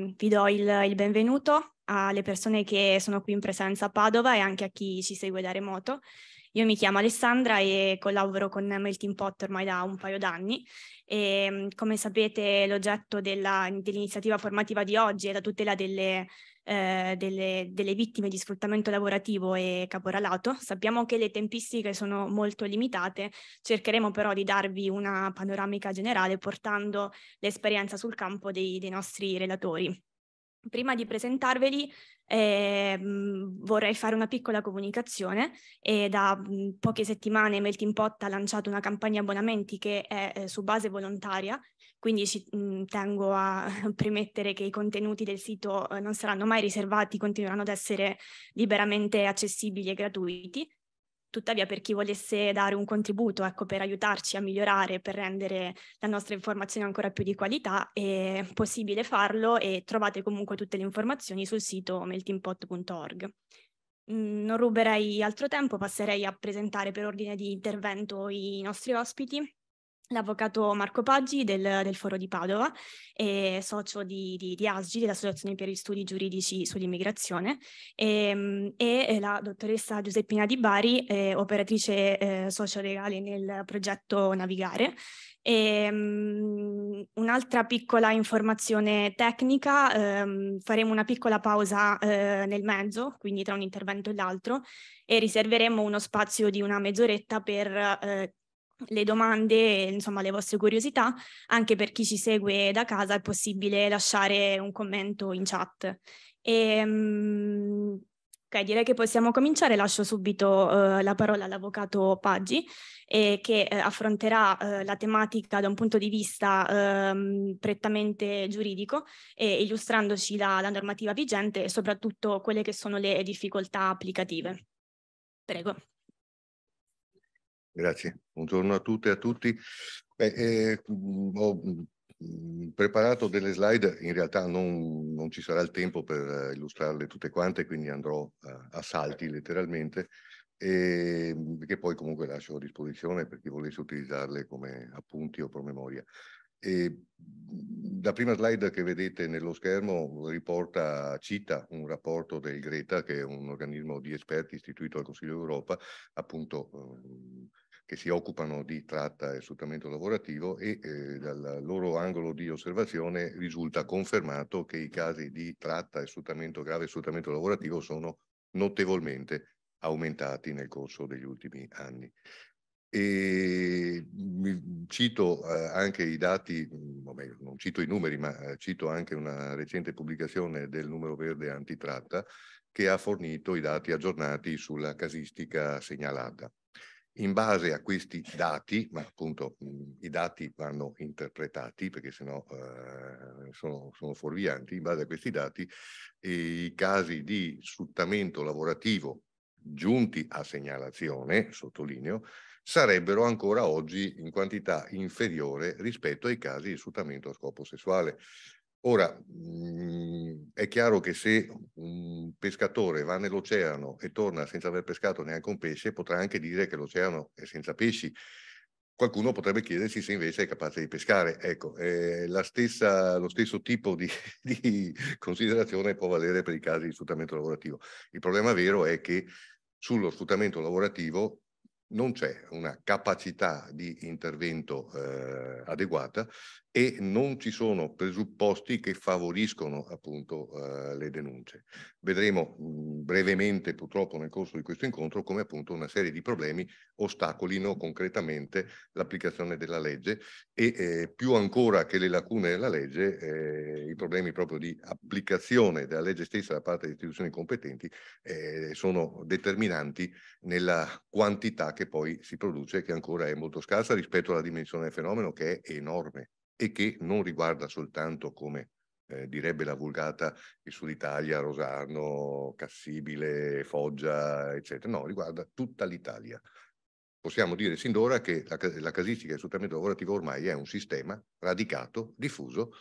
Ehm, vi do il, il, benvenuto alle persone che sono qui in presenza a Padova e anche a chi ci segue da remoto. Io mi chiamo Alessandra e collaboro con Melting Pot ormai da un paio d'anni e ehm, come sapete l'oggetto della, dell'iniziativa formativa di oggi è la tutela delle eh, delle, delle, vittime di sfruttamento lavorativo e caporalato. Sappiamo che le tempistiche sono molto limitate, cercheremo però di darvi una panoramica generale portando l'esperienza sul campo dei, dei nostri relatori. Prima di presentarveli eh, vorrei fare una piccola comunicazione e da mh, mm, poche settimane Melting Pot ha lanciato una campagna abbonamenti che è eh, su base volontaria, quindi ci, mh, mm, tengo a premettere che i contenuti del sito eh, non saranno mai riservati, continueranno ad essere liberamente accessibili e gratuiti Tuttavia, per chi volesse dare un contributo ecco, per aiutarci a migliorare, per rendere la nostra informazione ancora più di qualità, è possibile farlo e trovate comunque tutte le informazioni sul sito meltingpot.org. Mm, non ruberei altro tempo, passerei a presentare per ordine di intervento i nostri ospiti l'avvocato Marco Paggi del, del, Foro di Padova, è socio di, di, di ASGI, dell'Associazione per gli Studi Giuridici sull'Immigrazione, ehm, e, e eh, la dottoressa Giuseppina Di Bari, eh, operatrice eh, socio-legale nel progetto Navigare. E, um, un'altra piccola informazione tecnica, um, faremo una piccola pausa uh, nel mezzo, quindi tra un intervento e l'altro, e riserveremo uno spazio di una mezz'oretta per uh, le domande, insomma, le vostre curiosità, anche per chi ci segue da casa è possibile lasciare un commento in chat. E, um, ok, direi che possiamo cominciare. Lascio subito uh, la parola all'avvocato Paggi, eh, che eh, affronterà eh, la tematica da un punto di vista ehm, prettamente giuridico, illustrandoci la, la normativa vigente e soprattutto quelle che sono le difficoltà applicative. Prego. Grazie, buongiorno a tutte e a tutti. Beh, eh, mm, ho mm, preparato delle slide, in realtà non, non, ci sarà il tempo per eh, illustrarle tutte quante, quindi andrò a, eh, a salti letteralmente, e, ehm, che poi comunque lascio a disposizione per chi volesse utilizzarle come appunti o promemoria. E mhmm, la prima slide che vedete nello schermo riporta, cita un rapporto del Greta, che è un organismo di esperti istituito al Consiglio d'Europa, appunto ehm, che si occupano di tratta e sfruttamento lavorativo e eh, dal loro angolo di osservazione risulta confermato che i casi di tratta e sfruttamento grave e sfruttamento lavorativo sono notevolmente aumentati nel corso degli ultimi anni. E cito eh, anche i dati, mm, meglio, non cito i numeri, ma eh, cito anche una recente pubblicazione del numero verde antitratta che ha fornito i dati aggiornati sulla casistica segnalata. In base a questi dati, ma appunto mm, i dati vanno interpretati perché sennò eh, sono, sono fuorvianti, in base a questi dati i casi di sfruttamento lavorativo giunti a segnalazione, sottolineo, sarebbero ancora oggi in quantità inferiore rispetto ai casi di sfruttamento a scopo sessuale. Ora, mh, mm, è chiaro che se un pescatore va nell'oceano e torna senza aver pescato neanche un pesce, potrà anche dire che l'oceano è senza pesci. Qualcuno potrebbe chiedersi se invece è capace di pescare. Ecco, eh, stessa, lo stesso tipo di, di considerazione può valere per i casi di sfruttamento lavorativo. Il problema vero è che sullo sfruttamento lavorativo non c'è una capacità di intervento eh, adeguata e non ci sono presupposti che favoriscono appunto eh, le denunce. Vedremo mh, mm, brevemente purtroppo nel corso di questo incontro come appunto una serie di problemi ostacolino concretamente l'applicazione della legge e eh, più ancora che le lacune della legge, eh, i problemi proprio di applicazione della legge stessa da parte delle istituzioni competenti eh, sono determinanti nella quantità che poi si produce che ancora è molto scarsa rispetto alla dimensione del fenomeno che è enorme e che non riguarda soltanto, come eh, direbbe la vulgata, il Sud Italia, Rosarno, Cassibile, Foggia, eccetera. No, riguarda tutta l'Italia. Possiamo dire sin d'ora che la, la casistica il sfruttamento lavorativo ormai è un sistema radicato, diffuso,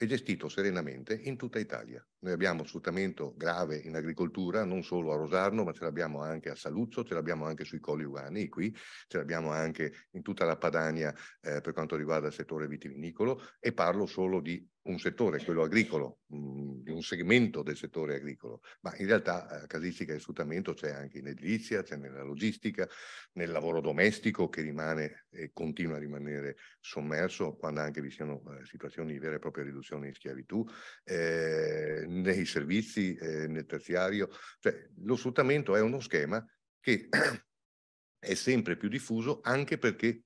e gestito serenamente in tutta Italia. Noi abbiamo sfruttamento grave in agricoltura, non solo a Rosarno, ma ce l'abbiamo anche a Saluzzo, ce l'abbiamo anche sui Colli Ugani, qui, ce l'abbiamo anche in tutta la Padania eh, per quanto riguarda il settore vitivinicolo e parlo solo di un settore, quello agricolo, mh, mm, un segmento del settore agricolo, ma in realtà eh, casistica e sfruttamento c'è anche in edilizia, c'è nella logistica, nel lavoro domestico che rimane e continua a rimanere sommerso quando anche vi siano eh, situazioni di vera e propria riduzione di schiavitù, eh, nei servizi, eh, nel terziario, cioè lo sfruttamento è uno schema che è sempre più diffuso anche perché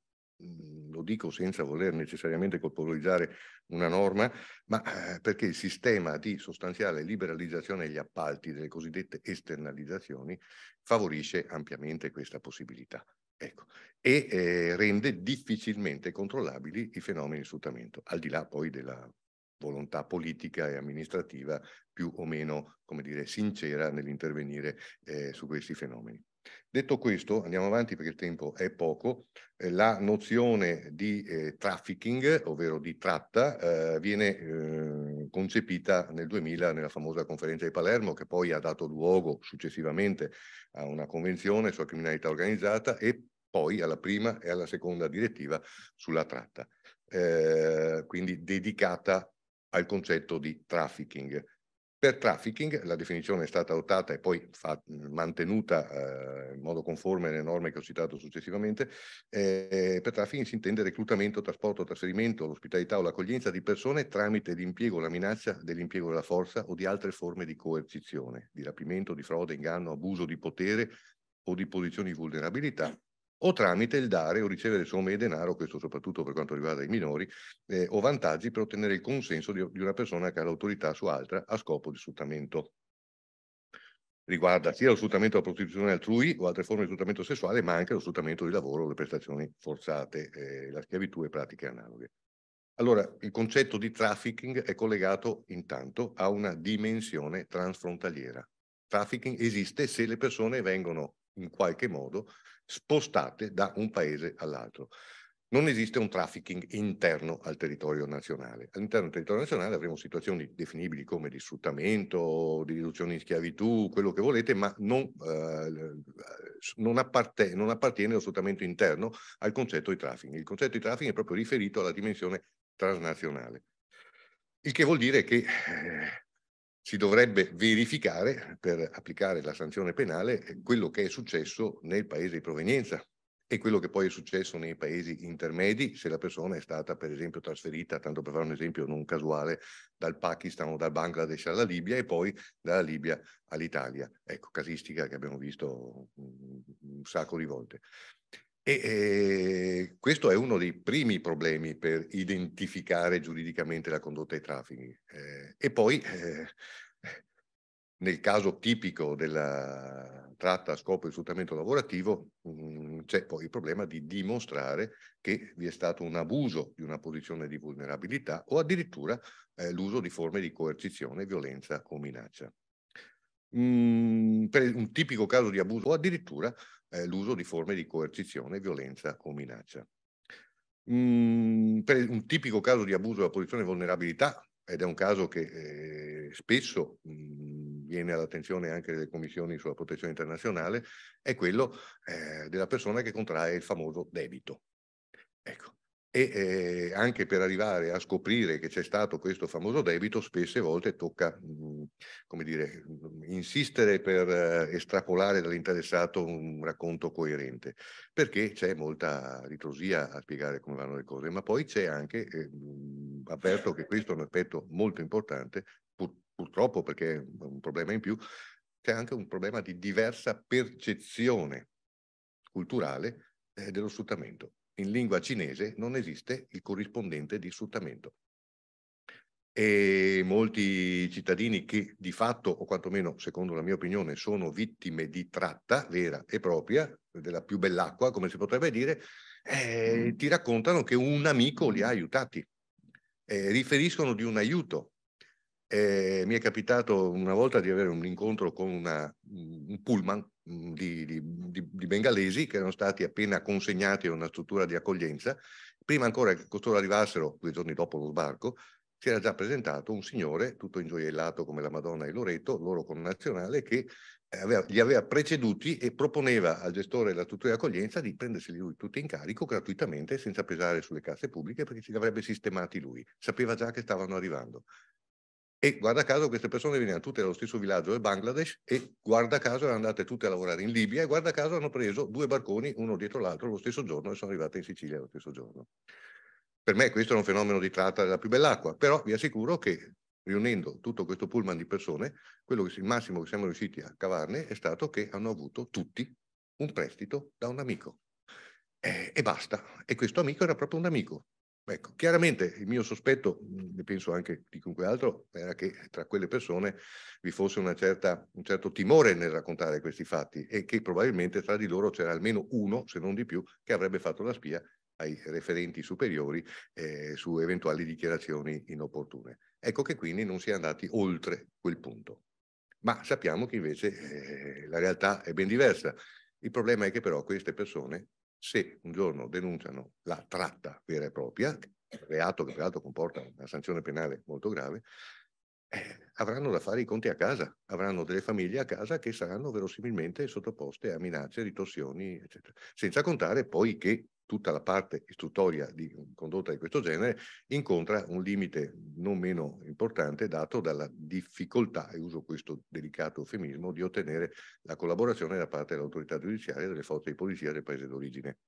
lo dico senza voler necessariamente colpevolizzare una norma, ma eh, perché il sistema di sostanziale liberalizzazione degli appalti, delle cosiddette esternalizzazioni, favorisce ampiamente questa possibilità. Ecco, e eh, rende difficilmente controllabili i fenomeni di sfruttamento, al di là poi della volontà politica e amministrativa più o meno, come dire, sincera nell'intervenire eh, su questi fenomeni. Detto questo, andiamo avanti perché il tempo è poco, eh, la nozione di eh, trafficking, ovvero di tratta, eh, viene eh, concepita nel 2000 nella famosa conferenza di Palermo che poi ha dato luogo successivamente a una convenzione sulla criminalità organizzata e poi alla prima e alla seconda direttiva sulla tratta, eh, quindi dedicata al concetto di trafficking. Per trafficking, la definizione è stata adottata e poi mantenuta eh, in modo conforme alle norme che ho citato successivamente, eh, per trafficking si intende reclutamento, trasporto, trasferimento, l'ospitalità o l'accoglienza di persone tramite l'impiego o la minaccia dell'impiego della forza o di altre forme di coercizione, di rapimento, di frode, inganno, abuso di potere o di posizioni di vulnerabilità o tramite il dare o ricevere somme e denaro, questo soprattutto per quanto riguarda i minori, eh, o vantaggi per ottenere il consenso di, di una persona che ha l'autorità su altra a scopo di sfruttamento riguarda sia lo sfruttamento della prostituzione altrui o altre forme di sfruttamento sessuale, ma anche lo sfruttamento di lavoro, le prestazioni forzate, eh, la schiavitù e pratiche analoghe. Allora, il concetto di trafficking è collegato intanto a una dimensione transfrontaliera. Trafficking esiste se le persone vengono in qualche modo spostate da un paese all'altro. Non esiste un trafficking interno al territorio nazionale. All'interno del territorio nazionale avremo situazioni definibili come di sfruttamento, di riduzione in schiavitù, quello che volete, ma non, eh, non, apparte, non appartiene lo sfruttamento interno al concetto di trafficking. Il concetto di trafficking è proprio riferito alla dimensione transnazionale. Il che vuol dire che eh, si dovrebbe verificare per applicare la sanzione penale eh, quello che è successo nel paese di provenienza e quello che poi è successo nei paesi intermedi, se la persona è stata per esempio trasferita, tanto per fare un esempio non casuale, dal Pakistan o dal Bangladesh alla Libia e poi dalla Libia all'Italia. Ecco, casistica che abbiamo visto mm, mm, un sacco di volte. E eh, questo è uno dei primi problemi per identificare giuridicamente la condotta ai traffici. Eh, e poi, eh, nel caso tipico della tratta a scopo di sfruttamento lavorativo, mm, c'è poi il problema di dimostrare che vi è stato un abuso di una posizione di vulnerabilità o addirittura eh, l'uso di forme di coercizione, violenza o minaccia. Mm, per un tipico caso di abuso o addirittura eh, l'uso di forme di coercizione, violenza o minaccia. Mm, per un tipico caso di abuso della posizione di vulnerabilità, ed è un caso che eh, spesso mh, mm, viene all'attenzione anche delle commissioni sulla protezione internazionale, è quello eh, della persona che contrae il famoso debito. Ecco, e eh, anche per arrivare a scoprire che c'è stato questo famoso debito, spesse volte tocca mh, mm, come dire, insistere per eh, estrapolare dall'interessato un racconto coerente, perché c'è molta ritrosia a spiegare come vanno le cose, ma poi c'è anche, eh, avverto che questo è un aspetto molto importante, pur, purtroppo perché è un problema in più, c'è anche un problema di diversa percezione culturale eh, dello sfruttamento in lingua cinese non esiste il corrispondente di sfruttamento. E molti cittadini che di fatto, o quantomeno secondo la mia opinione, sono vittime di tratta vera e propria, della più bell'acqua, come si potrebbe dire, eh, mm. ti raccontano che un amico li ha aiutati, eh, riferiscono di un aiuto, eh, mi è capitato una volta di avere un incontro con una, un pullman mm, di, di, di, di, bengalesi che erano stati appena consegnati a una struttura di accoglienza. Prima ancora che costoro arrivassero, due giorni dopo lo sbarco, si era già presentato un signore, tutto ingioiellato come la Madonna e Loreto, loro connazionale, che eh, aveva, li aveva preceduti e proponeva al gestore della struttura di accoglienza di prendersi lui tutto in carico gratuitamente, senza pesare sulle casse pubbliche, perché si li avrebbe sistemati lui. Sapeva già che stavano arrivando e guarda caso queste persone venivano tutte dallo stesso villaggio del Bangladesh e guarda caso erano andate tutte a lavorare in Libia e guarda caso hanno preso due barconi uno dietro l'altro lo stesso giorno e sono arrivate in Sicilia lo stesso giorno. Per me questo è un fenomeno di tratta della più bell'acqua, però vi assicuro che riunendo tutto questo pullman di persone, quello che, il massimo che siamo riusciti a cavarne è stato che hanno avuto tutti un prestito da un amico. Eh, e basta. E questo amico era proprio un amico, Ecco, chiaramente il mio sospetto, ne penso anche di chiunque altro, era che tra quelle persone vi fosse certa, un certo timore nel raccontare questi fatti e che probabilmente tra di loro c'era almeno uno, se non di più, che avrebbe fatto la spia ai referenti superiori eh, su eventuali dichiarazioni inopportune. Ecco che quindi non si è andati oltre quel punto. Ma sappiamo che invece eh, la realtà è ben diversa. Il problema è che però queste persone se un giorno denunciano la tratta vera e propria, reato che peraltro comporta una sanzione penale molto grave, eh, avranno da fare i conti a casa, avranno delle famiglie a casa che saranno verosimilmente sottoposte a minacce, ritorsioni, eccetera. Senza contare poi che tutta la parte istruttoria di condotta di questo genere incontra un limite non meno importante dato dalla difficoltà, e uso questo delicato eufemismo, di ottenere la collaborazione da parte dell'autorità giudiziaria e delle forze di polizia del paese d'origine.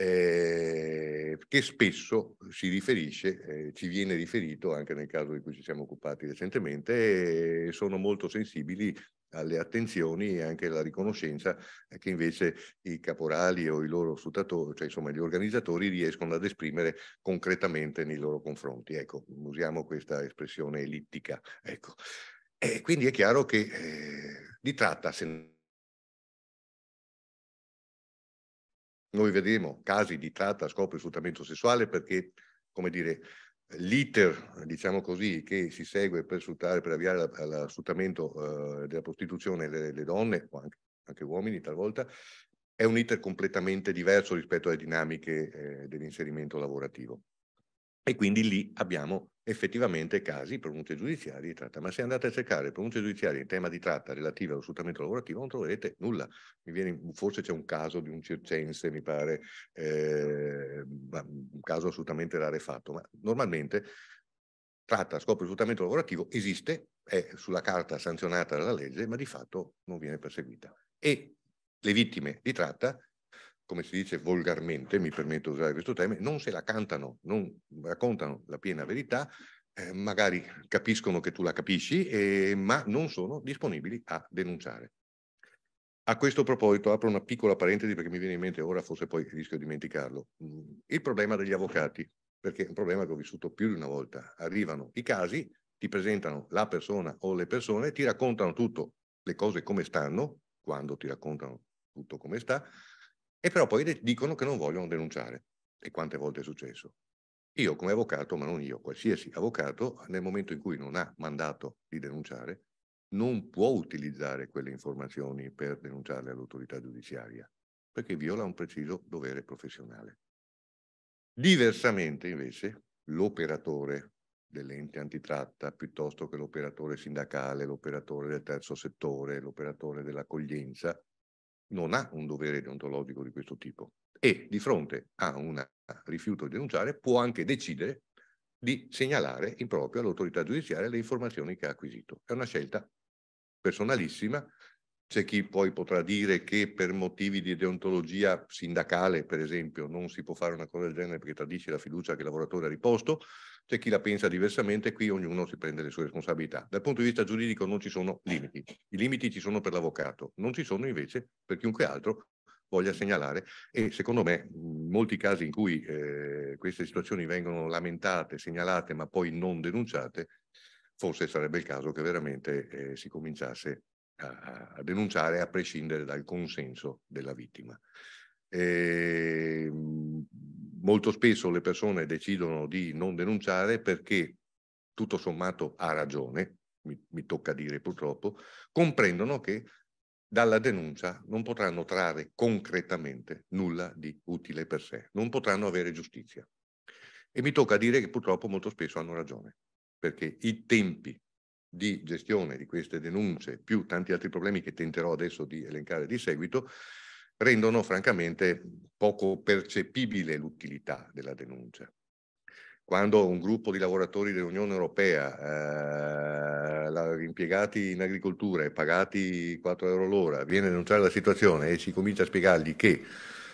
Eh, che spesso si riferisce, eh, ci viene riferito anche nel caso di cui ci siamo occupati recentemente, eh, sono molto sensibili alle attenzioni e anche alla riconoscenza eh, che invece i caporali o i loro sfruttatori, cioè insomma gli organizzatori riescono ad esprimere concretamente nei loro confronti. Ecco, usiamo questa espressione ellittica. Ecco. E quindi è chiaro che eh, di tratta se noi vedremo casi di tratta a scopo di sfruttamento sessuale perché, come dire, l'iter, diciamo così, che si segue per, sfruttare, per avviare allo eh, della prostituzione le, donne, o anche, anche, uomini talvolta, è un iter completamente diverso rispetto alle dinamiche eh, dell'inserimento lavorativo e quindi lì abbiamo effettivamente casi pronunce giudiziarie di tratta. Ma se andate a cercare pronunce giudiziarie in tema di tratta relative allo sfruttamento lavorativo non troverete nulla. Viene, forse c'è un caso di un circense, mi pare, eh, un caso assolutamente rarefatto, ma normalmente tratta a scopo di sfruttamento lavorativo esiste, è sulla carta sanzionata dalla legge, ma di fatto non viene perseguita. E le vittime di tratta come si dice volgarmente, mi permetto di usare questo termine, non se la cantano, non raccontano la piena verità, eh, magari capiscono che tu la capisci, eh, ma non sono disponibili a denunciare. A questo proposito apro una piccola parentesi perché mi viene in mente ora, forse poi rischio di dimenticarlo, mm, il problema degli avvocati, perché è un problema che ho vissuto più di una volta. Arrivano i casi, ti presentano la persona o le persone, ti raccontano tutto, le cose come stanno, quando ti raccontano tutto come sta, e però poi dicono che non vogliono denunciare. E quante volte è successo? Io come avvocato, ma non io, qualsiasi avvocato, nel momento in cui non ha mandato di denunciare, non può utilizzare quelle informazioni per denunciarle all'autorità giudiziaria, perché viola un preciso dovere professionale. Diversamente, invece, l'operatore dell'ente antitratta, piuttosto che l'operatore sindacale, l'operatore del terzo settore, l'operatore dell'accoglienza, non ha un dovere deontologico di questo tipo e di fronte a un rifiuto di denunciare può anche decidere di segnalare in proprio all'autorità giudiziaria le informazioni che ha acquisito. È una scelta personalissima. C'è chi poi potrà dire che per motivi di deontologia sindacale, per esempio, non si può fare una cosa del genere perché tradisce la fiducia che il lavoratore ha riposto c'è chi la pensa diversamente, qui ognuno si prende le sue responsabilità. Dal punto di vista giuridico non ci sono limiti, i limiti ci sono per l'avvocato, non ci sono invece per chiunque altro voglia segnalare e secondo me in molti casi in cui eh, queste situazioni vengono lamentate, segnalate ma poi non denunciate, forse sarebbe il caso che veramente eh, si cominciasse a, a denunciare a prescindere dal consenso della vittima. Eh, molto spesso le persone decidono di non denunciare perché, tutto sommato, ha ragione, mi, mi tocca dire purtroppo, comprendono che dalla denuncia non potranno trarre concretamente nulla di utile per sé, non potranno avere giustizia. E mi tocca dire che purtroppo molto spesso hanno ragione, perché i tempi di gestione di queste denunce, più tanti altri problemi che tenterò adesso di elencare di seguito, rendono francamente poco percepibile l'utilità della denuncia. Quando un gruppo di lavoratori dell'Unione Europea, eh, impiegati in agricoltura e pagati 4 euro l'ora, viene a denunciare la situazione e si comincia a spiegargli che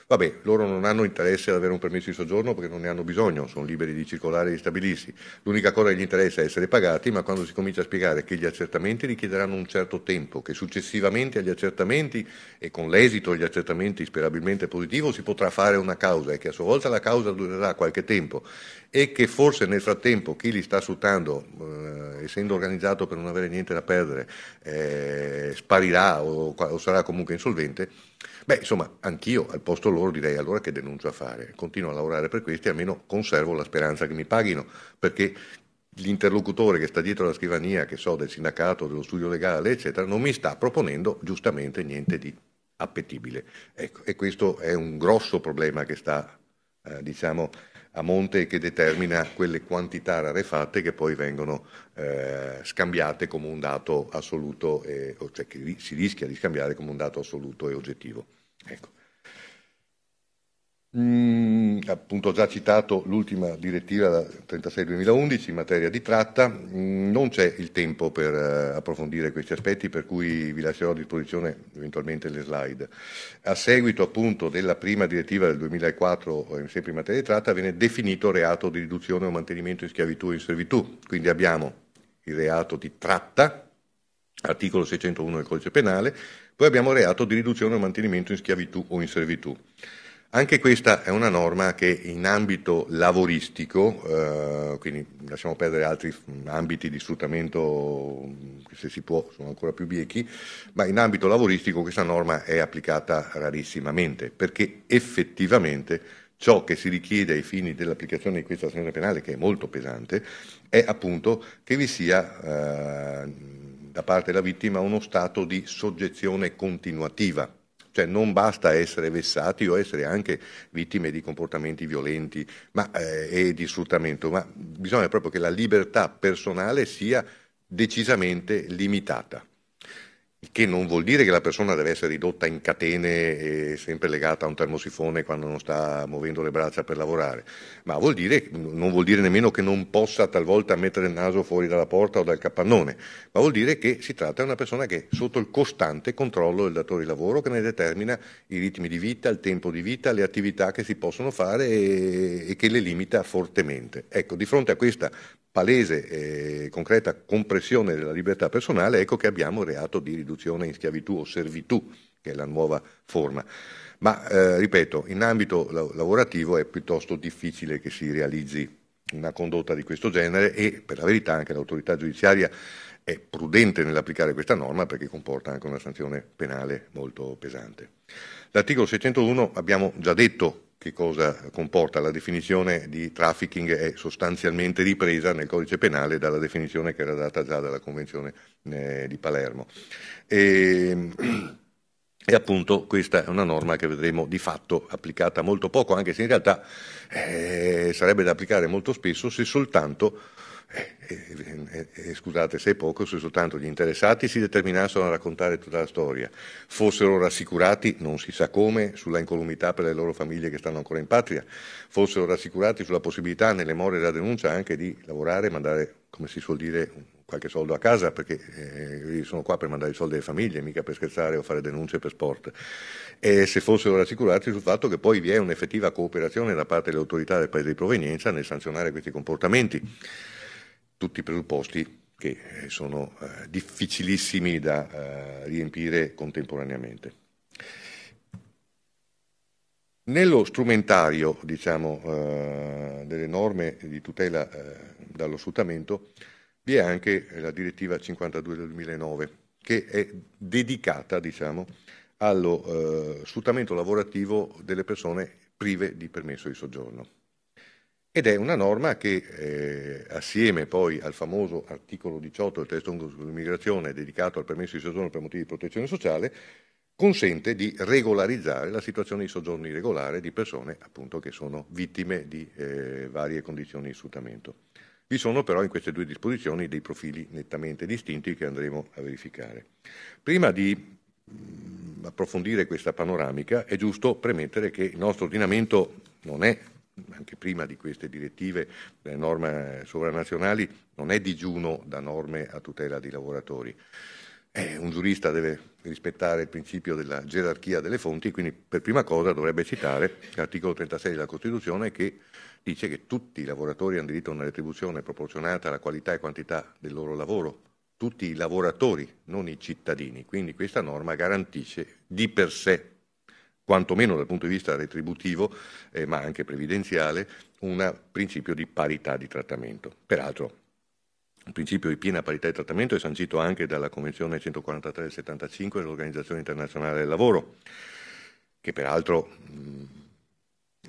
Vabbè, loro non hanno interesse ad avere un permesso di soggiorno perché non ne hanno bisogno, sono liberi di circolare e di stabilirsi. L'unica cosa che gli interessa è essere pagati, ma quando si comincia a spiegare che gli accertamenti richiederanno un certo tempo, che successivamente agli accertamenti e con l'esito degli accertamenti sperabilmente positivo si potrà fare una causa e che a sua volta la causa durerà qualche tempo e che forse nel frattempo chi li sta sfruttando, eh, essendo organizzato per non avere niente da perdere, eh, sparirà o, o sarà comunque insolvente, Beh, insomma, anch'io al posto loro direi allora che denuncio a fare, continuo a lavorare per questi, almeno conservo la speranza che mi paghino, perché l'interlocutore che sta dietro la scrivania, che so, del sindacato, dello studio legale, eccetera, non mi sta proponendo giustamente niente di appetibile. Ecco, e questo è un grosso problema che sta, eh, diciamo, a monte e che determina quelle quantità rarefatte che poi vengono eh, scambiate come un dato assoluto, e, cioè che si rischia di scambiare come un dato assoluto e oggettivo. Ecco. Mm, appunto ho già citato l'ultima direttiva 36-2011 in materia di tratta, mm, non c'è il tempo per uh, approfondire questi aspetti per cui vi lascerò a disposizione eventualmente le slide. A seguito appunto della prima direttiva del 2004 eh, sempre in materia di tratta viene definito reato di riduzione o mantenimento in schiavitù o in servitù, quindi abbiamo il reato di tratta, articolo 601 del codice penale, poi abbiamo il reato di riduzione o mantenimento in schiavitù o in servitù. Anche questa è una norma che in ambito lavoristico, eh, quindi lasciamo perdere altri mm, ambiti di sfruttamento che mm, se si può sono ancora più biechi, ma in ambito lavoristico questa norma è applicata rarissimamente perché effettivamente ciò che si richiede ai fini dell'applicazione di questa azione penale, che è molto pesante, è appunto che vi sia eh, da parte della vittima uno stato di soggezione continuativa cioè non basta essere vessati o essere anche vittime di comportamenti violenti ma, eh, e di sfruttamento, ma bisogna proprio che la libertà personale sia decisamente limitata il che non vuol dire che la persona deve essere ridotta in catene e sempre legata a un termosifone quando non sta muovendo le braccia per lavorare, ma vuol dire, non vuol dire nemmeno che non possa talvolta mettere il naso fuori dalla porta o dal capannone, ma vuol dire che si tratta di una persona che è sotto il costante controllo del datore di lavoro che ne determina i ritmi di vita, il tempo di vita, le attività che si possono fare e, e che le limita fortemente. Ecco, di fronte a questa palese e concreta compressione della libertà personale, ecco che abbiamo il reato di riduzione in schiavitù o servitù, che è la nuova forma. Ma eh, ripeto, in ambito lavorativo è piuttosto difficile che si realizzi una condotta di questo genere e per la verità anche l'autorità giudiziaria è prudente nell'applicare questa norma perché comporta anche una sanzione penale molto pesante. L'articolo 601 abbiamo già detto che cosa comporta la definizione di trafficking è sostanzialmente ripresa nel codice penale dalla definizione che era data già dalla Convenzione eh, di Palermo. E, ehm, e, appunto questa è una norma che vedremo di fatto applicata molto poco, anche se in realtà eh, sarebbe da applicare molto spesso se soltanto e, e, e, scusate se è poco, se soltanto gli interessati si determinassero a raccontare tutta la storia, fossero rassicurati, non si sa come, sulla incolumità per le loro famiglie che stanno ancora in patria, fossero rassicurati sulla possibilità, nelle more della denuncia, anche di lavorare e mandare, come si suol dire, qualche soldo a casa, perché eh, sono qua per mandare i soldi alle famiglie, mica per scherzare o fare denunce per sport. E se fossero rassicurati sul fatto che poi vi è un'effettiva cooperazione da parte delle autorità del paese di provenienza nel sanzionare questi comportamenti tutti i presupposti che eh, sono eh, difficilissimi da eh, riempire contemporaneamente. Nello strumentario diciamo, eh, delle norme di tutela eh, dallo sfruttamento vi è anche la direttiva 52 del 2009 che è dedicata diciamo, allo eh, sfruttamento lavorativo delle persone prive di permesso di soggiorno ed è una norma che eh, assieme poi al famoso articolo 18 del testo sull'immigrazione dedicato al permesso di soggiorno per motivi di protezione sociale consente di regolarizzare la situazione di soggiorno irregolare di persone appunto, che sono vittime di eh, varie condizioni di sfruttamento. Vi sono però in queste due disposizioni dei profili nettamente distinti che andremo a verificare. Prima di mm, approfondire questa panoramica è giusto premettere che il nostro ordinamento non è anche prima di queste direttive, le norme sovranazionali, non è digiuno da norme a tutela dei lavoratori. Eh, un giurista deve rispettare il principio della gerarchia delle fonti, quindi per prima cosa dovrebbe citare l'articolo 36 della Costituzione che dice che tutti i lavoratori hanno diritto a una retribuzione proporzionata alla qualità e quantità del loro lavoro, tutti i lavoratori, non i cittadini. Quindi questa norma garantisce di per sé quantomeno dal punto di vista retributivo, eh, ma anche previdenziale, un principio di parità di trattamento. Peraltro, il principio di piena parità di trattamento è sancito anche dalla Convenzione 143 del 75 dell'Organizzazione Internazionale del Lavoro, che peraltro mh, mm,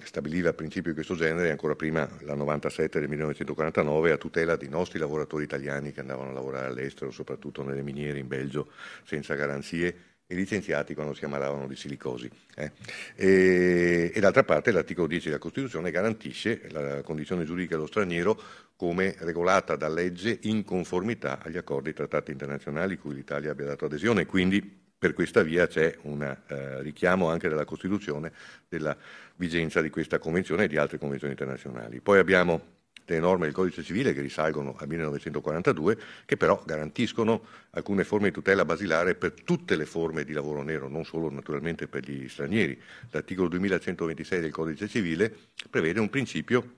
stabiliva principi di questo genere ancora prima, la 97 del 1949, a tutela dei nostri lavoratori italiani che andavano a lavorare all'estero, soprattutto nelle miniere in Belgio, senza garanzie i licenziati quando si ammalavano di silicosi. Eh. E, e, d'altra parte l'articolo 10 della Costituzione garantisce la condizione giuridica dello straniero come regolata da legge in conformità agli accordi e trattati internazionali cui l'Italia abbia dato adesione. Quindi per questa via c'è un eh, richiamo anche della Costituzione della vigenza di questa convenzione e di altre convenzioni internazionali. Poi abbiamo le norme del codice civile che risalgono al 1942, che però garantiscono alcune forme di tutela basilare per tutte le forme di lavoro nero, non solo naturalmente per gli stranieri. L'articolo 2126 del codice civile prevede un principio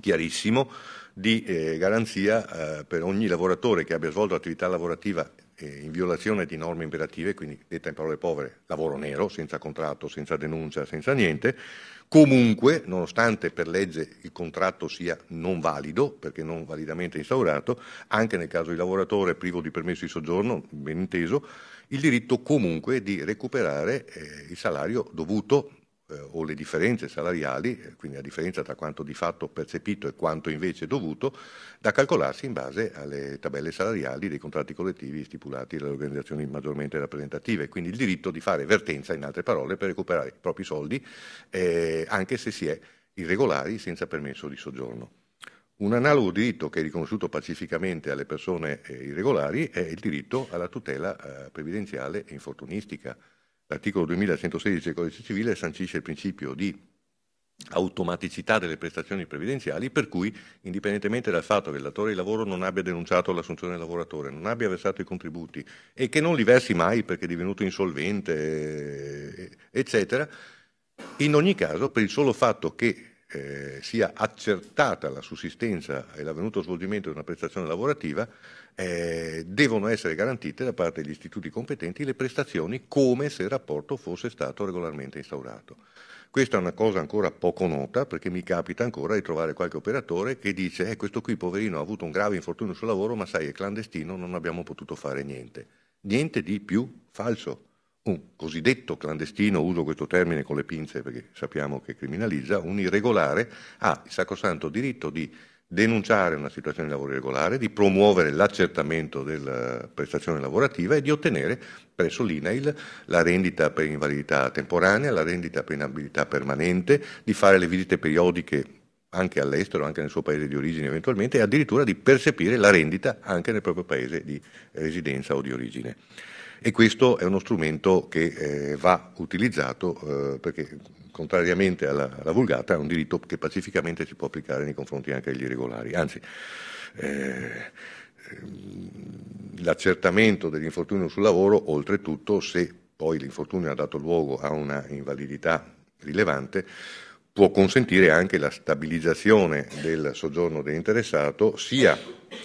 chiarissimo di eh, garanzia eh, per ogni lavoratore che abbia svolto attività lavorativa eh, in violazione di norme imperative, quindi detta in parole povere, lavoro nero, senza contratto, senza denuncia, senza niente, Comunque, nonostante per legge il contratto sia non valido, perché non validamente instaurato, anche nel caso di lavoratore privo di permesso di soggiorno, ben inteso, il diritto comunque di recuperare eh, il salario dovuto eh, o le differenze salariali, eh, quindi la differenza tra quanto di fatto percepito e quanto invece dovuto, da calcolarsi in base alle tabelle salariali dei contratti collettivi stipulati dalle organizzazioni maggiormente rappresentative, quindi il diritto di fare vertenza, in altre parole, per recuperare i propri soldi, eh, anche se si è irregolari senza permesso di soggiorno. Un analogo diritto che è riconosciuto pacificamente alle persone eh, irregolari è il diritto alla tutela eh, previdenziale e infortunistica. L'articolo 2116 del Codice Civile sancisce il principio di automaticità delle prestazioni previdenziali, per cui, indipendentemente dal fatto che il datore di lavoro non abbia denunciato l'assunzione del lavoratore, non abbia versato i contributi e che non li versi mai perché è divenuto insolvente, eh, eccetera, in ogni caso, per il solo fatto che eh, sia accertata la sussistenza e l'avvenuto svolgimento di una prestazione lavorativa, eh, devono essere garantite da parte degli istituti competenti le prestazioni come se il rapporto fosse stato regolarmente instaurato. Questa è una cosa ancora poco nota perché mi capita ancora di trovare qualche operatore che dice eh, questo qui poverino ha avuto un grave infortunio sul lavoro ma sai è clandestino, non abbiamo potuto fare niente. Niente di più falso. Un cosiddetto clandestino, uso questo termine con le pinze perché sappiamo che criminalizza, un irregolare ha il sacrosanto diritto di denunciare una situazione di lavoro irregolare, di promuovere l'accertamento della eh, prestazione lavorativa e di ottenere presso l'INAIL la rendita per invalidità temporanea, la rendita per inabilità permanente, di fare le visite periodiche anche all'estero, anche nel suo paese di origine eventualmente, e addirittura di percepire la rendita anche nel proprio paese di residenza o di origine e questo è uno strumento che eh, va utilizzato eh, perché contrariamente alla, alla, vulgata è un diritto che pacificamente si può applicare nei confronti anche degli irregolari. Anzi, eh, ehm, l'accertamento dell'infortunio sul lavoro, oltretutto, se poi l'infortunio ha dato luogo a una invalidità rilevante, può consentire anche la stabilizzazione del soggiorno dell'interessato sia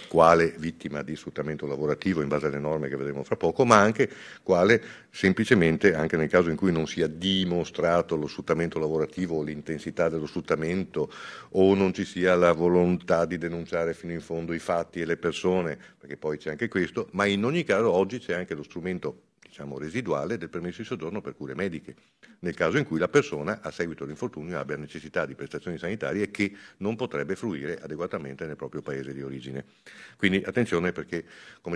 quale vittima di sfruttamento lavorativo in base alle norme che vedremo fra poco, ma anche quale semplicemente, anche nel caso in cui non sia dimostrato lo sfruttamento lavorativo o l'intensità dello sfruttamento o non ci sia la volontà di denunciare fino in fondo i fatti e le persone, perché poi c'è anche questo, ma in ogni caso oggi c'è anche lo strumento diciamo, residuale del permesso di soggiorno per cure mediche, nel caso in cui la persona a seguito dell'infortunio abbia necessità di prestazioni sanitarie che non potrebbe fruire adeguatamente nel proprio paese di origine. Quindi attenzione perché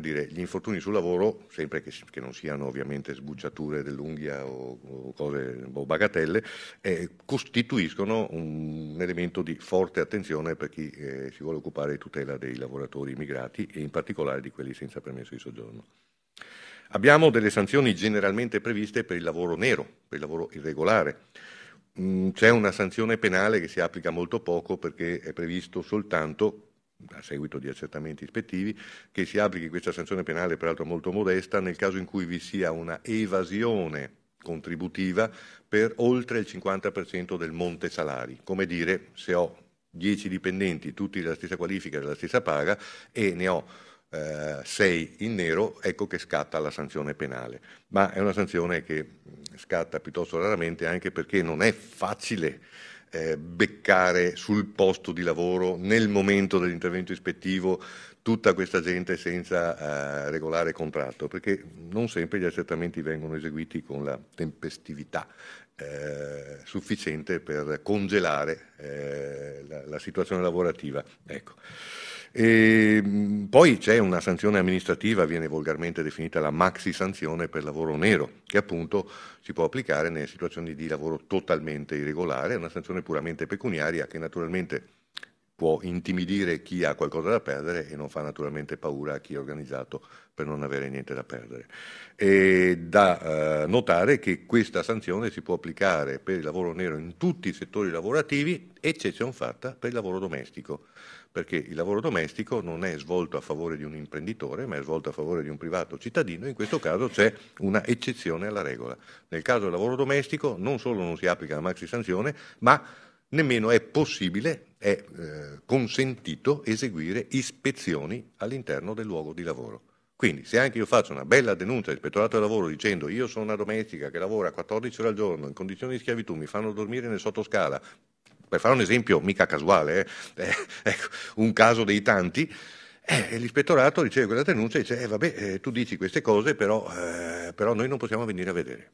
dire, gli infortuni sul lavoro, sempre che, che, non siano ovviamente sbucciature dell'unghia o, o cose o bagatelle, eh, costituiscono un, un, elemento di forte attenzione per chi eh, si vuole occupare di tutela dei lavoratori immigrati e in particolare di quelli senza permesso di soggiorno. Abbiamo delle sanzioni generalmente previste per il lavoro nero, per il lavoro irregolare. Mm, c'è una sanzione penale che si applica molto poco perché è previsto soltanto a seguito di accertamenti ispettivi, che si applichi questa sanzione penale, peraltro molto modesta, nel caso in cui vi sia una evasione contributiva per oltre il 50% del monte salari. Come dire, se ho 10 dipendenti, tutti della stessa qualifica e della stessa paga, e ne ho eh, in nero, ecco che scatta la sanzione penale. Ma è una sanzione che mm, scatta piuttosto raramente anche perché non è facile eh, beccare sul posto di lavoro, nel momento dell'intervento ispettivo, tutta questa gente senza eh, regolare contratto, perché non sempre gli accertamenti vengono eseguiti con la tempestività eh, sufficiente per congelare eh, la, la, situazione lavorativa. Ecco. E ehm, poi c'è una sanzione amministrativa, viene volgarmente definita la maxi sanzione per lavoro nero, che appunto si può applicare nelle situazioni di lavoro totalmente irregolare, è una sanzione puramente pecuniaria che naturalmente può intimidire chi ha qualcosa da perdere e non fa naturalmente paura a chi è organizzato per non avere niente da perdere. E da eh, notare che questa sanzione si può applicare per il lavoro nero in tutti i settori lavorativi, eccezion fatta per il lavoro domestico perché il lavoro domestico non è svolto a favore di un imprenditore, ma è svolto a favore di un privato cittadino, in questo caso c'è una eccezione alla regola. Nel caso del lavoro domestico non solo non si applica la maxi sanzione, ma nemmeno è possibile, è eh, consentito eseguire ispezioni all'interno del luogo di lavoro. Quindi se anche io faccio una bella denuncia all'ispettorato del lavoro dicendo io sono una domestica che lavora 14 ore al giorno in condizioni di schiavitù, mi fanno dormire nel sottoscala, per fare un esempio mica casuale, eh, eh ecco, un caso dei tanti, eh, l'ispettorato riceve quella denuncia e dice, eh, vabbè, eh, tu dici queste cose, però, eh, però, noi non possiamo venire a vedere.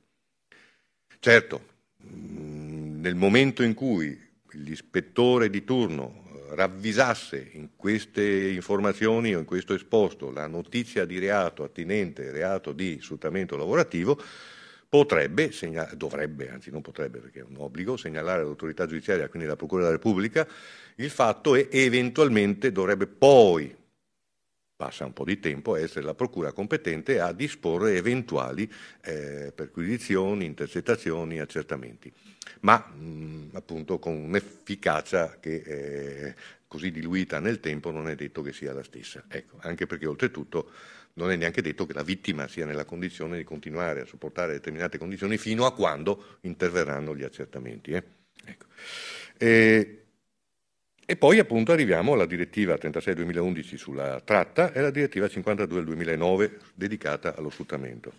Certo, mm, nel momento in cui l'ispettore di turno ravvisasse in queste informazioni o in questo esposto la notizia di reato attinente reato di sfruttamento lavorativo, potrebbe, segna- dovrebbe, anzi non potrebbe perché è un obbligo, segnalare all'autorità giudiziaria, quindi alla Procura della Repubblica, il fatto e eventualmente dovrebbe poi, passa un po' di tempo, essere la Procura competente a disporre eventuali eh, perquisizioni, intercettazioni, accertamenti, ma mh, mm, appunto con un'efficacia che eh, così diluita nel tempo non è detto che sia la stessa. Ecco, anche perché oltretutto non è neanche detto che la vittima sia nella condizione di continuare a sopportare determinate condizioni fino a quando interverranno gli accertamenti. Eh? Ecco. E, e, poi appunto arriviamo alla direttiva 36-2011 sulla tratta e alla direttiva 52-2009 dedicata allo sfruttamento.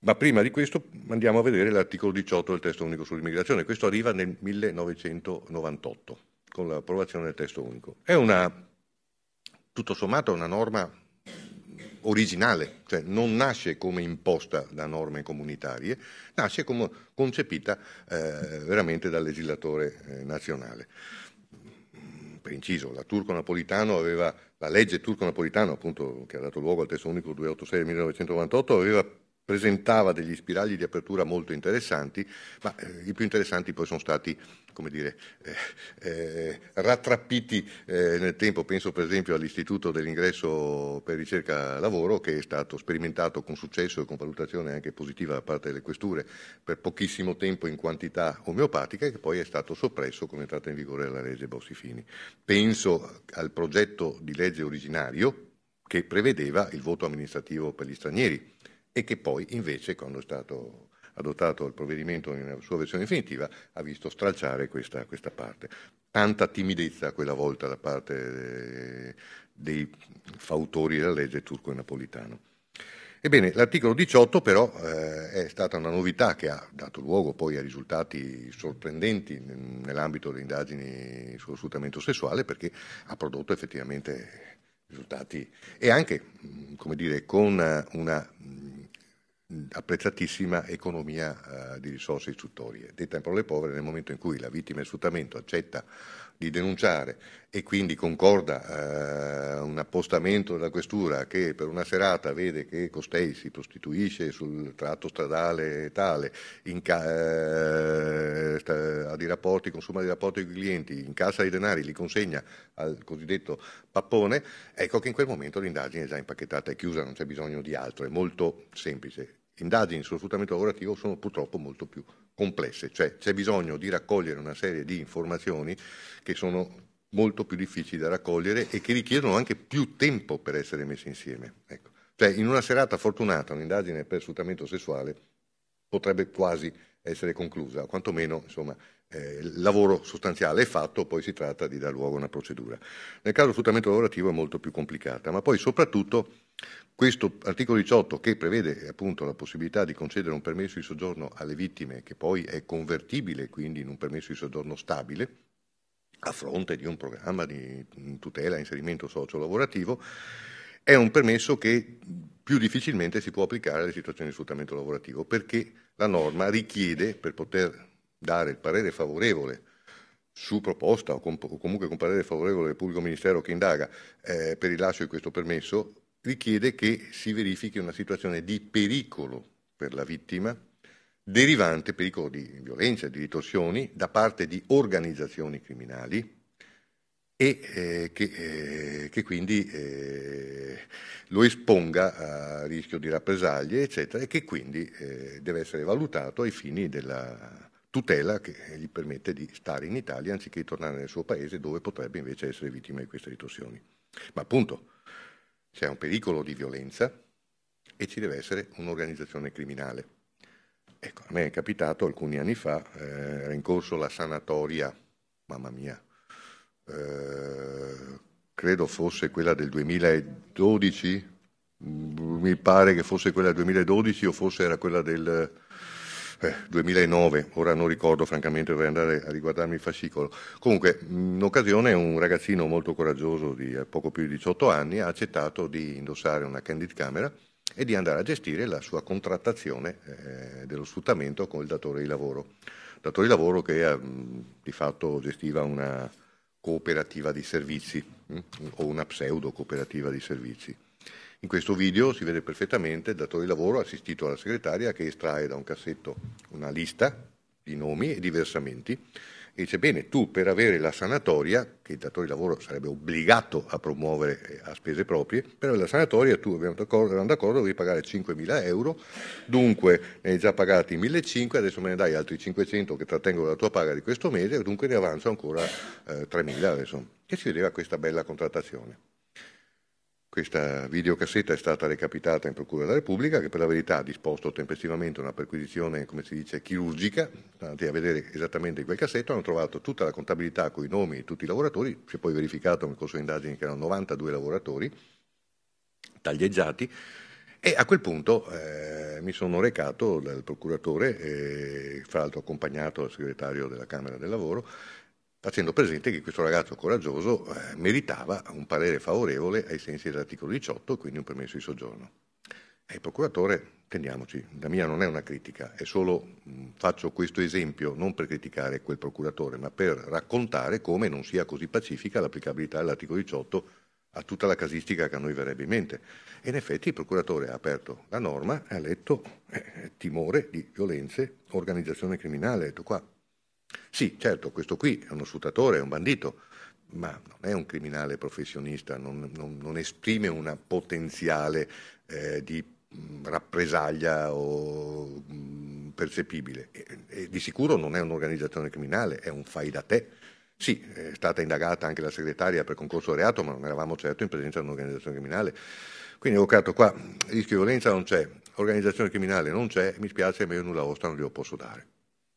Ma prima di questo andiamo a vedere l'articolo 18 del testo unico sull'immigrazione. Questo arriva nel 1998 con l'approvazione del testo unico. È una tutto sommato una norma originale, cioè non nasce come imposta da norme comunitarie, nasce come concepita eh, veramente dal legislatore eh, nazionale. Mm, per inciso, la Turco-Napolitano aveva, la legge Turco-Napolitano, appunto, che ha dato luogo al testo unico 286 del 1998, aveva presentava degli spiragli di apertura molto interessanti, ma eh, i più interessanti poi sono stati come dire, eh, eh, rattrappiti eh, nel tempo, penso per esempio all'istituto dell'ingresso per ricerca lavoro che è stato sperimentato con successo e con valutazione anche positiva da parte delle questure per pochissimo tempo in quantità omeopatica e che poi è stato soppresso con entrata in vigore della legge Bossifini. Penso al progetto di legge originario che prevedeva il voto amministrativo per gli stranieri e che poi invece quando è stato adottato il provvedimento nella sua versione definitiva, ha visto stralciare questa, questa parte. Tanta timidezza quella volta da parte eh, dei fautori della legge turco e napolitano. Ebbene, l'articolo 18 però eh, è stata una novità che ha dato luogo poi a risultati sorprendenti nell'ambito delle indagini sullo sfruttamento sessuale perché ha prodotto effettivamente risultati e anche, mm, come dire, con una apprezzatissima economia eh, di risorse istruttorie. Detta in parole povere, nel momento in cui la vittima di sfruttamento accetta di denunciare e quindi concorda eh, un appostamento della questura che per una serata vede che costei si prostituisce sul tratto stradale tale, eh, ha dei rapporti, consuma dei rapporti con i clienti, incassa dei denari, li consegna al cosiddetto pappone, ecco che in quel momento l'indagine è già impacchettata e chiusa, non c'è bisogno di altro, è molto semplice indagini sullo sfruttamento lavorativo sono purtroppo molto più complesse, cioè c'è bisogno di raccogliere una serie di informazioni che sono molto più difficili da raccogliere e che richiedono anche più tempo per essere messe insieme. Ecco. Cioè in una serata fortunata un'indagine per sfruttamento sessuale potrebbe quasi essere conclusa, o quantomeno insomma, eh, il lavoro sostanziale è fatto, poi si tratta di dar luogo a una procedura. Nel caso del sfruttamento lavorativo è molto più complicata, ma poi soprattutto questo articolo 18 che prevede appunto la possibilità di concedere un permesso di soggiorno alle vittime che poi è convertibile quindi in un permesso di soggiorno stabile a fronte di un programma di tutela e inserimento socio-lavorativo, è un permesso che più difficilmente si può applicare alle situazioni di sfruttamento lavorativo perché la norma richiede per poter dare il parere favorevole su proposta o, com o comunque con parere favorevole del pubblico ministero che indaga eh, per il rilascio di questo permesso, richiede che si verifichi una situazione di pericolo per la vittima, derivante pericolo di violenza, di ritorsioni da parte di organizzazioni criminali e eh, che, eh, che, quindi eh, lo esponga a rischio di rappresaglie, eccetera, e che quindi eh, deve essere valutato ai fini della, tutela che gli permette di stare in Italia anziché tornare nel suo paese dove potrebbe invece essere vittima di queste ritorsioni. Ma appunto c'è un pericolo di violenza e ci deve essere un'organizzazione criminale. Ecco, a me è capitato alcuni anni fa, eh, era in corso la sanatoria, mamma mia, eh, credo fosse quella del 2012, mi pare che fosse quella del 2012 o forse era quella del 2009, eh, ora non ricordo francamente, dovrei andare a riguardarmi il fascicolo. Comunque, in occasione un ragazzino molto coraggioso di eh, poco più di 18 anni ha accettato di indossare una candid camera e di andare a gestire la sua contrattazione eh, dello sfruttamento con il datore di lavoro. Datore di lavoro che eh, di fatto gestiva una cooperativa di servizi mh, mm, o una pseudo cooperativa di servizi. In questo video si vede perfettamente il datore di lavoro assistito alla segretaria che estrae da un cassetto una lista di nomi e di versamenti e dice bene tu per avere la sanatoria che il datore di lavoro sarebbe obbligato a promuovere eh, a spese proprie per avere la sanatoria tu abbiamo d'accordo, devi pagare 5.000 euro dunque ne hai già pagati 1.500 adesso me ne dai altri 500 che trattengo la tua paga di questo mese dunque ne avanzo ancora eh, 3.000 adesso. e si vedeva questa bella contrattazione questa videocassetta è stata recapitata in Procura della Repubblica che per la verità ha disposto tempestivamente una perquisizione, come si dice, chirurgica, andate a vedere esattamente in quel cassetto, hanno trovato tutta la contabilità con i nomi di tutti i lavoratori, si è poi verificato nel corso di indagini che erano 92 lavoratori taglieggiati e a quel punto eh, mi sono recato dal procuratore, eh, fra l'altro accompagnato dal segretario della Camera del Lavoro, facendo presente che questo ragazzo coraggioso eh, meritava un parere favorevole ai sensi dell'articolo 18, quindi un permesso di soggiorno. E il procuratore, teniamoci, la mia non è una critica, è solo mh, mm, faccio questo esempio non per criticare quel procuratore, ma per raccontare come non sia così pacifica l'applicabilità dell'articolo 18 a tutta la casistica che a noi verrebbe in mente. E in effetti il procuratore ha aperto la norma e ha letto eh, timore di violenze, organizzazione criminale, ha detto qua sì, certo, questo qui è uno sfruttatore, è un bandito, ma non è un criminale professionista, non, non, non esprime una potenziale eh, di mm, rappresaglia o mm, percepibile. E, e di sicuro non è un'organizzazione criminale, è un fai da te. Sì, è stata indagata anche la segretaria per concorso a reato, ma non eravamo certo in presenza di un'organizzazione criminale. Quindi, avvocato, qua rischio di violenza non c'è, organizzazione criminale non c'è, mi spiace, ma io nulla osta non glielo posso dare.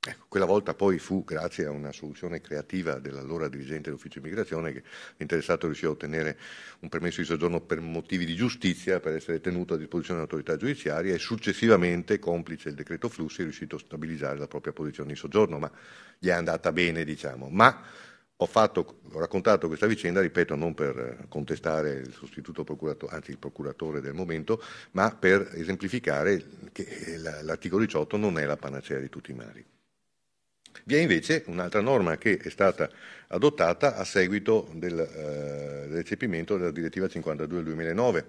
Ecco, quella volta poi fu, grazie a una soluzione creativa dell'allora dirigente dell'ufficio immigrazione, che l'interessato riuscì a ottenere un permesso di soggiorno per motivi di giustizia, per essere tenuto a disposizione dell'autorità giudiziaria e successivamente, complice il decreto flussi, è riuscito a stabilizzare la propria posizione di soggiorno, ma gli è andata bene, diciamo. Ma ho, fatto, ho raccontato questa vicenda, ripeto, non per contestare il sostituto procuratore, anzi il procuratore del momento, ma per esemplificare che l'articolo 18 non è la panacea di tutti i mali. Vi è invece un'altra norma che è stata adottata a seguito del eh, recepimento della direttiva 52 del 2009,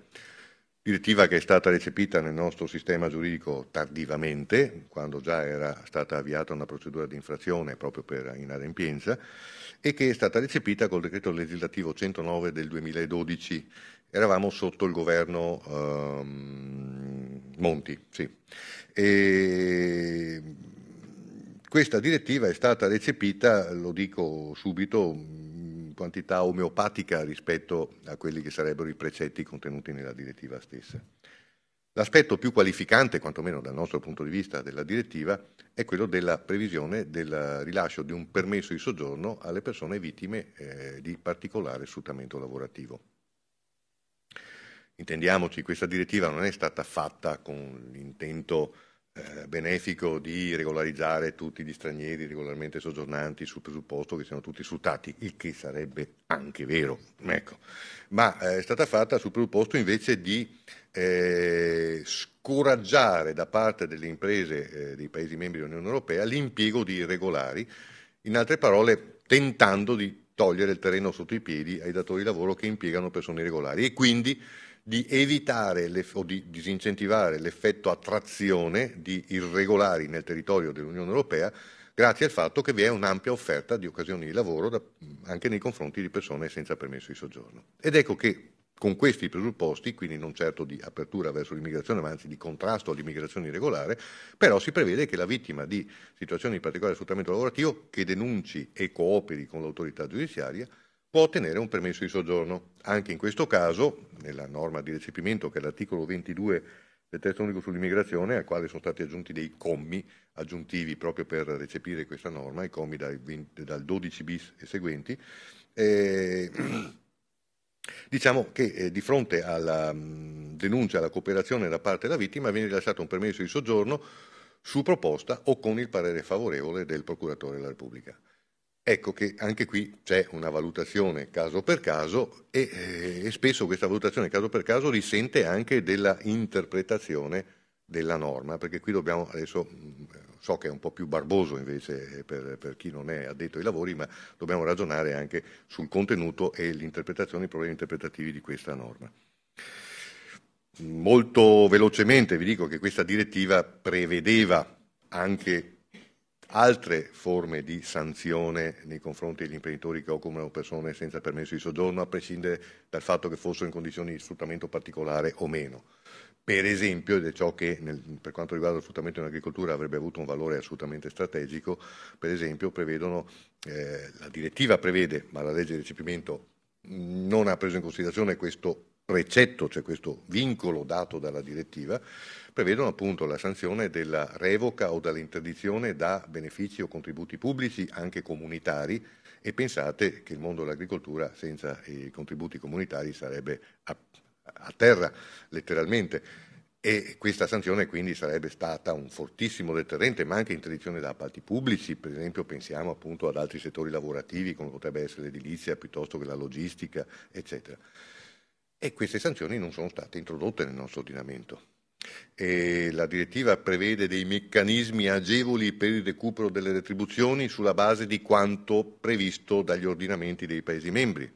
direttiva che è stata recepita nel nostro sistema giuridico tardivamente, quando già era stata avviata una procedura di infrazione proprio per inadempienza, e che è stata recepita col decreto legislativo 109 del 2012. Eravamo sotto il governo ehm, Monti, sì. E questa direttiva è stata recepita, lo dico subito, in quantità omeopatica rispetto a quelli che sarebbero i precetti contenuti nella direttiva stessa. L'aspetto più qualificante, quantomeno dal nostro punto di vista, della direttiva è quello della previsione del rilascio di un permesso di soggiorno alle persone vittime eh, di particolare sfruttamento lavorativo. Intendiamoci, questa direttiva non è stata fatta con l'intento eh, benefico di regolarizzare tutti gli stranieri regolarmente soggiornanti sul presupposto che siano tutti sfruttati, il che sarebbe anche vero, ecco. ma eh, è stata fatta sul presupposto invece di eh, scoraggiare da parte delle imprese eh, dei Paesi membri dell'Unione Europea l'impiego di irregolari, in altre parole tentando di togliere il terreno sotto i piedi ai datori di lavoro che impiegano persone irregolari e quindi di evitare le, o di disincentivare l'effetto attrazione di irregolari nel territorio dell'Unione Europea grazie al fatto che vi è un'ampia offerta di occasioni di lavoro da, anche nei confronti di persone senza permesso di soggiorno. Ed ecco che con questi presupposti, quindi non certo di apertura verso l'immigrazione, ma anzi di contrasto all'immigrazione irregolare, però si prevede che la vittima di situazioni di particolare sfruttamento lavorativo che denunci e cooperi con l'autorità giudiziaria può ottenere un permesso di soggiorno. Anche in questo caso, nella norma di recepimento che è l'articolo 22 del testo unico sull'immigrazione, al quale sono stati aggiunti dei commi aggiuntivi proprio per recepire questa norma, i commi dal, 20, dal 12 bis e seguenti, eh, diciamo che eh, di fronte alla mh, mm, denuncia, alla cooperazione da parte della vittima, viene rilasciato un permesso di soggiorno su proposta o con il parere favorevole del procuratore della Repubblica. Ecco che anche qui c'è una valutazione caso per caso e, eh, e, spesso questa valutazione caso per caso risente anche della interpretazione della norma, perché qui dobbiamo adesso mm, so che è un po' più barboso invece eh, per, per chi non è addetto ai lavori, ma dobbiamo ragionare anche sul contenuto e l'interpretazione, i problemi interpretativi di questa norma. Molto velocemente vi dico che questa direttiva prevedeva anche altre forme di sanzione nei confronti degli imprenditori che occupano persone senza permesso di soggiorno, a prescindere dal fatto che fossero in condizioni di sfruttamento particolare o meno. Per esempio, ed è ciò che nel, per quanto riguarda lo sfruttamento in agricoltura avrebbe avuto un valore assolutamente strategico, per esempio prevedono, eh, la direttiva prevede, ma la legge di recepimento non ha preso in considerazione questo precetto, cioè questo vincolo dato dalla direttiva, prevedono appunto la sanzione della revoca o dall'interdizione da benefici o contributi pubblici, anche comunitari, e pensate che il mondo dell'agricoltura senza i contributi comunitari sarebbe a, a terra, letteralmente. E questa sanzione quindi sarebbe stata un fortissimo deterrente, ma anche interdizione da appalti pubblici, per esempio pensiamo appunto ad altri settori lavorativi come potrebbe essere l'edilizia piuttosto che la logistica, eccetera e queste sanzioni non sono state introdotte nel nostro ordinamento. E la direttiva prevede dei meccanismi agevoli per il recupero delle retribuzioni sulla base di quanto previsto dagli ordinamenti dei Paesi membri.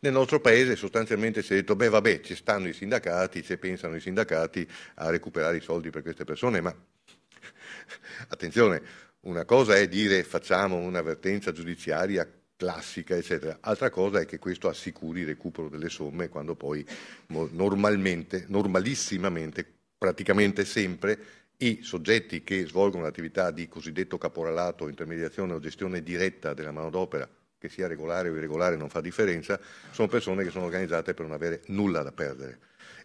Nel nostro Paese sostanzialmente si è detto, beh vabbè, ci stanno i sindacati, ci pensano i sindacati a recuperare i soldi per queste persone, ma attenzione, una cosa è dire facciamo un'avvertenza giudiziaria classica, eccetera. Altra cosa è che questo assicuri il recupero delle somme quando poi normalmente, normalissimamente, praticamente sempre i soggetti che svolgono l'attività di cosiddetto caporalato, intermediazione o gestione diretta della manodopera, che sia regolare o irregolare non fa differenza, sono persone che sono organizzate per non avere nulla da perdere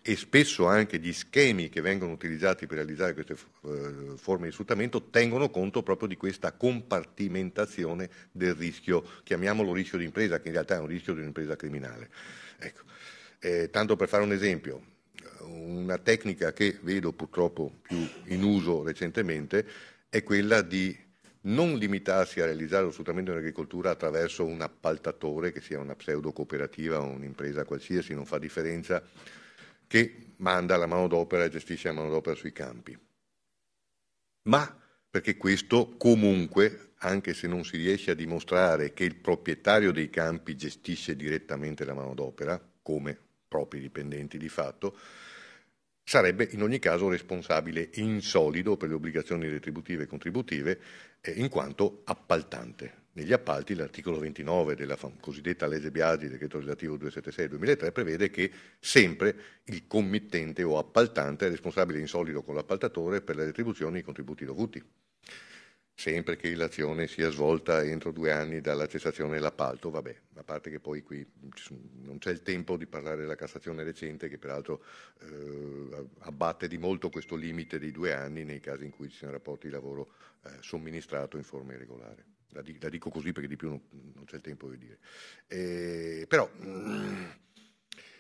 e spesso anche gli schemi che vengono utilizzati per realizzare queste eh, forme di sfruttamento tengono conto proprio di questa compartimentazione del rischio, chiamiamolo rischio di impresa, che in realtà è un rischio di un'impresa criminale. Ecco. Eh, tanto per fare un esempio, una tecnica che vedo purtroppo più in uso recentemente è quella di non limitarsi a realizzare lo sfruttamento dell'agricoltura attraverso un appaltatore, che sia una pseudo cooperativa o un'impresa qualsiasi, non fa differenza, che manda la manodopera e gestisce la manodopera sui campi. Ma perché questo comunque, anche se non si riesce a dimostrare che il proprietario dei campi gestisce direttamente la manodopera, come propri dipendenti di fatto, sarebbe in ogni caso responsabile in solido per le obbligazioni retributive e contributive, eh, in quanto appaltante, negli appalti l'articolo 29 della cosiddetta legge Biagi, decreto legislativo 276-2003, prevede che sempre il committente o appaltante è responsabile in solido con l'appaltatore per le retribuzioni e i contributi dovuti, sempre che l'azione sia svolta entro due anni dalla cessazione dell'appalto. Vabbè, a parte che poi qui non c'è il tempo di parlare della Cassazione recente che peraltro eh, abbatte di molto questo limite dei due anni nei casi in cui ci siano rapporti di lavoro eh, somministrato in forma irregolare la, la dico così perché di più non, non c'è il tempo di dire. Eh, però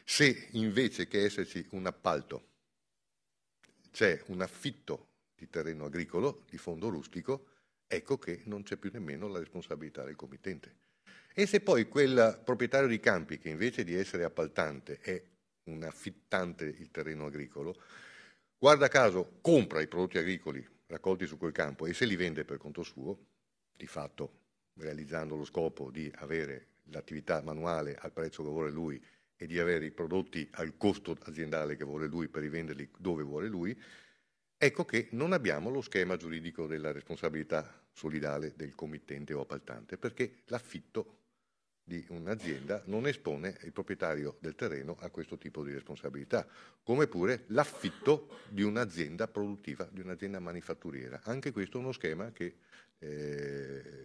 se invece che esserci un appalto c'è un affitto di terreno agricolo, di fondo rustico, ecco che non c'è più nemmeno la responsabilità del committente. E se poi quel proprietario di campi, che invece di essere appaltante è un affittante il terreno agricolo, guarda caso compra i prodotti agricoli raccolti su quel campo e se li vende per conto suo, di fatto realizzando lo scopo di avere l'attività manuale al prezzo che vuole lui e di avere i prodotti al costo aziendale che vuole lui per rivenderli dove vuole lui, ecco che non abbiamo lo schema giuridico della responsabilità solidale del committente o appaltante, perché l'affitto di un'azienda non espone il proprietario del terreno a questo tipo di responsabilità, come pure l'affitto di un'azienda produttiva, di un'azienda manifatturiera. Anche questo è uno schema che eh,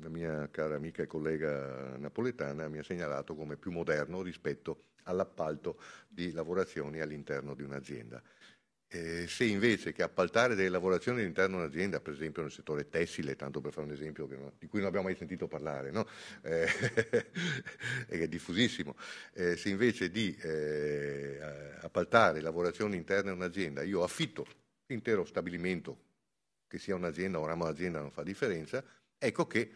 la mia cara amica e collega napoletana mi ha segnalato come più moderno rispetto all'appalto di lavorazioni all'interno di un'azienda. Eh, se invece che appaltare delle lavorazioni all'interno di un'azienda, per esempio nel settore tessile, tanto per fare un esempio non, di cui non abbiamo mai sentito parlare, no? eh, è diffusissimo, eh, se invece di eh, appaltare lavorazioni interne a un'azienda io affitto l'intero stabilimento che sia un'azienda o un ramo d'azienda non fa differenza, ecco che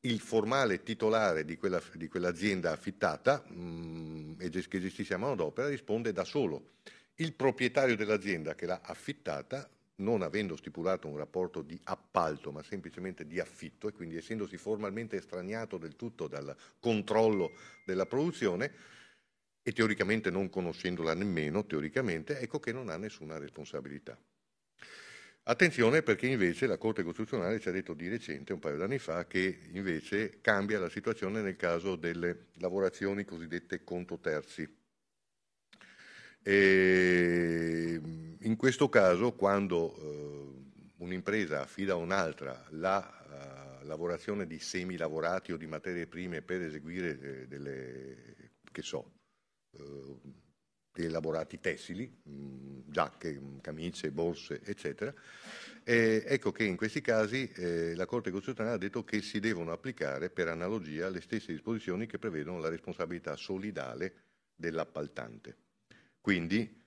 il formale titolare di, quella, di quell'azienda affittata mh, mm, che gestisce a manodopera risponde da solo. Il proprietario dell'azienda che l'ha affittata, non avendo stipulato un rapporto di appalto, ma semplicemente di affitto, e quindi essendosi formalmente estraniato del tutto dal controllo della produzione, e teoricamente non conoscendola nemmeno, teoricamente, ecco che non ha nessuna responsabilità. Attenzione perché invece la Corte Costituzionale ci ha detto di recente, un paio d'anni fa, che invece cambia la situazione nel caso delle lavorazioni cosiddette conto terzi. E mm, in questo caso, quando eh, un'impresa affida a un'altra la eh, lavorazione di semilavorati o di materie prime per eseguire eh, delle, che so, eh, dei laborati tessili, mh, mm, giacche, mh, mm, camicie, borse, eccetera. E ecco che in questi casi eh, la Corte Costituzionale ha detto che si devono applicare per analogia le stesse disposizioni che prevedono la responsabilità solidale dell'appaltante. Quindi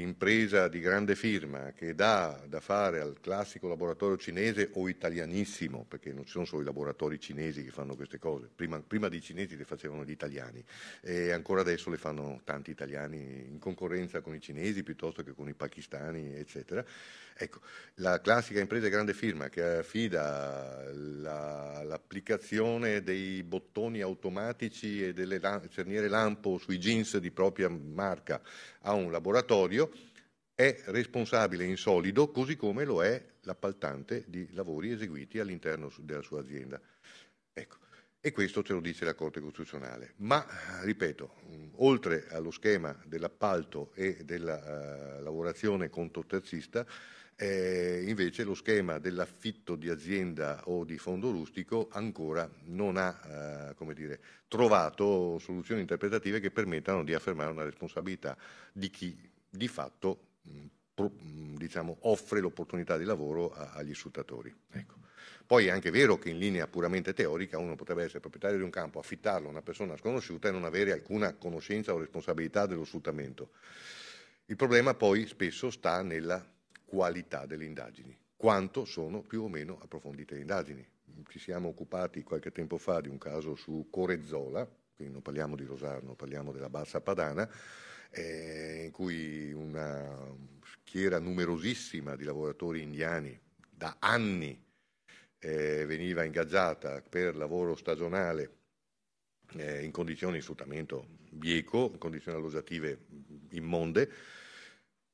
l'impresa di grande firma che dà da fare al classico laboratorio cinese o italianissimo, perché non ci sono solo i laboratori cinesi che fanno queste cose, prima, prima dei cinesi le facevano gli italiani e ancora adesso le fanno tanti italiani in concorrenza con i cinesi piuttosto che con i pakistani, eccetera. Ecco, la classica impresa di grande firma che affida la, l'applicazione dei bottoni automatici e delle cerniere lampo sui jeans di propria marca a un laboratorio è responsabile in solido, così come lo è l'appaltante di lavori eseguiti all'interno della sua azienda. Ecco. E questo ce lo dice la Corte Costituzionale. Ma, ripeto, oltre allo schema dell'appalto e della uh, lavorazione conto terzista, eh, invece lo schema dell'affitto di azienda o di fondo rustico ancora non ha eh, dire, trovato soluzioni interpretative che permettano di affermare una responsabilità di chi di fatto mh, mm, pro, mh, mm, diciamo, offre l'opportunità di lavoro a, agli sfruttatori. Ecco. Poi è anche vero che in linea puramente teorica uno potrebbe essere proprietario di un campo, affittarlo a una persona sconosciuta e non avere alcuna conoscenza o responsabilità dello sfruttamento. Il problema poi spesso sta nella qualità delle indagini, quanto sono più o meno approfondite le indagini. Ci siamo occupati qualche tempo fa di un caso su Corezzola, quindi non parliamo di Rosarno, parliamo della Bassa Padana, eh, in cui una schiera numerosissima di lavoratori indiani da anni eh, veniva ingaggiata per lavoro stagionale eh, in condizioni di sfruttamento bieco, condizioni alloggiative immonde,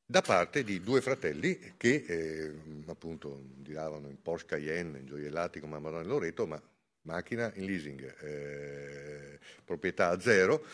da parte di due fratelli che eh, appunto giravano in Porsche Cayenne, in gioiellati come a e Loreto, ma macchina in leasing, eh, proprietà a zero,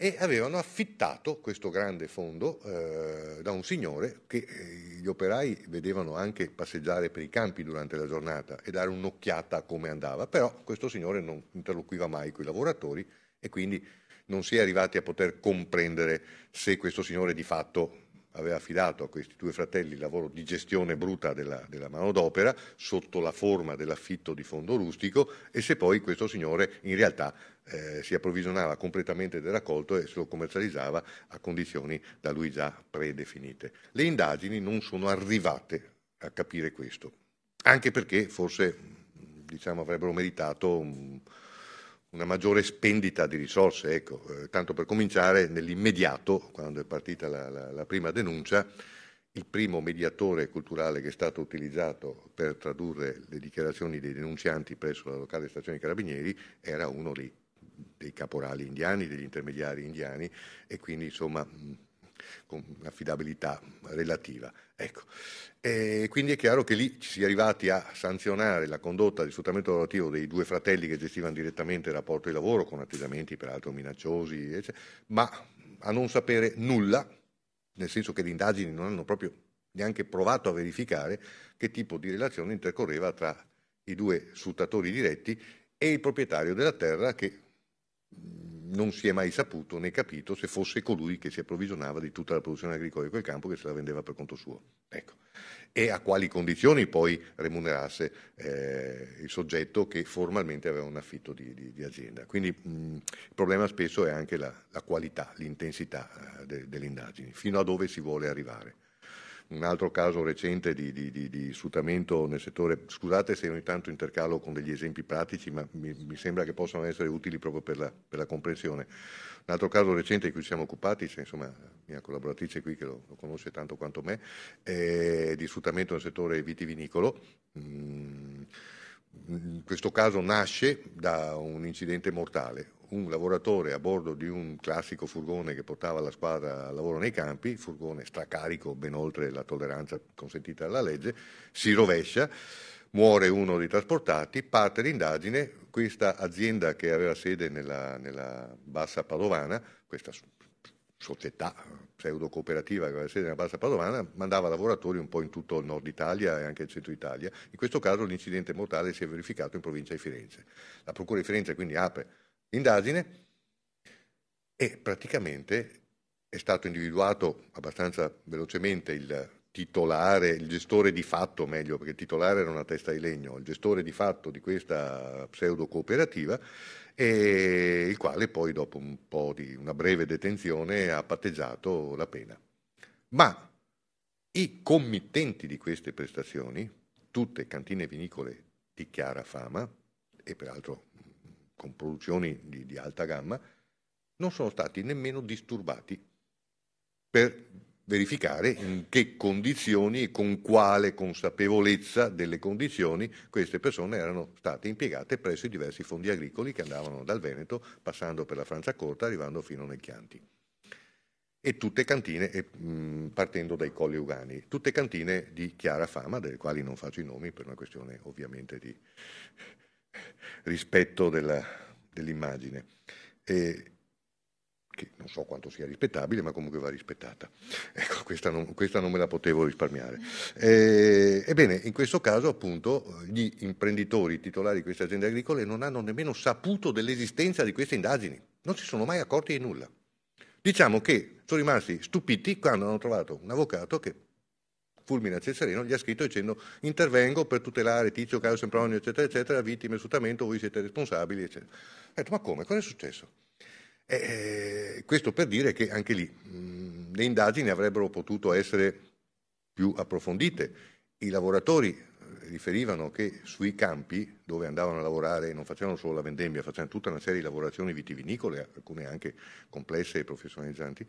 e avevano affittato questo grande fondo eh, da un signore che eh, gli operai vedevano anche passeggiare per i campi durante la giornata e dare un'occhiata a come andava, però questo signore non interloquiva mai con i lavoratori e quindi non si è arrivati a poter comprendere se questo signore di fatto aveva affidato a questi due fratelli il lavoro di gestione bruta della, della manodopera sotto la forma dell'affitto di fondo rustico e se poi questo signore in realtà eh, si approvvigionava completamente del raccolto e se lo commercializzava a condizioni da lui già predefinite. Le indagini non sono arrivate a capire questo, anche perché forse diciamo, avrebbero meritato... Um, una maggiore spendita di risorse. Ecco, eh, tanto per cominciare, nell'immediato, quando è partita la, la, la, prima denuncia, il primo mediatore culturale che è stato utilizzato per tradurre le dichiarazioni dei denuncianti presso la locale stazione dei Carabinieri era uno dei, dei caporali indiani, degli intermediari indiani e quindi insomma con affidabilità relativa. Ecco. quindi è chiaro che lì ci si è arrivati a sanzionare la condotta di sfruttamento lavorativo dei due fratelli che gestivano direttamente il rapporto di lavoro con atteggiamenti peraltro minacciosi, eccetera, ma a non sapere nulla, nel senso che le indagini non hanno proprio neanche provato a verificare che tipo di relazione intercorreva tra i due sfruttatori diretti e il proprietario della terra che non si è mai saputo né capito se fosse colui che si approvvigionava di tutta la produzione agricola di quel campo che se la vendeva per conto suo. Ecco. E a quali condizioni poi remunerasse eh, il soggetto che formalmente aveva un affitto di, di, di azienda. Quindi mh, il problema spesso è anche la, la qualità, l'intensità eh, de, delle indagini, fino a dove si vuole arrivare un altro caso recente di, di, di, di, sfruttamento nel settore, scusate se ogni tanto intercalo con degli esempi pratici, ma mi, mi sembra che possano essere utili proprio per la, per la, comprensione. Un altro caso recente di cui siamo occupati, c'è insomma mia collaboratrice qui che lo, lo conosce tanto quanto me, è di sfruttamento nel settore vitivinicolo. Mm, in questo caso nasce da un incidente mortale, un lavoratore a bordo di un classico furgone che portava la squadra a lavoro nei campi, furgone stracarico ben oltre la tolleranza consentita dalla legge, si rovescia, muore uno dei trasportati, parte l'indagine, questa azienda che aveva sede nella, nella bassa padovana, questa società pseudo cooperativa che aveva sede nella Bassa Padovana mandava lavoratori un po' in tutto il nord Italia e anche il centro Italia. In questo caso l'incidente mortale si è verificato in provincia di Firenze. La Procura di Firenze quindi apre indagine e praticamente è stato individuato abbastanza velocemente il titolare, il gestore di fatto, meglio, perché il titolare era una testa di legno, il gestore di fatto di questa pseudo cooperativa, il quale poi dopo un po' di una breve detenzione ha patteggiato la pena. Ma i committenti di queste prestazioni, tutte cantine vinicole di chiara fama, e peraltro con produzioni di, di alta gamma, non sono stati nemmeno disturbati per verificare in che condizioni e con quale consapevolezza delle condizioni queste persone erano state impiegate presso i diversi fondi agricoli che andavano dal Veneto, passando per la Francia Corta, arrivando fino nei Chianti. E tutte cantine, e, mh, mm, partendo dai Colli Ugani, tutte cantine di chiara fama, delle quali non faccio i nomi per una questione ovviamente di rispetto dell'immagine, dell che non so quanto sia rispettabile, ma comunque va rispettata. Ecco, questa non, questa non me la potevo risparmiare. E, ebbene, in questo caso appunto gli imprenditori titolari di queste aziende agricole non hanno nemmeno saputo dell'esistenza di queste indagini, non si sono mai accorti di nulla. Diciamo che sono rimasti stupiti quando hanno trovato un avvocato che Fulmine a Cesareno, gli ha scritto dicendo intervengo per tutelare Tizio, Caio Sempronio, eccetera, eccetera, vittime sfruttamento, voi siete responsabili, eccetera. Ha detto ma come? Cosa è successo? Eh, questo per dire che anche lì mh, le indagini avrebbero potuto essere più approfondite. I lavoratori riferivano che sui campi dove andavano a lavorare non facevano solo la vendemmia, facevano tutta una serie di lavorazioni vitivinicole, alcune anche complesse e professionalizzanti,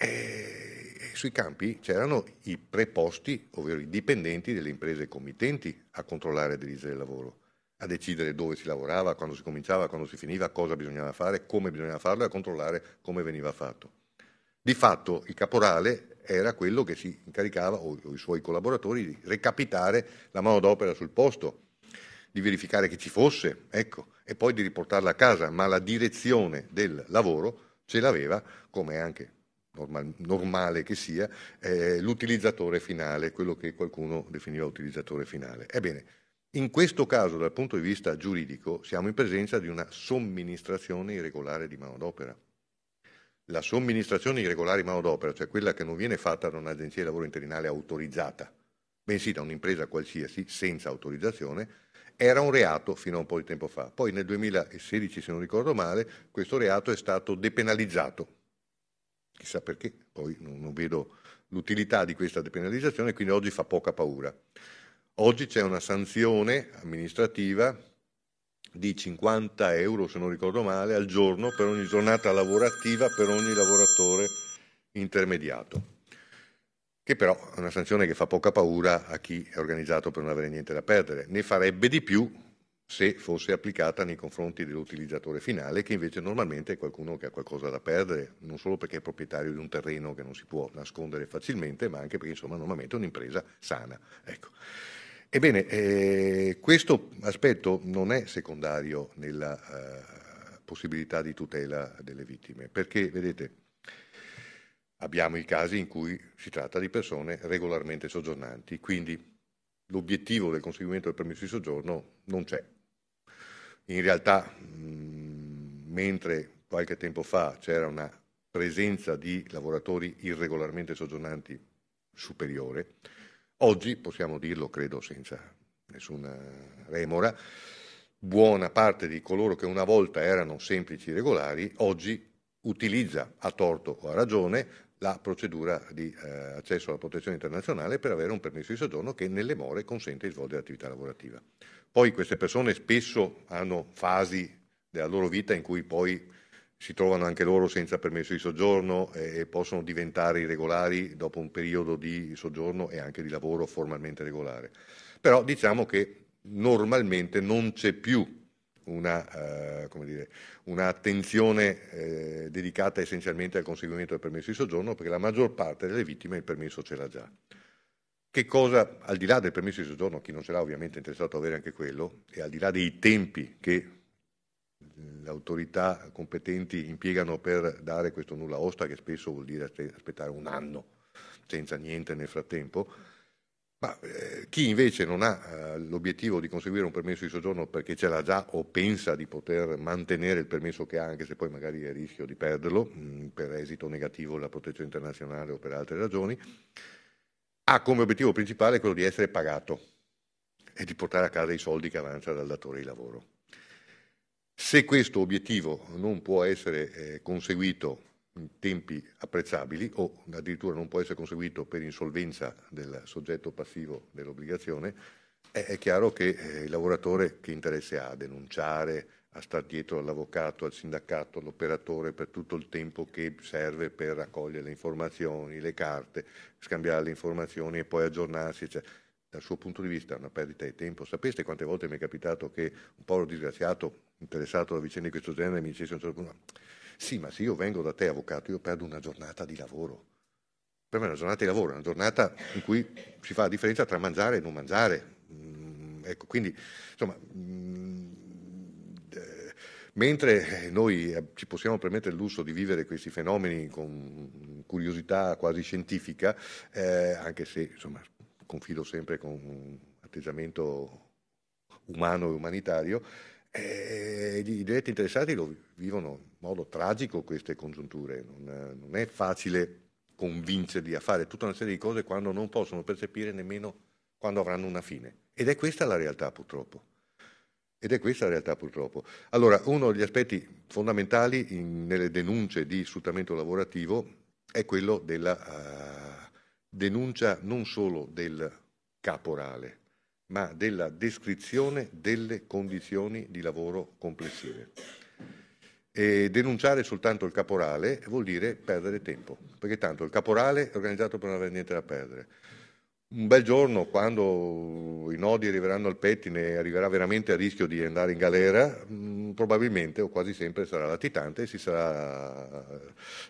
e eh, sui campi c'erano i preposti, ovvero i dipendenti delle imprese committenti, a controllare e dirigere il lavoro, a decidere dove si lavorava, quando si cominciava, quando si finiva, cosa bisognava fare, come bisognava farlo e a controllare come veniva fatto. Di fatto il caporale era quello che si incaricava, o, i suoi collaboratori, di recapitare la manodopera sul posto, di verificare che ci fosse, ecco, e poi di riportarla a casa, ma la direzione del lavoro ce l'aveva, come anche normal, normale che sia, eh, l'utilizzatore finale, quello che qualcuno definiva utilizzatore finale. Ebbene, in questo caso, dal punto di vista giuridico, siamo in presenza di una somministrazione irregolare di manodopera. La somministrazione irregolare di manodopera, cioè quella che non viene fatta da un'agenzia di lavoro interinale autorizzata, bensì da un'impresa qualsiasi senza autorizzazione, era un reato fino a un po' di tempo fa. Poi nel 2016, se non ricordo male, questo reato è stato depenalizzato chissà perché, poi non, non vedo l'utilità di questa depenalizzazione, quindi oggi fa poca paura. Oggi c'è una sanzione amministrativa di 50 euro, se non ricordo male, al giorno per ogni giornata lavorativa per ogni lavoratore intermediato, che però è una sanzione che fa poca paura a chi è organizzato per non avere niente da perdere. Ne farebbe di più se fosse applicata nei confronti dell'utilizzatore finale, che invece normalmente è qualcuno che ha qualcosa da perdere, non solo perché è proprietario di un terreno che non si può nascondere facilmente, ma anche perché insomma normalmente è un'impresa sana. Ecco. Ebbene, eh, questo aspetto non è secondario nella eh, possibilità di tutela delle vittime, perché vedete, abbiamo i casi in cui si tratta di persone regolarmente soggiornanti, quindi l'obiettivo del conseguimento del permesso di soggiorno non c'è, in realtà, mm, mentre qualche tempo fa c'era una presenza di lavoratori irregolarmente soggiornanti superiore, oggi possiamo dirlo, credo senza nessuna remora, buona parte di coloro che una volta erano semplici regolari oggi utilizza a torto o a ragione la procedura di eh, accesso alla protezione internazionale per avere un permesso di soggiorno che nelle more consente di svolgere attività lavorativa. Poi queste persone spesso hanno fasi della loro vita in cui poi si trovano anche loro senza permesso di soggiorno e possono diventare irregolari dopo un periodo di soggiorno e anche di lavoro formalmente regolare. Però diciamo che normalmente non c'è più una, eh, dire, un'attenzione eh, dedicata essenzialmente al conseguimento del permesso di soggiorno perché la maggior parte delle vittime il permesso ce l'ha già. Che cosa, al di là del permesso di soggiorno, chi non ce l'ha ovviamente interessato ad avere anche quello, e al di là dei tempi che le autorità competenti impiegano per dare questo nulla osta, che spesso vuol dire aspettare un anno senza niente nel frattempo, ma eh, chi invece non ha eh, l'obiettivo di conseguire un permesso di soggiorno perché ce l'ha già o pensa di poter mantenere il permesso che ha, anche se poi magari è a rischio di perderlo mh, mm, per esito negativo della protezione internazionale o per altre ragioni, ha come obiettivo principale quello di essere pagato e di portare a casa i soldi che avanza dal datore di lavoro. Se questo obiettivo non può essere eh, conseguito in tempi apprezzabili o addirittura non può essere conseguito per insolvenza del soggetto passivo dell'obbligazione, è, è chiaro che eh, il lavoratore che interesse ha a denunciare, a star dietro all'avvocato, al sindacato, all'operatore per tutto il tempo che serve per raccogliere le informazioni, le carte, scambiare le informazioni e poi aggiornarsi. Cioè, dal suo punto di vista è una perdita di tempo. Sapeste quante volte mi è capitato che un povero disgraziato, interessato da vicende di questo genere, mi dicesse a un certo punto, sì, ma se io vengo da te, avvocato, io perdo una giornata di lavoro. Per me è una giornata di lavoro, è una giornata in cui si fa la differenza tra mangiare e non mangiare. Mm, ecco, quindi, insomma, mm, Mentre eh, noi eh, ci possiamo permettere il lusso di vivere questi fenomeni con curiosità quasi scientifica, eh, anche se insomma, confido sempre con un atteggiamento umano e umanitario, eh, i diretti interessati lo vivono in modo tragico queste congiunture, non, non è facile convincerli a fare tutta una serie di cose quando non possono percepire nemmeno quando avranno una fine. Ed è questa la realtà purtroppo. Ed è questa la realtà purtroppo. Allora, uno degli aspetti fondamentali in, nelle denunce di sfruttamento lavorativo è quello della uh, denuncia non solo del caporale, ma della descrizione delle condizioni di lavoro complessive. E denunciare soltanto il caporale vuol dire perdere tempo, perché tanto il caporale è organizzato per non avere niente da perdere un bel giorno, quando i nodi arriveranno al pettine e arriverà veramente a rischio di andare in galera, mm, probabilmente o quasi sempre sarà latitante e si sarà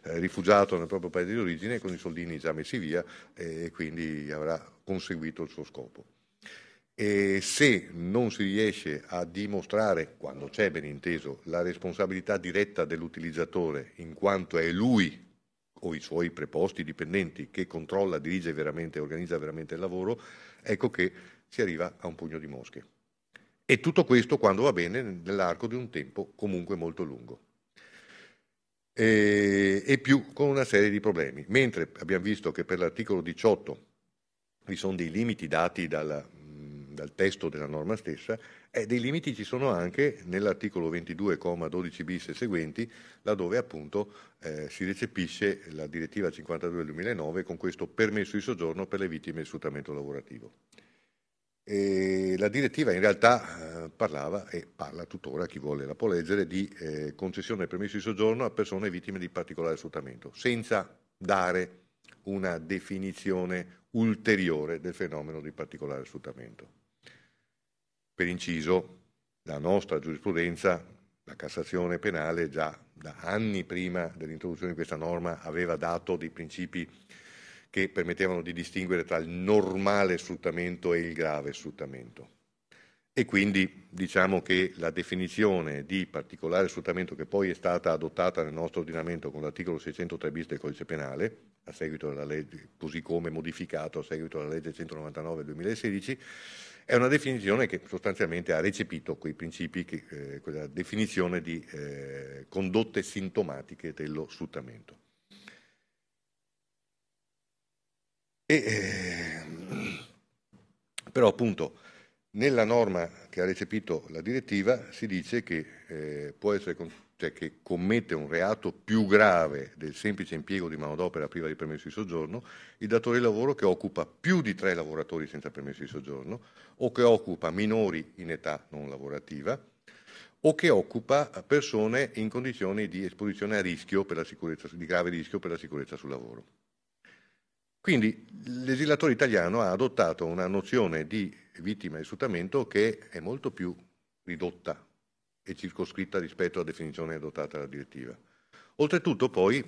eh, rifugiato nel proprio paese di origine con i soldini già messi via e quindi avrà conseguito il suo scopo. E se non si riesce a dimostrare, quando c'è ben inteso, la responsabilità diretta dell'utilizzatore, in quanto è lui o i suoi preposti dipendenti che controlla, dirige veramente, organizza veramente il lavoro, ecco che si arriva a un pugno di mosche. E tutto questo quando va bene nell'arco di un tempo comunque molto lungo. E, e più con una serie di problemi. Mentre abbiamo visto che per l'articolo 18 vi sono dei limiti dati dalla, dal testo della norma stessa, eh, dei limiti ci sono anche nell'articolo 22,12 bis e seguenti, laddove appunto eh, si recepisce la direttiva 52 del 2009 con questo permesso di soggiorno per le vittime di sfruttamento lavorativo. E la direttiva in realtà eh, parlava e parla tuttora, chi vuole la può leggere, di eh, concessione del permesso di soggiorno a persone vittime di particolare sfruttamento, senza dare una definizione ulteriore del fenomeno di particolare sfruttamento. Per inciso, la nostra giurisprudenza, la Cassazione penale, già da anni prima dell'introduzione di questa norma aveva dato dei principi che permettevano di distinguere tra il normale sfruttamento e il grave sfruttamento. E quindi diciamo che la definizione di particolare sfruttamento che poi è stata adottata nel nostro ordinamento con l'articolo 603 bis del codice penale, a seguito della legge, così come modificato a seguito della legge 199 del 2016, è una definizione che sostanzialmente ha recepito quei principi, che, eh, quella definizione di eh, condotte sintomatiche dello sfruttamento. E, eh, però appunto nella norma che ha recepito la direttiva si dice che eh, può essere cioè che commette un reato più grave del semplice impiego di manodopera priva di permesso di soggiorno, il datore di lavoro che occupa più di tre lavoratori senza permesso di soggiorno o che occupa minori in età non lavorativa o che occupa persone in condizioni di esposizione a rischio di grave rischio per la sicurezza sul lavoro. Quindi il legislatore italiano ha adottato una nozione di vittima di sfruttamento che è molto più ridotta e circoscritta rispetto alla definizione adottata dalla direttiva. Oltretutto poi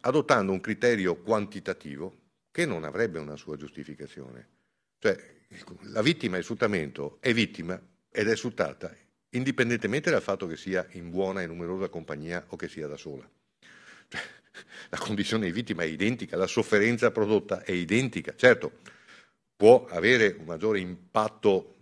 adottando un criterio quantitativo che non avrebbe una sua giustificazione. Cioè la vittima del sfruttamento è vittima ed è sfruttata indipendentemente dal fatto che sia in buona e numerosa compagnia o che sia da sola. Cioè, la condizione di vittima è identica, la sofferenza prodotta è identica. Certo, può avere un maggiore impatto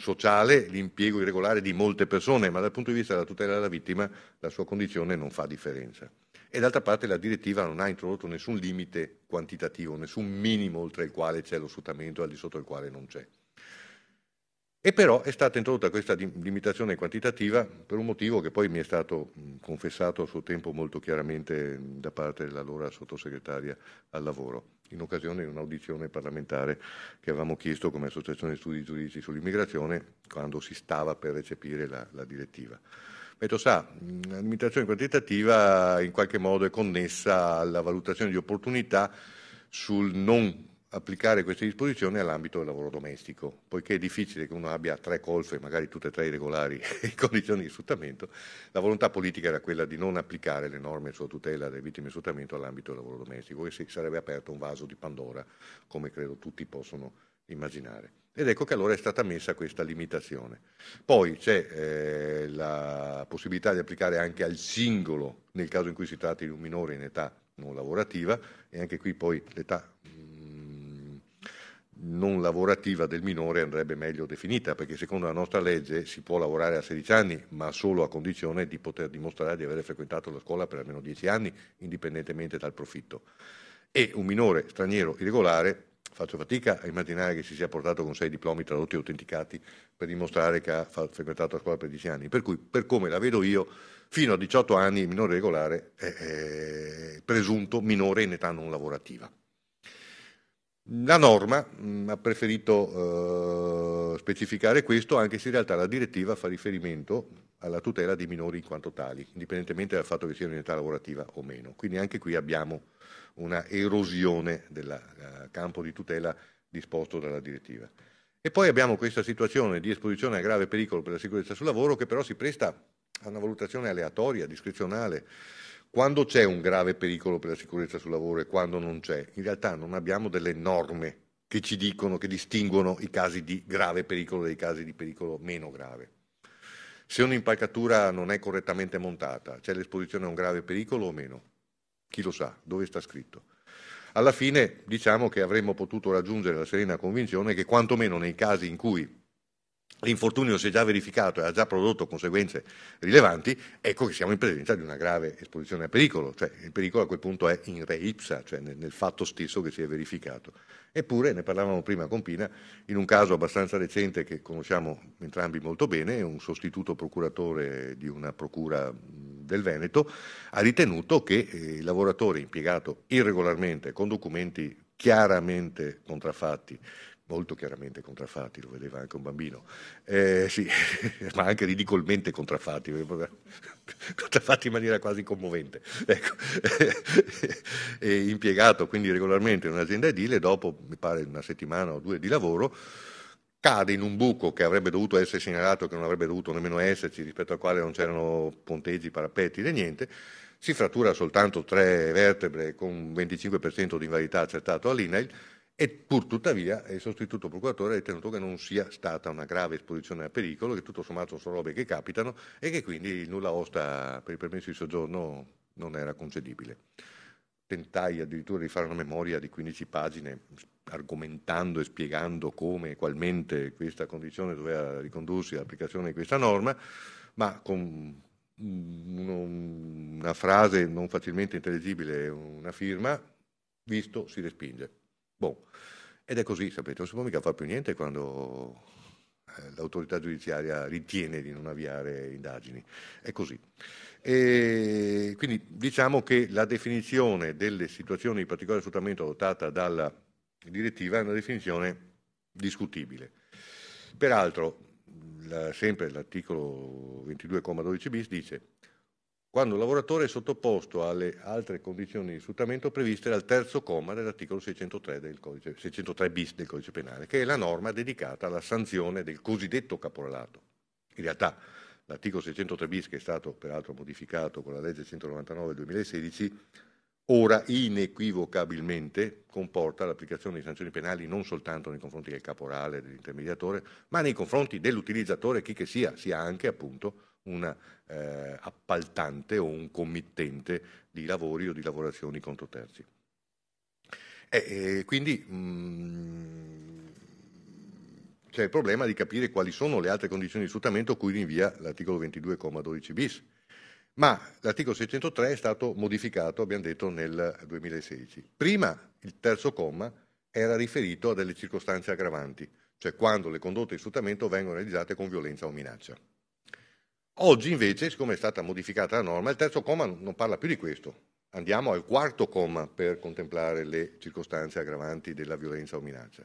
sociale l'impiego irregolare di molte persone, ma dal punto di vista della tutela della vittima la sua condizione non fa differenza. E d'altra parte la direttiva non ha introdotto nessun limite quantitativo, nessun minimo oltre il quale c'è lo sfruttamento, al di sotto il quale non c'è. E però è stata introdotta questa limitazione quantitativa per un motivo che poi mi è stato confessato a suo tempo molto chiaramente da parte dell'allora sottosegretaria al lavoro, in occasione di un'audizione parlamentare che avevamo chiesto come Associazione di Studi Giuridici sull'immigrazione quando si stava per recepire la, la direttiva. Metto sa, la limitazione quantitativa in qualche modo è connessa alla valutazione di opportunità sul non applicare queste disposizioni all'ambito del lavoro domestico, poiché è difficile che uno abbia tre colfe, magari tutte e tre irregolari, in condizioni di sfruttamento, la volontà politica era quella di non applicare le norme sulla tutela delle vittime di sfruttamento all'ambito del lavoro domestico che si sarebbe aperto un vaso di Pandora, come credo tutti possono immaginare. Ed ecco che allora è stata messa questa limitazione. Poi c'è eh, la possibilità di applicare anche al singolo, nel caso in cui si tratti di un minore in età non lavorativa, e anche qui poi l'età non lavorativa del minore andrebbe meglio definita, perché secondo la nostra legge si può lavorare a 16 anni, ma solo a condizione di poter dimostrare di aver frequentato la scuola per almeno 10 anni, indipendentemente dal profitto. E un minore straniero irregolare, faccio fatica a immaginare che si sia portato con 6 diplomi tradotti e autenticati per dimostrare che ha frequentato la scuola per 10 anni. Per cui, per come la vedo io, fino a 18 anni il minore regolare è presunto minore in età non lavorativa. La norma mh, mm, ha preferito eh, specificare questo, anche se in realtà la direttiva fa riferimento alla tutela dei minori in quanto tali, indipendentemente dal fatto che siano in età lavorativa o meno. Quindi anche qui abbiamo una erosione del uh, eh, campo di tutela disposto dalla direttiva. E poi abbiamo questa situazione di esposizione a grave pericolo per la sicurezza sul lavoro che però si presta a una valutazione aleatoria, discrezionale, quando c'è un grave pericolo per la sicurezza sul lavoro e quando non c'è? In realtà non abbiamo delle norme che ci dicono, che distinguono i casi di grave pericolo dai casi di pericolo meno grave. Se un'impalcatura non è correttamente montata, c'è l'esposizione a un grave pericolo o meno? Chi lo sa? Dove sta scritto? Alla fine diciamo che avremmo potuto raggiungere la serena convinzione che quantomeno nei casi in cui l'infortunio si è già verificato e ha già prodotto conseguenze rilevanti, ecco che siamo in presenza di una grave esposizione a pericolo, cioè il pericolo a quel punto è in re ipsa, cioè nel, nel fatto stesso che si è verificato. Eppure, ne parlavamo prima con Pina, in un caso abbastanza recente che conosciamo entrambi molto bene, un sostituto procuratore di una procura del Veneto ha ritenuto che eh, il lavoratore impiegato irregolarmente con documenti chiaramente contraffatti molto chiaramente contraffatti, lo vedeva anche un bambino, eh, sì, ma anche ridicolmente contraffatti, eh, contraffatti in maniera quasi commovente, ecco. e impiegato quindi regolarmente in un'azienda edile, dopo mi pare una settimana o due di lavoro, cade in un buco che avrebbe dovuto essere segnalato, che non avrebbe dovuto nemmeno esserci, rispetto al quale non c'erano ponteggi, parapetti né niente, si frattura soltanto tre vertebre con un 25% di invalidità accertato all'INAIL, e pur tuttavia il sostituto procuratore ha ritenuto che non sia stata una grave esposizione a pericolo, che tutto sommato sono robe che capitano e che quindi il nulla osta per il permesso di soggiorno non era concedibile. Tentai addirittura di fare una memoria di 15 pagine argomentando e spiegando come e qualmente questa condizione doveva ricondursi all'applicazione di questa norma, ma con una frase non facilmente intelligibile e una firma, visto si respinge. Bon. Ed è così, sapete, non si può mica fare più niente quando eh, l'autorità giudiziaria ritiene di non avviare indagini. È così. E quindi diciamo che la definizione delle situazioni di particolare sfruttamento adottata dalla direttiva è una definizione discutibile. Peraltro, la, sempre l'articolo 22,12 bis dice quando il lavoratore è sottoposto alle altre condizioni di sfruttamento previste dal terzo comma dell'articolo 603, del codice, 603 bis del codice penale, che è la norma dedicata alla sanzione del cosiddetto caporalato. In realtà l'articolo 603 bis, che è stato peraltro modificato con la legge 199 del 2016, ora inequivocabilmente comporta l'applicazione di sanzioni penali non soltanto nei confronti del caporale, dell'intermediatore, ma nei confronti dell'utilizzatore, chi che sia, sia anche appunto un eh, appaltante o un committente di lavori o di lavorazioni contro terzi. E, e quindi mh, mm, c'è il problema di capire quali sono le altre condizioni di sfruttamento cui rinvia l'articolo 22,12 bis. Ma l'articolo 603 è stato modificato, abbiamo detto, nel 2016. Prima il terzo comma era riferito a delle circostanze aggravanti, cioè quando le condotte di sfruttamento vengono realizzate con violenza o minaccia. Oggi invece, siccome è stata modificata la norma, il terzo comma non parla più di questo. Andiamo al quarto comma per contemplare le circostanze aggravanti della violenza o minaccia.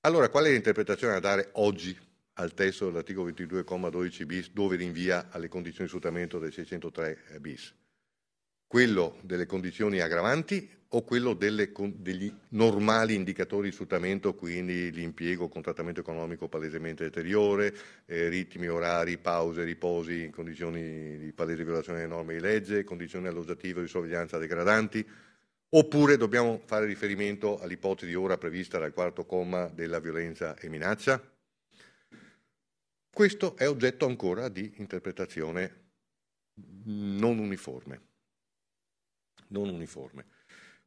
Allora, qual è l'interpretazione da dare oggi al testo dell'articolo 22,12 bis, dove rinvia alle condizioni di sfruttamento del 603 bis? quello delle condizioni aggravanti o quello delle, degli normali indicatori di sfruttamento, quindi l'impiego con trattamento economico palesemente deteriore, eh, ritmi, orari, pause, riposi in condizioni di palese violazione delle norme di legge, condizioni alloggiative di sorveglianza degradanti, oppure dobbiamo fare riferimento all'ipotesi ora prevista dal quarto comma della violenza e minaccia? Questo è oggetto ancora di interpretazione non uniforme non uniforme.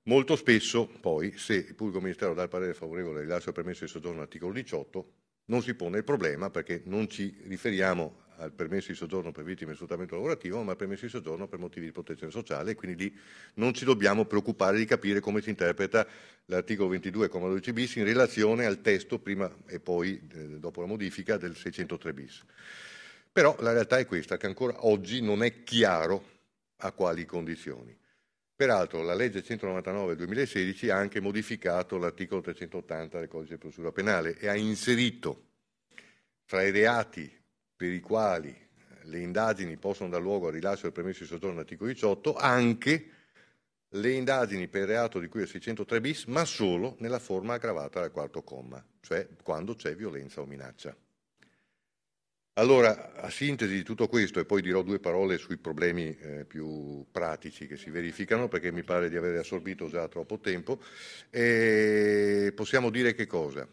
Molto spesso, poi, se il pubblico ministero dà il parere favorevole al rilascio del permesso di soggiorno all'articolo 18, non si pone il problema perché non ci riferiamo al permesso di soggiorno per vittime di sfruttamento lavorativo, ma al permesso di soggiorno per motivi di protezione sociale, e quindi lì non ci dobbiamo preoccupare di capire come si interpreta l'articolo 22,12 bis in relazione al testo prima e poi, eh, dopo la modifica, del 603 bis. Però la realtà è questa, che ancora oggi non è chiaro a quali condizioni. Peraltro la legge 199-2016 del ha anche modificato l'articolo 380 del codice di procedura penale e ha inserito fra i reati per i quali le indagini possono dar luogo al rilascio del permesso di soggiorno all'articolo 18 anche le indagini per il reato di cui è 603 bis, ma solo nella forma aggravata dal quarto comma, cioè quando c'è violenza o minaccia. Allora, a sintesi di tutto questo, e poi dirò due parole sui problemi eh, più pratici che si verificano, perché mi pare di aver assorbito già troppo tempo, eh, possiamo dire che cosa?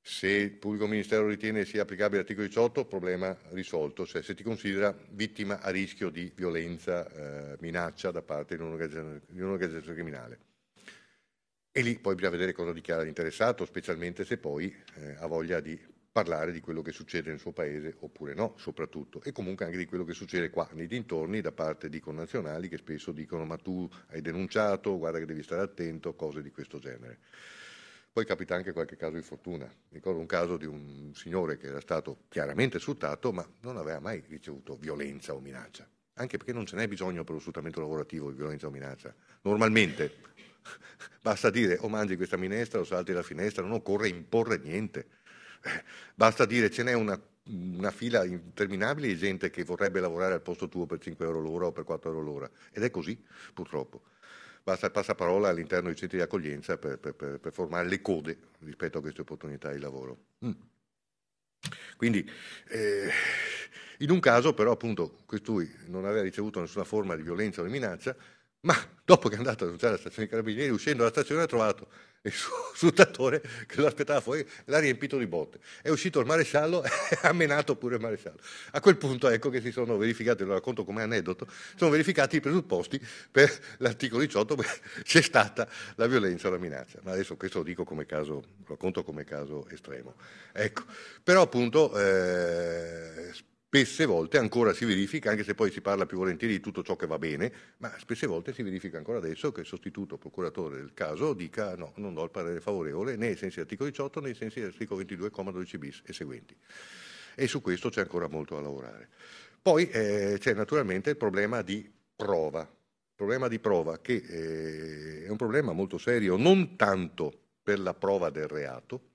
Se il pubblico ministero ritiene sia applicabile l'articolo 18, problema risolto, cioè se ti considera vittima a rischio di violenza, eh, minaccia da parte di un'organizzazione criminale. E lì poi bisogna vedere cosa dichiara l'interessato, specialmente se poi eh, ha voglia di parlare di quello che succede nel suo paese oppure no, soprattutto, e comunque anche di quello che succede qua nei dintorni da parte di connazionali che spesso dicono ma tu hai denunciato, guarda che devi stare attento, cose di questo genere. Poi capita anche qualche caso di fortuna. Ricordo un caso di un signore che era stato chiaramente sfruttato, ma non aveva mai ricevuto violenza o minaccia. Anche perché non ce n'è bisogno per lo sfruttamento lavorativo di violenza o minaccia. Normalmente basta dire o mangi questa minestra o salti la finestra, non occorre imporre niente. basta dire ce n'è una, una, fila interminabile di gente che vorrebbe lavorare al posto tuo per 5 euro l'ora o per 4 euro l'ora ed è così purtroppo. Basta il passaparola all'interno dei centri di accoglienza per, per, per, per, formare le code rispetto a queste opportunità di lavoro. Mm. Quindi eh, in un caso però appunto questui non aveva ricevuto nessuna forma di violenza o di minaccia, ma dopo che è andato a denunciare la stazione dei carabinieri, uscendo dalla stazione ha trovato il suo sfruttatore che lo aspettava fuori l'ha riempito di botte. È uscito il maresciallo e ha menato pure il maresciallo. A quel punto ecco che si sono verificati, lo racconto come aneddoto, sono verificati i presupposti per l'articolo 18, c'è stata la violenza o la minaccia. Ma adesso questo lo dico come caso, lo racconto come caso estremo. Ecco, però appunto... Eh, spesse volte ancora si verifica, anche se poi si parla più volentieri di tutto ciò che va bene, ma spesse volte si verifica ancora adesso che il sostituto procuratore del caso dica no, non do il parere favorevole né ai sensi dell'articolo 18 né ai sensi dell'articolo 22, 12 bis e seguenti. E su questo c'è ancora molto da lavorare. Poi eh, c'è naturalmente il problema di prova, il problema di prova che eh, è un problema molto serio non tanto per la prova del reato,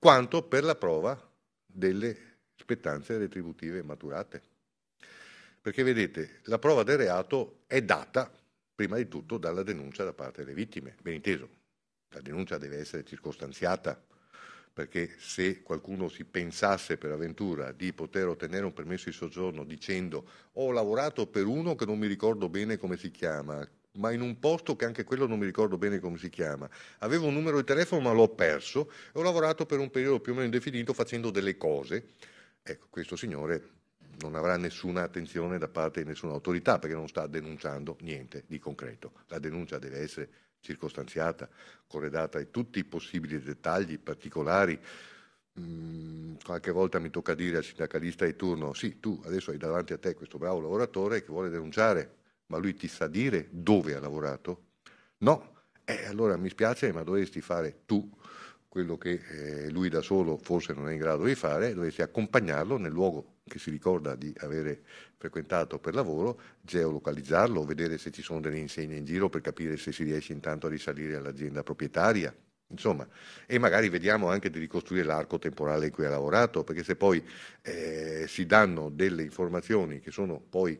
quanto per la prova delle spettanze retributive maturate. Perché vedete, la prova del reato è data prima di tutto dalla denuncia da parte delle vittime, ben inteso. La denuncia deve essere circostanziata, perché se qualcuno si pensasse per avventura di poter ottenere un permesso di soggiorno dicendo ho lavorato per uno che non mi ricordo bene come si chiama, ma in un posto che anche quello non mi ricordo bene come si chiama, avevo un numero di telefono ma l'ho perso e ho lavorato per un periodo più o meno indefinito facendo delle cose, ecco, questo signore non avrà nessuna attenzione da parte di nessuna autorità perché non sta denunciando niente di concreto. La denuncia deve essere circostanziata, corredata di tutti i possibili dettagli particolari. Mm, qualche volta mi tocca dire al sindacalista di turno, sì, tu adesso hai davanti a te questo bravo lavoratore che vuole denunciare, ma lui ti sa dire dove ha lavorato? No, eh, allora mi spiace, ma dovresti fare tu quello che eh, lui da solo forse non è in grado di fare, dovessi accompagnarlo nel luogo che si ricorda di avere frequentato per lavoro, geolocalizzarlo, vedere se ci sono delle insegne in giro per capire se si riesce intanto a risalire all'azienda proprietaria. Insomma, e magari vediamo anche di ricostruire l'arco temporale in cui ha lavorato, perché se poi eh, si danno delle informazioni che sono poi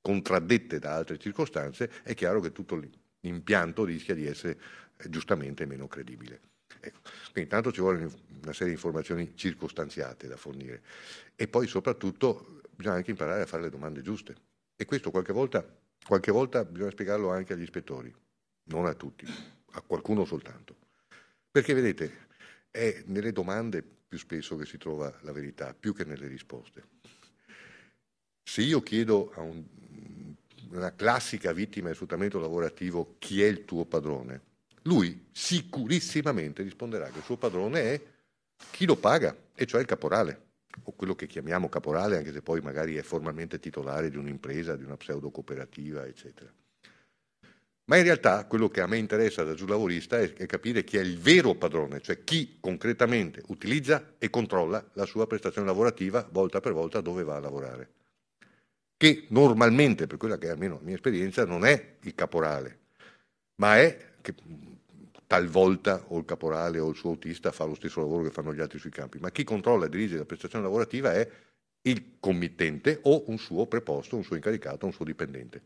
contraddette da altre circostanze, è chiaro che tutto l'impianto rischia di essere eh, giustamente meno credibile. Ecco. Quindi intanto ci vuole una serie di informazioni circostanziate da fornire e poi soprattutto bisogna anche imparare a fare le domande giuste e questo qualche volta, qualche volta bisogna spiegarlo anche agli ispettori, non a tutti, a qualcuno soltanto. Perché vedete, è nelle domande più spesso che si trova la verità, più che nelle risposte. Se io chiedo a un, una classica vittima di sfruttamento lavorativo chi è il tuo padrone, lui sicurissimamente risponderà che il suo padrone è chi lo paga, e cioè il caporale, o quello che chiamiamo caporale, anche se poi magari è formalmente titolare di un'impresa, di una pseudo cooperativa, eccetera. Ma in realtà quello che a me interessa da giuslavorista è, è capire chi è il vero padrone, cioè chi concretamente utilizza e controlla la sua prestazione lavorativa volta per volta dove va a lavorare. Che normalmente, per quella che è almeno la mia esperienza, non è il caporale, ma è, che talvolta o il caporale o il suo autista fa lo stesso lavoro che fanno gli altri sui campi, ma chi controlla e dirige la prestazione lavorativa è il committente o un suo preposto, un suo incaricato, un suo dipendente.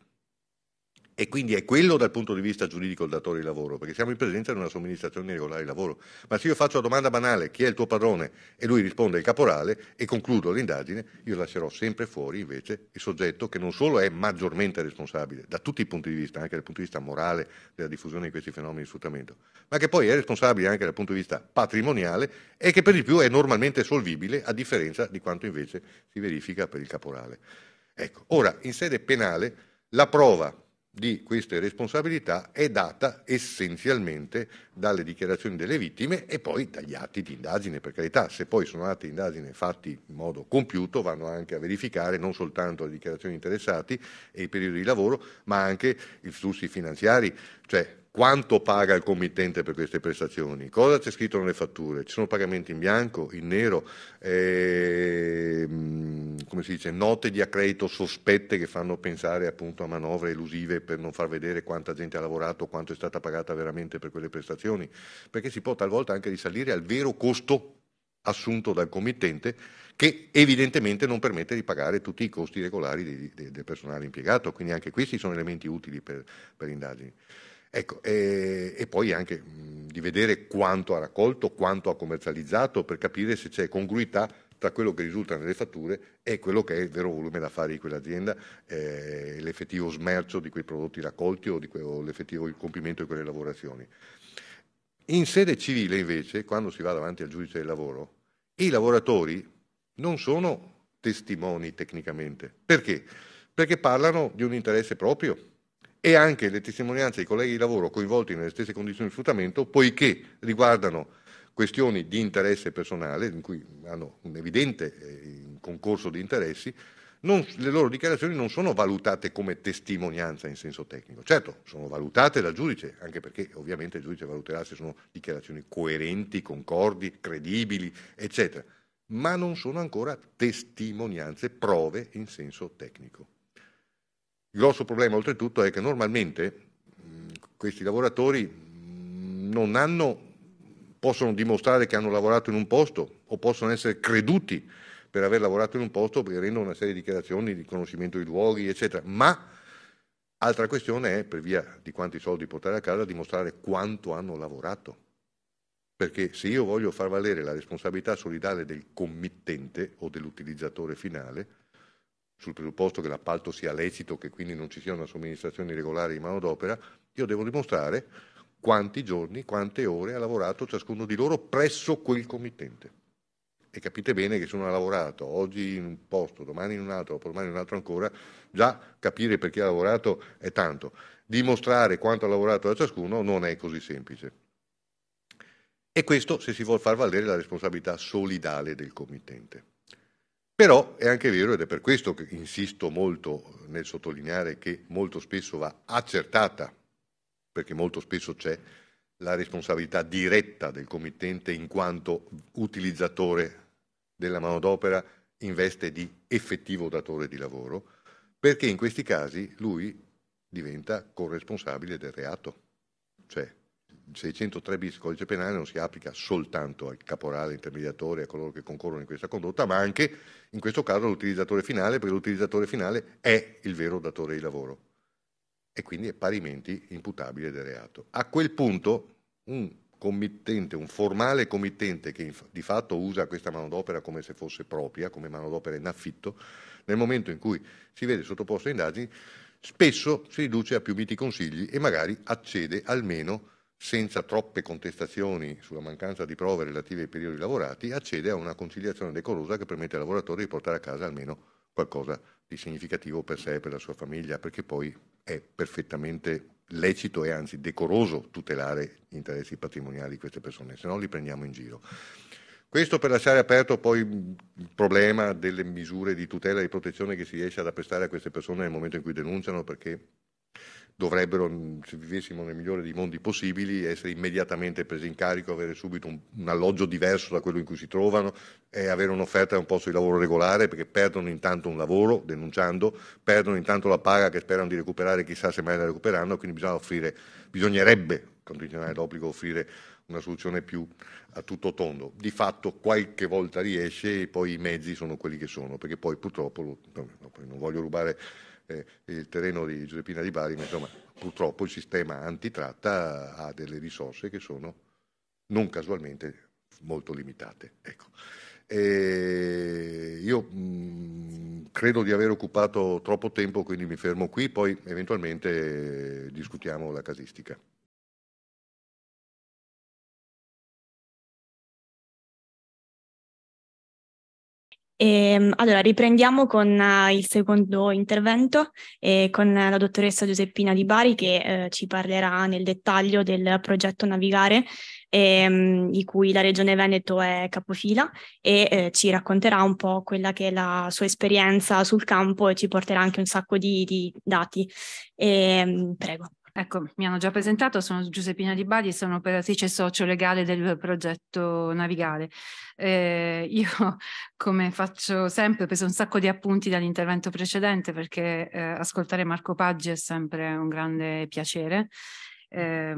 E quindi è quello dal punto di vista giuridico il datore di lavoro, perché siamo in presenza di una somministrazione di regolare di lavoro. Ma se io faccio la domanda banale, chi è il tuo padrone? E lui risponde il caporale e concludo l'indagine, io lascerò sempre fuori invece il soggetto che non solo è maggiormente responsabile da tutti i punti di vista, anche dal punto di vista morale della diffusione di questi fenomeni di sfruttamento, ma che poi è responsabile anche dal punto di vista patrimoniale e che per di più è normalmente solvibile a differenza di quanto invece si verifica per il caporale. Ecco, ora in sede penale la prova di queste responsabilità è data essenzialmente dalle dichiarazioni delle vittime e poi dagli atti di indagine, per carità, se poi sono atti di indagine fatti in modo compiuto vanno anche a verificare non soltanto le dichiarazioni interessati e i periodi di lavoro, ma anche i flussi finanziari, cioè quanto paga il committente per queste prestazioni, cosa c'è scritto nelle fatture, ci sono pagamenti in bianco, in nero, eh, come si dice, note di accredito sospette che fanno pensare appunto a manovre elusive per non far vedere quanta gente ha lavorato, quanto è stata pagata veramente per quelle prestazioni, perché si può talvolta anche risalire al vero costo assunto dal committente che evidentemente non permette di pagare tutti i costi regolari del personale impiegato, quindi anche questi sono elementi utili per, per indagini. Ecco, e, e poi anche mh, di vedere quanto ha raccolto, quanto ha commercializzato per capire se c'è congruità tra quello che risulta nelle fatture e quello che è il vero volume d'affari di quell'azienda, eh, l'effettivo smercio di quei prodotti raccolti o, que- o l'effettivo compimento di quelle lavorazioni. In sede civile, invece, quando si va davanti al giudice del lavoro, i lavoratori non sono testimoni tecnicamente. Perché? Perché parlano di un interesse proprio, e anche le testimonianze dei colleghi di lavoro coinvolti nelle stesse condizioni di sfruttamento, poiché riguardano questioni di interesse personale, in cui hanno un evidente eh, concorso di interessi, non, le loro dichiarazioni non sono valutate come testimonianza in senso tecnico. Certo, sono valutate dal giudice, anche perché ovviamente il giudice valuterà se sono dichiarazioni coerenti, concordi, credibili, eccetera, ma non sono ancora testimonianze, prove in senso tecnico. Il grosso problema oltretutto è che normalmente mm, questi lavoratori mm, non hanno, possono dimostrare che hanno lavorato in un posto o possono essere creduti per aver lavorato in un posto perché rendono una serie di dichiarazioni di conoscimento dei luoghi, eccetera. Ma altra questione è, per via di quanti soldi portare a casa, dimostrare quanto hanno lavorato. Perché se io voglio far valere la responsabilità solidale del committente o dell'utilizzatore finale, sul presupposto che l'appalto sia lecito, che quindi non ci sia una somministrazione irregolare di manodopera, io devo dimostrare quanti giorni, quante ore ha lavorato ciascuno di loro presso quel committente. E capite bene che se uno ha lavorato oggi in un posto, domani in un altro, domani in un altro ancora, già capire perché ha lavorato è tanto. Dimostrare quanto ha lavorato da ciascuno non è così semplice. E questo se si vuole far valere la responsabilità solidale del committente. Però è anche vero, ed è per questo che insisto molto nel sottolineare che molto spesso va accertata, perché molto spesso c'è la responsabilità diretta del committente in quanto utilizzatore della manodopera in veste di effettivo datore di lavoro, perché in questi casi lui diventa corresponsabile del reato. Cioè, 603 bis codice penale non si applica soltanto al caporale, intermediatore, a coloro che concorrono in questa condotta, ma anche in questo caso all'utilizzatore finale, perché l'utilizzatore finale è il vero datore di lavoro e quindi è parimenti imputabile del reato. A quel punto un committente, un formale committente che di fatto usa questa manodopera come se fosse propria, come manodopera in affitto, nel momento in cui si vede sottoposto a indagini, spesso si riduce a più miti consigli e magari accede almeno a senza troppe contestazioni sulla mancanza di prove relative ai periodi lavorati, accede a una conciliazione decorosa che permette al lavoratore di portare a casa almeno qualcosa di significativo per sé e per la sua famiglia, perché poi è perfettamente lecito e anzi decoroso tutelare gli interessi patrimoniali di queste persone, se no li prendiamo in giro. Questo per lasciare aperto poi il problema delle misure di tutela e di protezione che si riesce ad apprestare a queste persone nel momento in cui denunciano, perché dovrebbero, mm, se vivessimo nel migliore dei mondi possibili, essere immediatamente presi in carico, avere subito un, un alloggio diverso da quello in cui si trovano e avere un'offerta di un posto di lavoro regolare perché perdono intanto un lavoro denunciando, perdono intanto la paga che sperano di recuperare, chissà se mai la recuperano, quindi offrire, bisognerebbe continuare l'obbligo offrire una soluzione più a tutto tondo. Di fatto qualche volta riesce e poi i mezzi sono quelli che sono, perché poi purtroppo, non voglio rubare eh, il terreno di Giuseppina di Bari, ma insomma purtroppo il sistema antitratta ha delle risorse che sono non casualmente molto limitate. Ecco. io mh, credo di aver occupato troppo tempo, quindi mi fermo qui, poi eventualmente eh, discutiamo la casistica. E, ehm, allora, riprendiamo con uh, il secondo intervento eh, con la dottoressa Giuseppina Di Bari che eh, ci parlerà nel dettaglio del progetto Navigare ehm, di cui la Regione Veneto è capofila e eh, ci racconterà un po' quella che è la sua esperienza sul campo e ci porterà anche un sacco di, di dati. E, ehm, prego. Ecco, mi hanno già presentato, sono Giuseppina Di Badi, sono operatrice socio-legale del progetto Navigare. Eh, io, come faccio sempre, ho preso un sacco di appunti dall'intervento precedente perché eh, ascoltare Marco Paggi è sempre un grande piacere. Eh,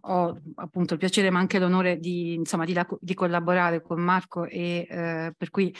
ho appunto il piacere ma anche l'onore di, insomma, di, di collaborare con Marco e eh, per cui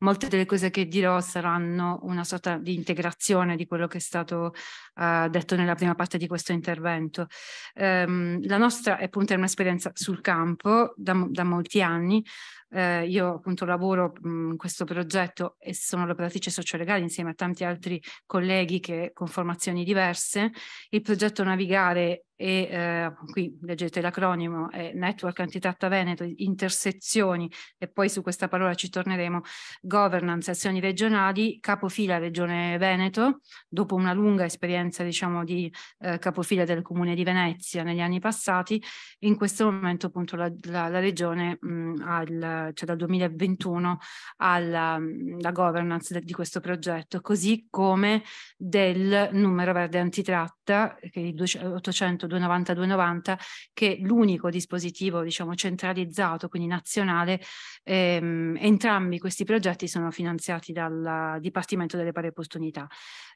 molte delle cose che dirò saranno una sorta di integrazione di quello che è stato uh, detto nella prima parte di questo intervento. Um, la nostra è appunto un'esperienza sul campo da, da molti anni, eh, io appunto lavoro mhmm, in questo progetto e sono lavoratrice sociolegale insieme a tanti altri colleghi che, con formazioni diverse. Il progetto Navigare e eh, qui leggete l'acronimo è Network Antitratta Veneto, intersezioni e poi su questa parola ci torneremo, governance, azioni regionali, capofila Regione Veneto, dopo una lunga esperienza diciamo di eh, capofila del Comune di Venezia negli anni passati, in questo momento appunto la, la, la Regione mh, mhmm, ha il eh, cioè dal 2021 alla mm, governance de- di questo progetto, così come del numero verde antitratto vista, che il 800 290 290, che l'unico dispositivo diciamo, centralizzato, quindi nazionale, ehm, entrambi questi progetti sono finanziati dal Dipartimento delle Pari Opportunità.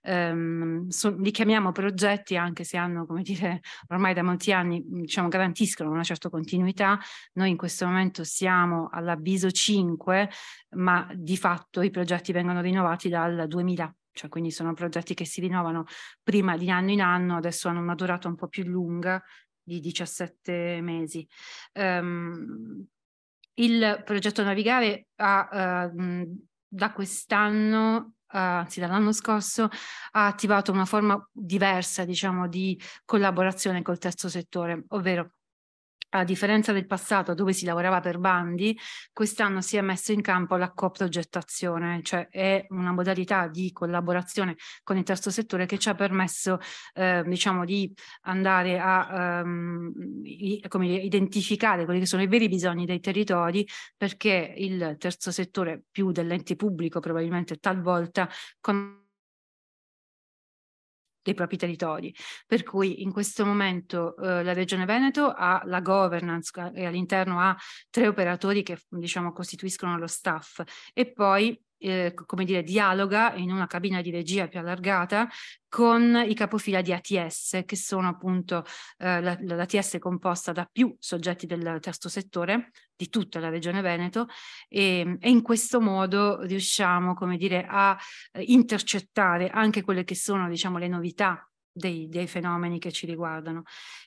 Ehm, so, li chiamiamo progetti anche se hanno, come dire, ormai da molti anni diciamo, garantiscono una certa continuità. Noi in questo momento siamo all'avviso 5, ma di fatto i progetti vengono rinnovati dal 2000 cioè quindi sono progetti che si rinnovano prima di anno in anno, adesso hanno una durata un po' più lunga di 17 mesi. Um, il progetto Navigare ha, uh, da quest'anno eh, anzi dall'anno scorso, ha attivato una forma diversa, diciamo, di collaborazione col terzo settore, ovvero a differenza del passato dove si lavorava per bandi, quest'anno si è messo in campo la coprogettazione, cioè è una modalità di collaborazione con il terzo settore che ci ha permesso eh, diciamo di andare a um, i, come dire, identificare quelli che sono i veri bisogni dei territori perché il terzo settore più dell'ente pubblico probabilmente talvolta con dei propri territori. Per cui in questo momento eh, la Regione Veneto ha la governance eh, e all'interno ha tre operatori che diciamo costituiscono lo staff e poi eh, come dire, dialoga in una cabina di regia più allargata con i capofila di ATS, che sono appunto eh, la, l'ATS composta da più soggetti del terzo settore di tutta la regione Veneto e, e in questo modo riusciamo, come dire, a eh, intercettare anche quelle che sono, diciamo, le novità dei, dei, fenomeni che ci riguardano.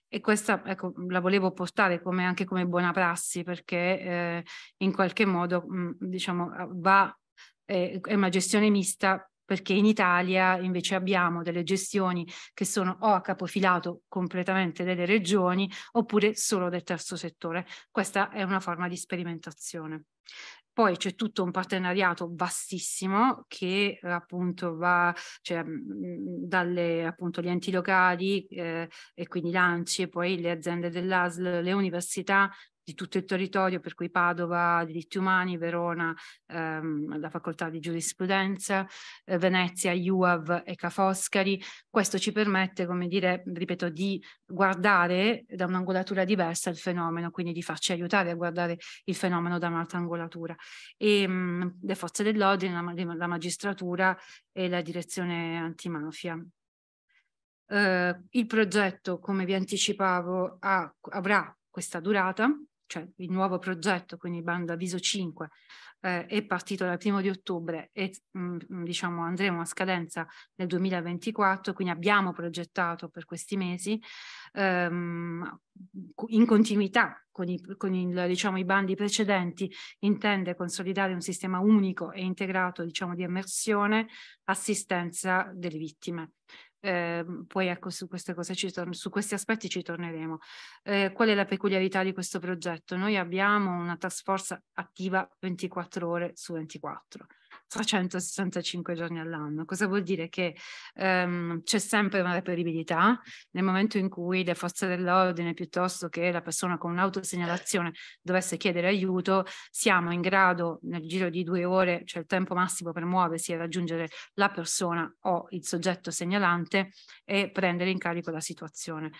E questa ecco, la volevo portare come, anche come buona prassi perché eh, in qualche modo mh, mm, diciamo, va è, eh, è una gestione mista perché in Italia invece abbiamo delle gestioni che sono o a capofilato completamente delle regioni oppure solo del terzo settore. Questa è una forma di sperimentazione. Poi c'è tutto un partenariato vastissimo che appunto va cioè, mm, dalle appunto gli enti locali eh, e quindi l'ANCI e poi le aziende dell'ASL, le università, di tutto il territorio, per cui Padova, diritti umani, Verona, ehm, la facoltà di giurisprudenza, eh, Venezia, IUAV e Ca' Foscari. Questo ci permette, come dire, ripeto, di guardare da un'angolatura diversa il fenomeno, quindi di farci aiutare a guardare il fenomeno da un'altra angolatura. E, mh, mm, le forze dell'ordine, la, la magistratura e la direzione antimafia. Uh, il progetto, come vi anticipavo, ha, avrà questa durata cioè il nuovo progetto, quindi il bando avviso 5, eh, è partito dal primo di ottobre e mh, mm, mm, diciamo andremo a scadenza nel 2024, quindi abbiamo progettato per questi mesi ehm, in continuità con, i, con il, diciamo, i, bandi precedenti, intende consolidare un sistema unico e integrato diciamo, di immersione, assistenza delle vittime eh, poi ecco su queste cose, torno, su questi aspetti ci torneremo. Eh, qual è la peculiarità di questo progetto? Noi abbiamo una task force attiva 24 ore su 24 365 giorni all'anno. Cosa vuol dire? Che ehm, c'è sempre una reperibilità nel momento in cui le forze dell'ordine piuttosto che la persona con un'autosegnalazione dovesse chiedere aiuto, siamo in grado nel giro di due ore, cioè il tempo massimo per muoversi e raggiungere la persona o il soggetto segnalante e prendere in carico la situazione.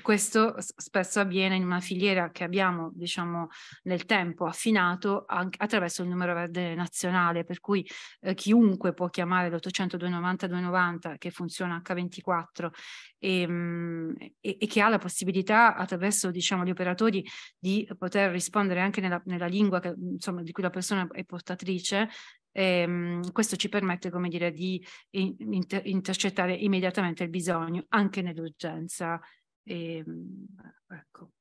Questo spesso avviene in una filiera che abbiamo, diciamo, nel tempo affinato anche attraverso il numero verde nazionale, per cui eh, chiunque può chiamare l'800 290 290 che funziona H24 e, ehm, e, e che ha la possibilità attraverso diciamo, gli operatori di poter rispondere anche nella, nella lingua che, insomma, di cui la persona è portatrice e ehm, questo ci permette, come dire, di inter- intercettare immediatamente il bisogno, anche nell'urgenza. E, ehm, ecco.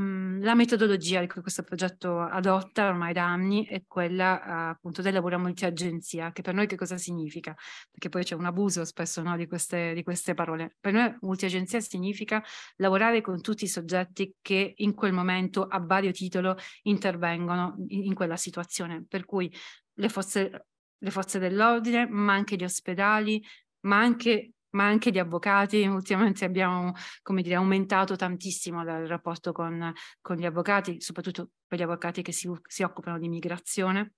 Mhmm, la metodologia che questo progetto adotta ormai da anni è quella appunto del lavoro multiagenzia, che per noi che cosa significa? Perché poi c'è un abuso spesso no, di, queste, di queste parole. Per noi multiagenzia significa lavorare con tutti i soggetti che in quel momento a vario titolo intervengono in, in quella situazione, per cui le forze, le forze dell'ordine, ma anche gli ospedali, ma anche ma anche di avvocati. Ultimamente abbiamo dire, aumentato tantissimo il rapporto con, con, gli avvocati, soprattutto per gli avvocati che si, si occupano di migrazione.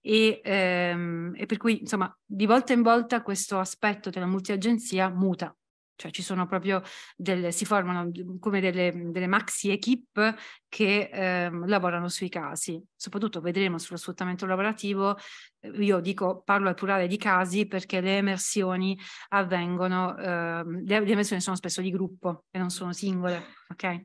E, ehm, e per cui, insomma, di volta in volta questo aspetto della multiagenzia muta cioè ci sono proprio, delle, si formano come delle, delle maxi equip che eh, lavorano sui casi. Soprattutto vedremo sullo sfruttamento lavorativo, eh, io dico, parlo al plurale di casi perché le emersioni avvengono, eh, le, le emersioni sono spesso di gruppo e non sono singole, ok?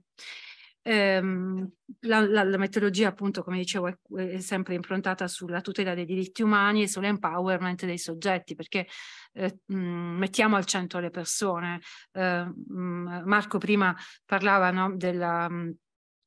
Ehm, la, la, la, metodologia, appunto, come dicevo, è, è, sempre improntata sulla tutela dei diritti umani e sull'empowerment dei soggetti, perché eh, mh, mettiamo al centro le persone. Eh, mh, Marco prima parlava no, della,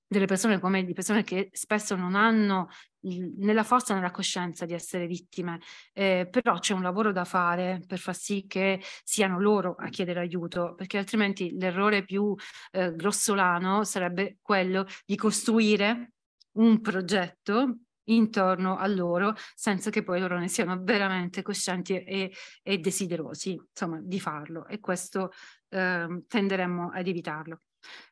delle persone come di persone che spesso non hanno Mhmm, nella forza, e nella coscienza di essere vittime, eh, però c'è un lavoro da fare per far sì che siano loro a chiedere aiuto, perché altrimenti l'errore più eh, grossolano sarebbe quello di costruire un progetto intorno a loro senza che poi loro ne siano veramente coscienti e, e desiderosi insomma, di farlo e questo eh, tenderemmo ad evitarlo.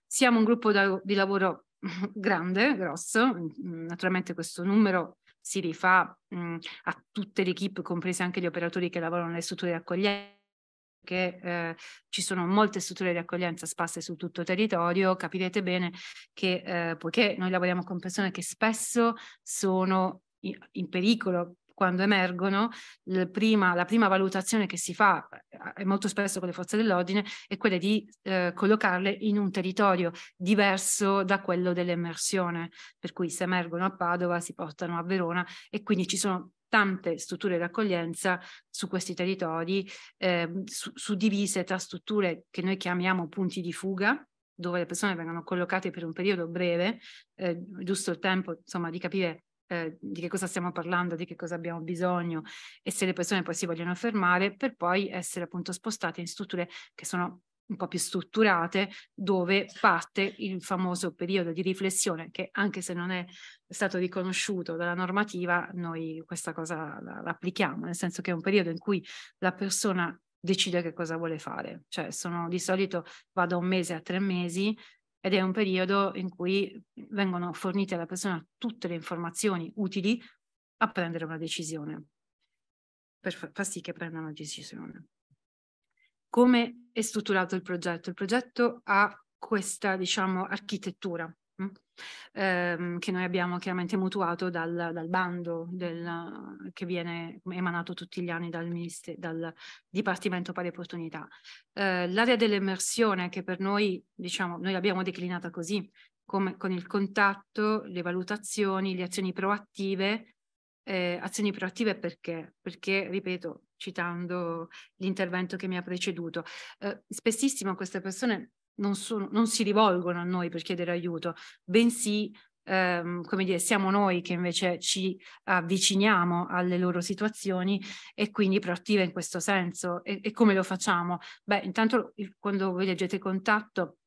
Siamo un gruppo da, di lavoro grande, grosso, mm, naturalmente questo numero si rifà mh, mm, a tutte le equip, comprese anche gli operatori che lavorano nelle strutture di accoglienza, perché eh, ci sono molte strutture di accoglienza sparse su tutto il territorio, capirete bene che eh, poiché noi lavoriamo con persone che spesso sono in pericolo quando emergono, la prima, la prima valutazione che si fa eh, eh, molto spesso con le forze dell'ordine è quella di eh, collocarle in un territorio diverso da quello dell'immersione, per cui se emergono a Padova si portano a Verona e quindi ci sono tante strutture di accoglienza su questi territori, eh, suddivise tra strutture che noi chiamiamo punti di fuga, dove le persone vengono collocate per un periodo breve, eh, giusto il tempo insomma, di capire eh, di che cosa stiamo parlando, di che cosa abbiamo bisogno e se le persone poi si vogliono fermare per poi essere appunto spostate in strutture che sono un po' più strutturate, dove parte il famoso periodo di riflessione, che anche se non è stato riconosciuto dalla normativa, noi questa cosa la, la applichiamo, nel senso che è un periodo in cui la persona decide che cosa vuole fare. Cioè sono di solito vado a un mese a tre mesi ed è un periodo in cui vengono fornite alla persona tutte le informazioni utili a prendere una decisione, per far sì che prenda una decisione. Come è strutturato il progetto? Il progetto ha questa, diciamo, architettura Ehm, che noi abbiamo chiaramente mutuato dal, dal bando del, che viene emanato tutti gli anni dal, Ministero, dal Dipartimento Pari Opportunità. Ehm, l'area dell'immersione che per noi, diciamo, noi l'abbiamo declinata così, come, con il contatto, le valutazioni, le azioni proattive. Eh, azioni proattive perché? Perché, ripeto, citando l'intervento che mi ha preceduto, eh, spessissimo queste persone non, sono, non si rivolgono a noi per chiedere aiuto, bensì Um, come dire, siamo noi che invece ci avviciniamo alle loro situazioni e quindi proattive in questo senso. E, e come lo facciamo? Beh, intanto quando voi leggete contatto,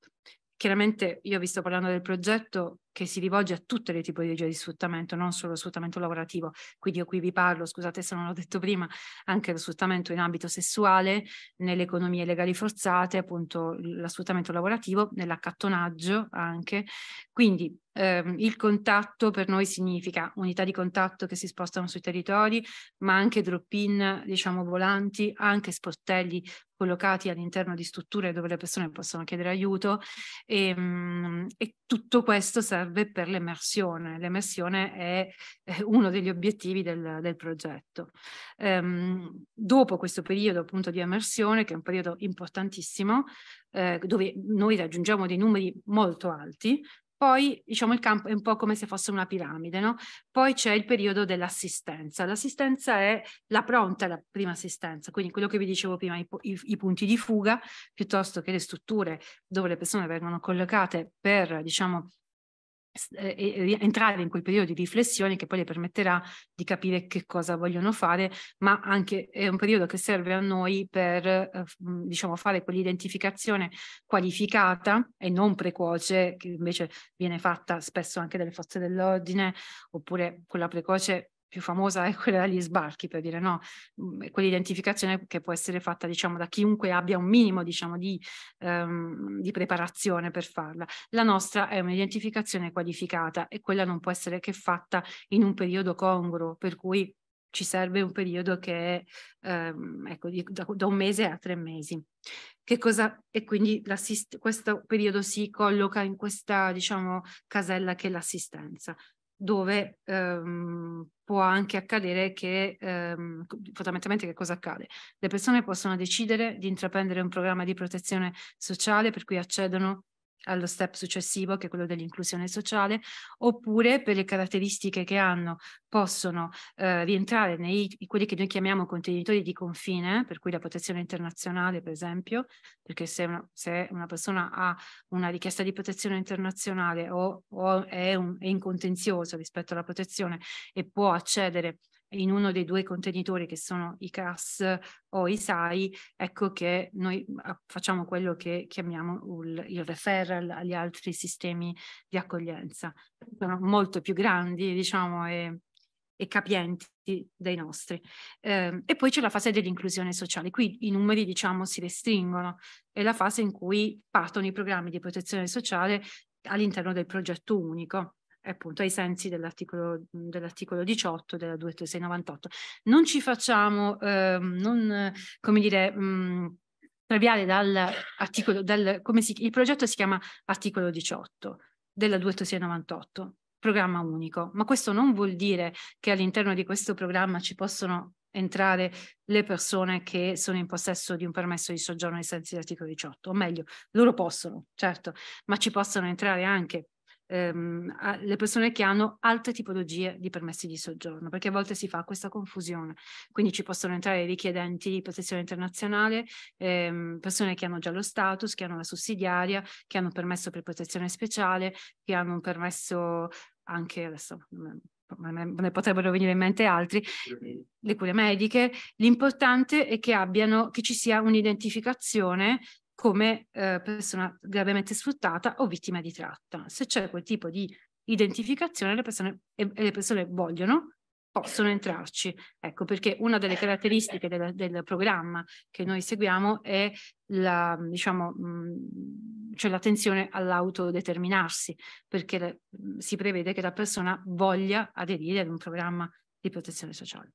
chiaramente io vi sto parlando del progetto che si rivolge a tutte le tipologie di sfruttamento, non solo lo sfruttamento lavorativo. Quindi io qui vi parlo, scusate se non l'ho detto prima, anche lo sfruttamento in ambito sessuale, nelle economie legali forzate, appunto lo sfruttamento lavorativo, nell'accattonaggio anche. Quindi ehm, il contatto per noi significa unità di contatto che si spostano sui territori, ma anche drop-in, diciamo volanti, anche sportelli collocati all'interno di strutture dove le persone possono chiedere aiuto e, ehm, e tutto questo serve serve per l'emersione. L'emersione è uno degli obiettivi del, del progetto. Ehm, dopo questo periodo appunto di emersione, che è un periodo importantissimo, eh, dove noi raggiungiamo dei numeri molto alti, poi diciamo il campo è un po' come se fosse una piramide, no? Poi c'è il periodo dell'assistenza. L'assistenza è la pronta, la prima assistenza, quindi quello che vi dicevo prima, i, i, i, punti di fuga, piuttosto che le strutture dove le persone vengono collocate per, diciamo, eh, entrare in quel periodo di riflessione che poi le permetterà di capire che cosa vogliono fare, ma anche è un periodo che serve a noi per eh, diciamo fare quell'identificazione qualificata e non precoce che invece viene fatta spesso anche dalle forze dell'ordine oppure quella precoce più famosa è quella degli sbarchi, per dire no, mhmm, quell'identificazione che può essere fatta diciamo, da chiunque abbia un minimo diciamo, di, um, di, preparazione per farla. La nostra è un'identificazione qualificata e quella non può essere che fatta in un periodo congruo, per cui ci serve un periodo che è um, ecco, da, da, un mese a tre mesi. Che Cosa, e quindi questo periodo si colloca in questa diciamo, casella che è l'assistenza dove ehm, può anche accadere che, ehm, fondamentalmente che cosa accade? Le persone possono decidere di intraprendere un programma di protezione sociale per cui accedono allo step successivo, che è quello dell'inclusione sociale, oppure per le caratteristiche che hanno possono eh, rientrare nei quelli che noi chiamiamo contenitori di confine, per cui la protezione internazionale, per esempio, perché se una, se una persona ha una richiesta di protezione internazionale o, o è, un, è in contenzioso rispetto alla protezione e può accedere in uno dei due contenitori che sono i CAS o i SAI, ecco che noi ah, facciamo quello che chiamiamo il, referral agli altri sistemi di accoglienza. Sono molto più grandi, diciamo, e, e capienti dei nostri. Eh, e poi c'è la fase dell'inclusione sociale. Qui i numeri, diciamo, si restringono. È la fase in cui partono i programmi di protezione sociale all'interno del progetto unico appunto ai sensi dell'articolo, dell'articolo 18 della 23698. Non ci facciamo, eh, non, come dire, mh, mm, traviare dall'articolo, dal, come si, il progetto si chiama articolo 18 della 28698, programma unico, ma questo non vuol dire che all'interno di questo programma ci possono entrare le persone che sono in possesso di un permesso di soggiorno ai sensi dell'articolo 18, o meglio, loro possono, certo, ma ci possono entrare anche ehm, le persone che hanno altre tipologie di permessi di soggiorno, perché a volte si fa questa confusione. Quindi ci possono entrare richiedenti di protezione internazionale, ehm, persone che hanno già lo status, che hanno la sussidiaria, che hanno un permesso per protezione speciale, che hanno un permesso anche adesso ne potrebbero venire in mente altri, eh, le cure mediche, l'importante è che abbiano, che ci sia un'identificazione come eh, persona gravemente sfruttata o vittima di tratta. Se c'è quel tipo di identificazione, le persone, e, e le persone vogliono, possono entrarci. Ecco perché una delle caratteristiche del, del programma che noi seguiamo è la, diciamo, mm, cioè l'attenzione all'autodeterminarsi, perché le, mm, si prevede che la persona voglia aderire ad un programma di protezione sociale.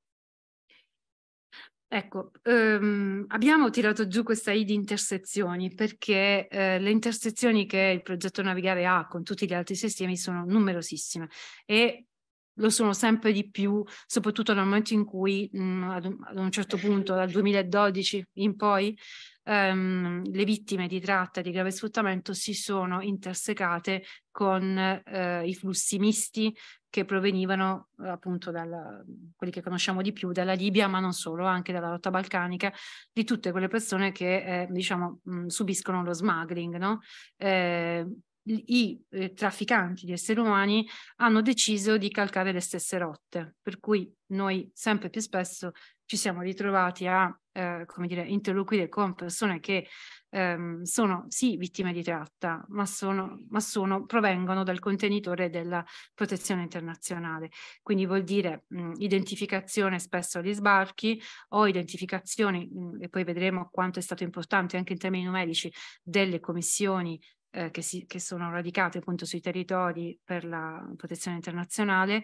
Ecco, ehm, abbiamo tirato giù questa I di intersezioni perché eh, le intersezioni che il progetto Navigare ha con tutti gli altri sistemi sono numerosissime e lo sono sempre di più, soprattutto nel momento in cui mh, mm, ad, un, ad, un, certo punto, dal 2012 in poi, ehm, le vittime di tratta e di grave sfruttamento si sono intersecate con eh, i flussi misti, che provenivano eh, appunto da quelli che conosciamo di più, dalla Libia, ma non solo, anche dalla rotta balcanica, di tutte quelle persone che eh, diciamo mh, subiscono lo smuggling, no? eh, i eh, trafficanti di esseri umani hanno deciso di calcare le stesse rotte, per cui noi sempre più spesso ci siamo ritrovati a eh, come dire, interloquire con persone che ehm, sono sì vittime di tratta, ma, sono, ma sono, provengono dal contenitore della protezione internazionale. Quindi vuol dire mh, mm, identificazione spesso agli sbarchi o identificazioni, mh, mm, e poi vedremo quanto è stato importante anche in termini numerici, delle commissioni eh, che, si, che, sono radicate appunto sui territori per la protezione internazionale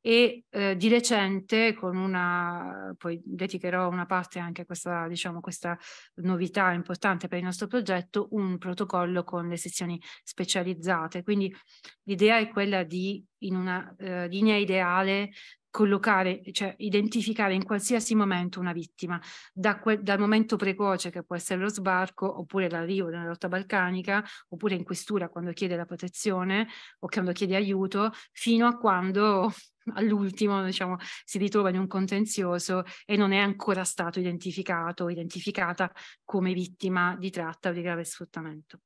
e eh, di recente con una, poi dedicherò una parte anche a questa, diciamo, questa novità importante per il nostro progetto, un protocollo con le sezioni specializzate. Quindi l'idea è quella di, in una eh, linea ideale, collocare, cioè identificare in qualsiasi momento una vittima, da quel, dal momento precoce che può essere lo sbarco, oppure l'arrivo nella rotta balcanica, oppure in questura quando chiede la protezione o quando chiede aiuto, fino a quando all'ultimo diciamo, si ritrova in un contenzioso e non è ancora stato identificato o identificata come vittima di tratta o di grave sfruttamento.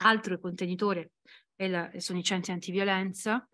Altro contenitore la, sono i centri antiviolenza,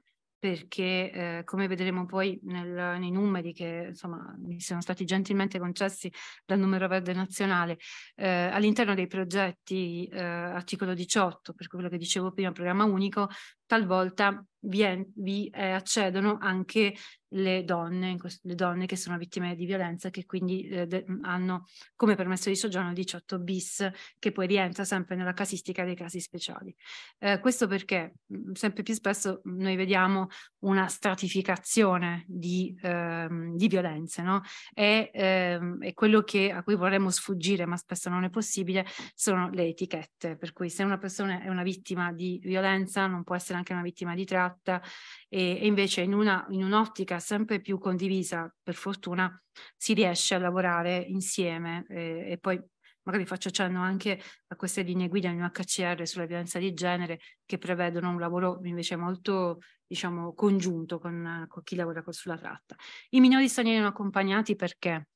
perché eh, come vedremo poi nel, nei numeri che insomma, mi sono stati gentilmente concessi dal numero verde nazionale, eh, all'interno dei progetti eh, articolo 18, per quello che dicevo prima, programma unico, talvolta vi, vi eh, accedono anche le donne, le donne che sono vittime di violenza, che quindi eh, de, hanno come permesso di soggiorno 18 bis, che poi rientra sempre nella casistica dei casi speciali. Eh, questo perché sempre più spesso noi vediamo una stratificazione di, ehm, di violenze, no? E, ehm, quello che, a cui vorremmo sfuggire, ma spesso non è possibile, sono le etichette, per cui se una persona è una vittima di violenza non può essere anche una vittima di tratta e, e invece in, una, in un'ottica sempre più condivisa, per fortuna, si riesce a lavorare insieme eh, e poi magari faccio cenno anche a queste linee guida in UNHCR sulla violenza di genere che prevedono un lavoro invece molto diciamo, congiunto con, con chi lavora sulla tratta. I minori stranieri non accompagnati perché?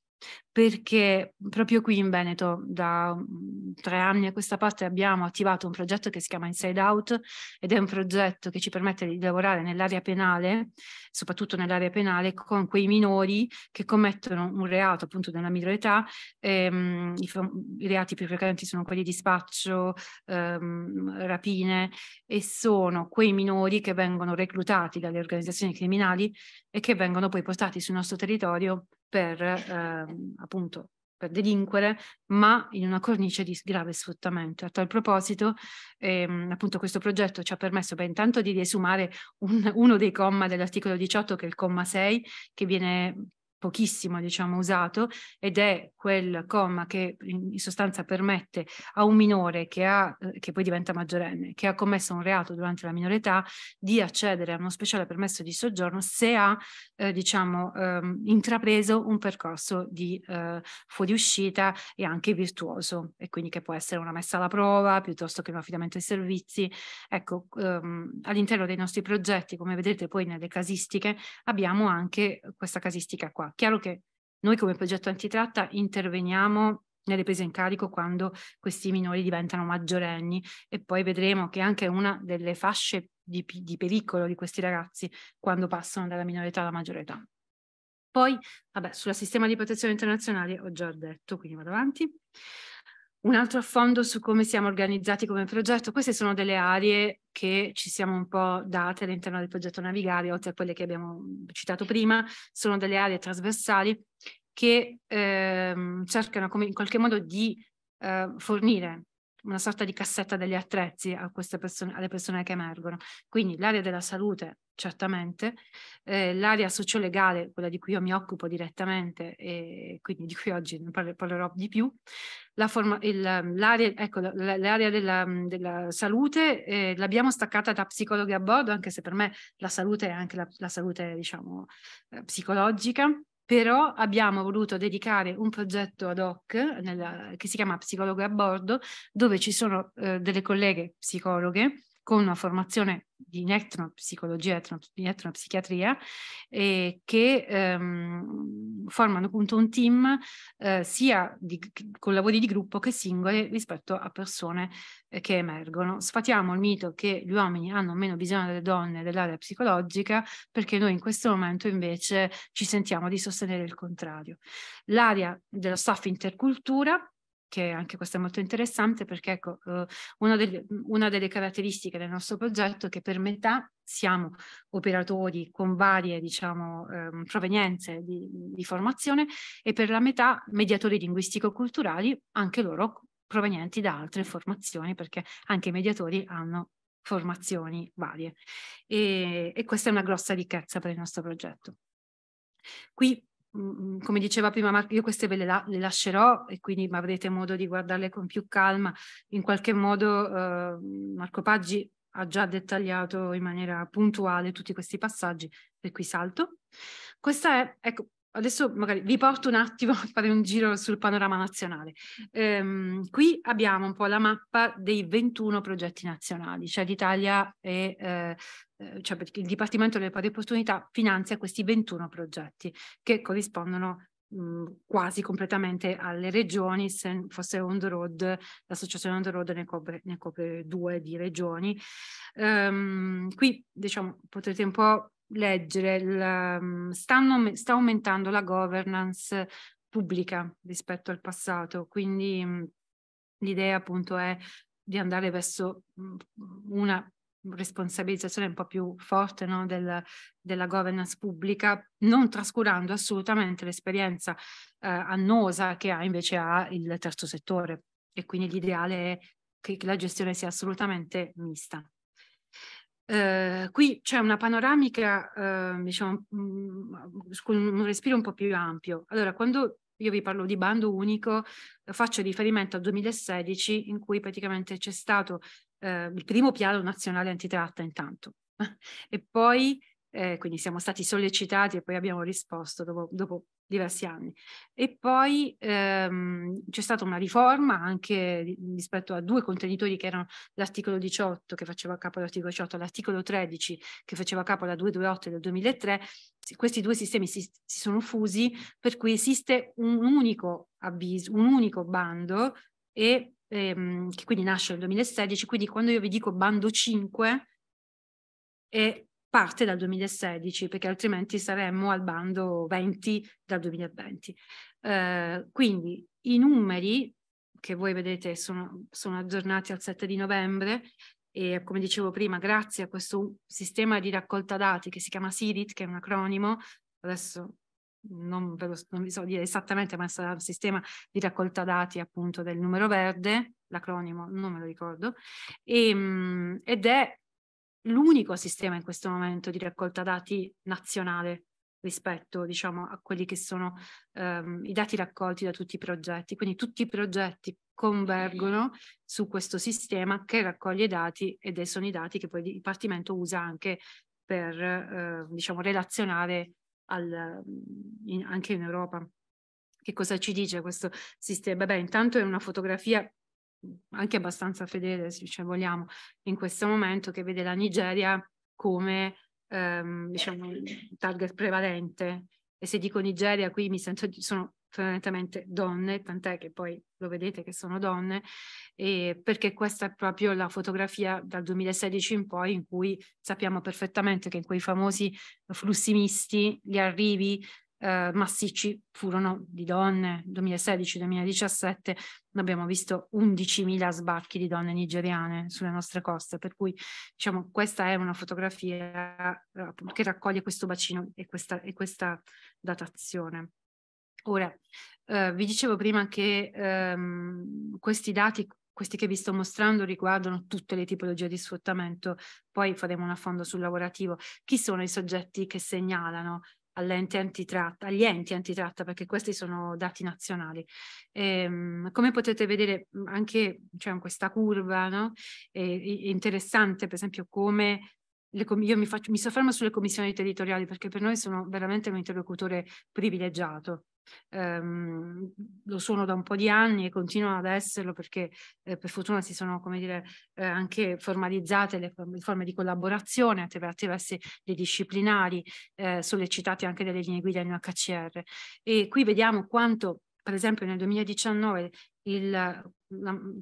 perché proprio qui in Veneto da mm, tre anni a questa parte abbiamo attivato un progetto che si chiama Inside Out ed è un progetto che ci permette di lavorare nell'area penale, soprattutto nell'area penale, con quei minori che commettono un reato appunto della minore età, ehm, i, i, reati più frequenti sono quelli di spaccio, ehm, rapine e sono quei minori che vengono reclutati dalle organizzazioni criminali e che vengono poi portati sul nostro territorio per, ehm, appunto, per delinquere, ma in una cornice di grave sfruttamento. A tal proposito, ehm, appunto, questo progetto ci ha permesso beh, intanto di riesumare un, uno dei comma dell'articolo 18, che è il comma 6, che viene pochissimo diciamo usato ed è quel comma che in sostanza permette a un minore che, ha, eh, che poi diventa maggiorenne che ha commesso un reato durante la minore età di accedere a uno speciale permesso di soggiorno se ha eh, diciamo ehm, intrapreso un percorso di eh, fuoriuscita e anche virtuoso e quindi che può essere una messa alla prova piuttosto che un affidamento ai servizi ecco ehm, all'interno dei nostri progetti come vedete poi nelle casistiche abbiamo anche questa casistica qua Chiaro che noi come progetto antitratta interveniamo nelle prese in carico quando questi minori diventano maggiorenni e poi vedremo che anche una delle fasce di, di pericolo di questi ragazzi quando passano dalla minorità alla maggiore età. Poi, vabbè, sul sistema di protezione internazionale ho già detto, quindi vado avanti un altro affondo su come siamo organizzati come progetto. Queste sono delle aree che ci siamo un po' date all'interno del progetto Navigare, oltre a quelle che abbiamo citato prima, sono delle aree trasversali che ehm, cercano come, in qualche modo di eh, fornire una sorta di cassetta degli attrezzi persone, alle persone che emergono. Quindi l'area della salute certamente. Eh, l'area sociolegale, quella di cui io mi occupo direttamente e quindi di cui oggi ne parlerò di più, la forma, il, ehm, l'area, ecco, l'area della, della salute eh, l'abbiamo staccata da psicologi a bordo, anche se per me la salute è anche la, la salute, diciamo, eh, psicologica però abbiamo voluto dedicare un progetto ad hoc nella, che si chiama Psicologo a bordo, dove ci sono eh, delle colleghe psicologhe con una formazione di etnopsicologia etno, di etnopsichiatria eh, che ehm, formano appunto un team eh, sia di, con lavori di gruppo che singoli rispetto a persone eh, che emergono. Sfatiamo il mito che gli uomini hanno meno bisogno delle donne dell'area psicologica perché noi in questo momento invece ci sentiamo di sostenere il contrario. L'area dello staff intercultura che anche questo è molto interessante perché ecco, eh, una, degli, una, delle caratteristiche del nostro progetto è che per metà siamo operatori con varie diciamo, ehm, provenienze di, di formazione e per la metà mediatori linguistico-culturali, anche loro provenienti da altre formazioni, perché anche i mediatori hanno formazioni varie. E, e, questa è una grossa ricchezza per il nostro progetto. Qui Mm, mm, come diceva prima Marco, io queste ve le, la, le lascerò e quindi avrete modo di guardarle con più calma. In qualche modo eh, Marco Paggi ha già dettagliato in maniera puntuale tutti questi passaggi, per cui salto. Questa è, ecco, adesso magari vi porto un attimo a fare un giro sul panorama nazionale. Ehm, qui abbiamo un po' la mappa dei 21 progetti nazionali, cioè l'Italia è, eh, eh, cioè il Dipartimento delle Pari Opportunità finanzia questi 21 progetti che corrispondono mm, quasi completamente alle regioni, se fosse On the Road, l'associazione On the Road ne copre, ne copre due di regioni. Ehm, qui diciamo potete un po' leggere, la, ehm, stanno, sta aumentando la governance pubblica rispetto al passato, quindi l'idea appunto è di andare verso una responsabilizzazione un po' più forte no, del, della governance pubblica, non trascurando assolutamente l'esperienza eh, annosa che ha invece ha il terzo settore e quindi l'ideale è che la gestione sia assolutamente mista. Eh, qui c'è una panoramica, eh, diciamo, mm, con un respiro un po' più ampio. Allora, quando io vi parlo di bando unico, faccio riferimento al 2016 in cui praticamente c'è stato eh, il primo piano nazionale antitratta intanto e poi eh, quindi siamo stati sollecitati e poi abbiamo risposto dopo, dopo diversi anni. E poi ehm, c'è stata una riforma anche rispetto a due contenitori che erano l'articolo 18 che faceva capo all'articolo 18 e l'articolo 13 che faceva capo alla 228 del 2003. Questi due sistemi si, si sono fusi per cui esiste un unico avviso, un unico bando e ehm, che quindi nasce nel 2016. Quindi quando io vi dico bando 5 è parte dal 2016 perché altrimenti saremmo al bando 20 dal 2020. Eh, quindi i numeri che voi vedete sono, sono aggiornati al 7 di novembre e come dicevo prima grazie a questo sistema di raccolta dati che si chiama SIRIT che è un acronimo, adesso non, ve lo, non vi so dire esattamente, ma sarà un sistema di raccolta dati appunto del numero verde, l'acronimo non me lo ricordo, e, ehm, ed è l'unico sistema in questo momento di raccolta dati nazionale rispetto diciamo, a quelli che sono um, i dati raccolti da tutti i progetti. Quindi tutti i progetti convergono su questo sistema che raccoglie i dati ed sono i dati che poi il Dipartimento usa anche per eh, diciamo, relazionare al, in, anche in Europa. Che cosa ci dice questo sistema? Beh, intanto è una fotografia anche abbastanza fedele, se vogliamo, in questo momento che vede la Nigeria come ehm, diciamo, target prevalente. E se dico Nigeria, qui mi sento, di, sono fondamentalmente donne, tant'è che poi lo vedete che sono donne, perché questa è proprio la fotografia dal 2016 in poi in cui sappiamo perfettamente che in quei famosi flussi misti gli arrivi eh, massicci furono di donne, 2016-2017 abbiamo visto 11.000 sbarchi di donne nigeriane sulle nostre coste, per cui diciamo, questa è una fotografia eh, che raccoglie questo bacino e questa, e questa datazione. Ora, eh, vi dicevo prima che ehm, questi dati questi che vi sto mostrando riguardano tutte le tipologie di sfruttamento, poi faremo un affondo sul lavorativo. Chi sono i soggetti che segnalano all'ente antitratta, agli enti antitratta, perché questi sono dati nazionali. E, ehm, come potete vedere anche c'è cioè, questa curva, no? interessante per esempio come io mi, faccio, mi, soffermo sulle commissioni territoriali perché per noi sono veramente un interlocutore privilegiato. Um, lo sono da un po' di anni e continuano ad esserlo perché eh, per fortuna si sono dire, eh, anche formalizzate le forme, forme di collaborazione attraverso dei disciplinari eh, sollecitate anche dalle linee guida NHCR. E qui vediamo quanto, per esempio, nel 2019 il, la,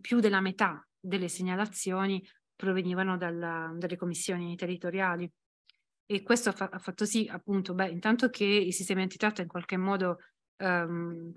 più della metà delle segnalazioni provenivano dalla, dalle commissioni territoriali. E questo fa, ha fatto sì, appunto, beh, intanto che i sistemi antitratta in qualche modo um,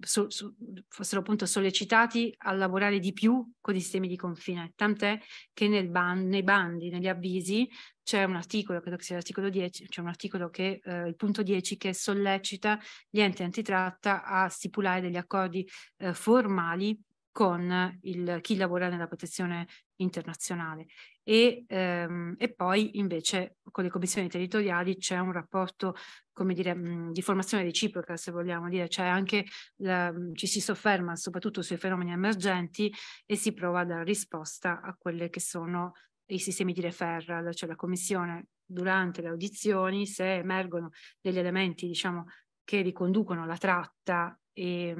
so, so, fossero appunto sollecitati a lavorare di più con i sistemi di confine, tant'è che ban, nei bandi, negli avvisi, c'è un articolo, credo che sia l'articolo 10, c'è un articolo che, eh, il punto 10, che sollecita gli enti antitratta a stipulare degli accordi eh, formali con il, chi lavora nella protezione internazionale. E, ehm, e, poi invece con le commissioni territoriali c'è un rapporto, come dire, mh, di formazione reciproca, se vogliamo dire, c'è cioè, anche la, ci si sofferma soprattutto sui fenomeni emergenti e si prova a dare risposta a quelle che sono i sistemi di referral, cioè la commissione durante le audizioni, se emergono degli elementi, diciamo, che riconducono la tratta e,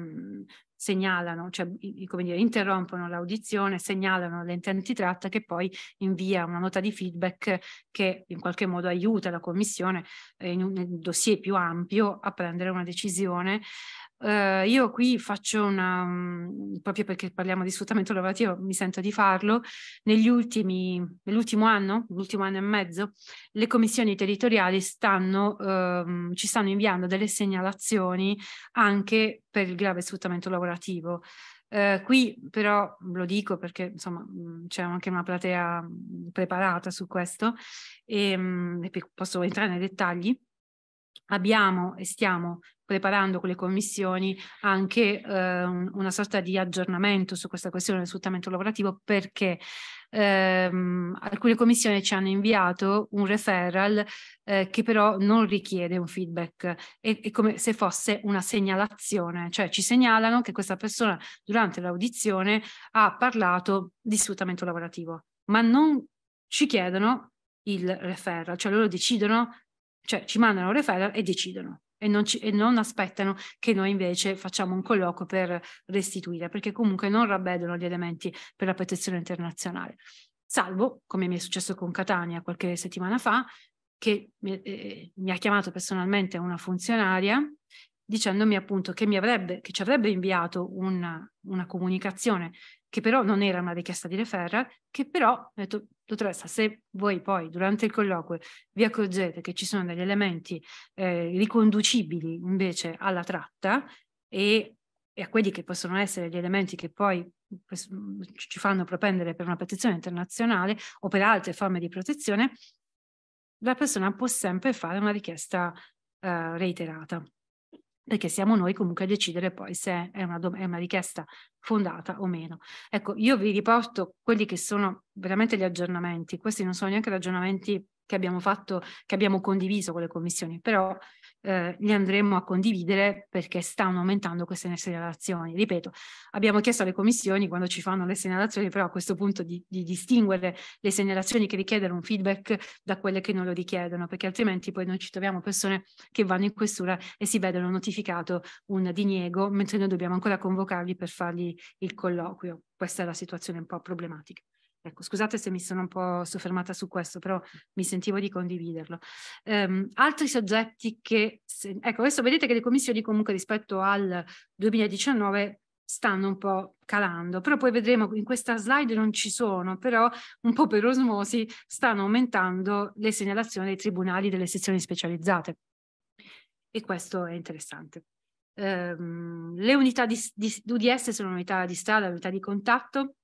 segnalano, cioè come dire, interrompono l'audizione, segnalano l'ente antitratta che poi invia una nota di feedback che in qualche modo aiuta la commissione eh, in un dossier più ampio a prendere una decisione eh, io qui faccio una, mhmm, proprio perché parliamo di sfruttamento lavorativo, mi sento di farlo, negli ultimi, nell'ultimo anno, l'ultimo anno e mezzo, le commissioni territoriali stanno, ehm, ci stanno inviando delle segnalazioni anche per il grave sfruttamento lavorativo. Eh, qui però lo dico perché insomma mhmm, c'è anche una platea mhmm, preparata su questo ehm, e, e posso entrare nei dettagli abbiamo e stiamo preparando con le commissioni anche eh, una sorta di aggiornamento su questa questione del sfruttamento lavorativo perché ehm, alcune commissioni ci hanno inviato un referral eh, che però non richiede un feedback, è, è, come se fosse una segnalazione, cioè ci segnalano che questa persona durante l'audizione ha parlato di sfruttamento lavorativo, ma non ci chiedono il referral, cioè loro decidono, cioè ci mandano un referral e decidono e non, ci, e non aspettano che noi invece facciamo un colloquio per restituire, perché comunque non ravvedono gli elementi per la protezione internazionale. Salvo, come mi è successo con Catania qualche settimana fa, che mi, eh, mi ha chiamato personalmente una funzionaria dicendomi appunto che, mi avrebbe, che ci avrebbe inviato una, una, comunicazione che però non era una richiesta di referral, che però, ho detto, dottoressa, se voi poi durante il colloquio vi accorgete che ci sono degli elementi eh, riconducibili invece alla tratta e, e a quelli che possono essere gli elementi che poi ci fanno propendere per una protezione internazionale o per altre forme di protezione, la persona può sempre fare una richiesta eh, reiterata perché siamo noi comunque a decidere poi se è una, è una, richiesta fondata o meno. Ecco, io vi riporto quelli che sono veramente gli aggiornamenti, questi non sono neanche gli aggiornamenti che abbiamo fatto, che abbiamo condiviso con le commissioni, però eh, li andremo a condividere perché stanno aumentando queste segnalazioni. Ripeto, abbiamo chiesto alle commissioni quando ci fanno le segnalazioni, però a questo punto di, di distinguere le segnalazioni che richiedono un feedback da quelle che non lo richiedono, perché altrimenti poi noi ci troviamo persone che vanno in questura e si vedono notificato un diniego, mentre noi dobbiamo ancora convocarli per fargli il colloquio. Questa è la situazione un po' problematica. Ecco, scusate se mi sono un po' soffermata su questo, però mi sentivo di condividerlo. Um, altri soggetti che, se, ecco, adesso vedete che le commissioni comunque rispetto al 2019 stanno un po' calando, però poi vedremo in questa slide non ci sono, però un po' per osmosi stanno aumentando le segnalazioni dei tribunali delle sezioni specializzate. E questo è interessante. Um, le unità di, di, UDS sono unità di strada, unità di contatto,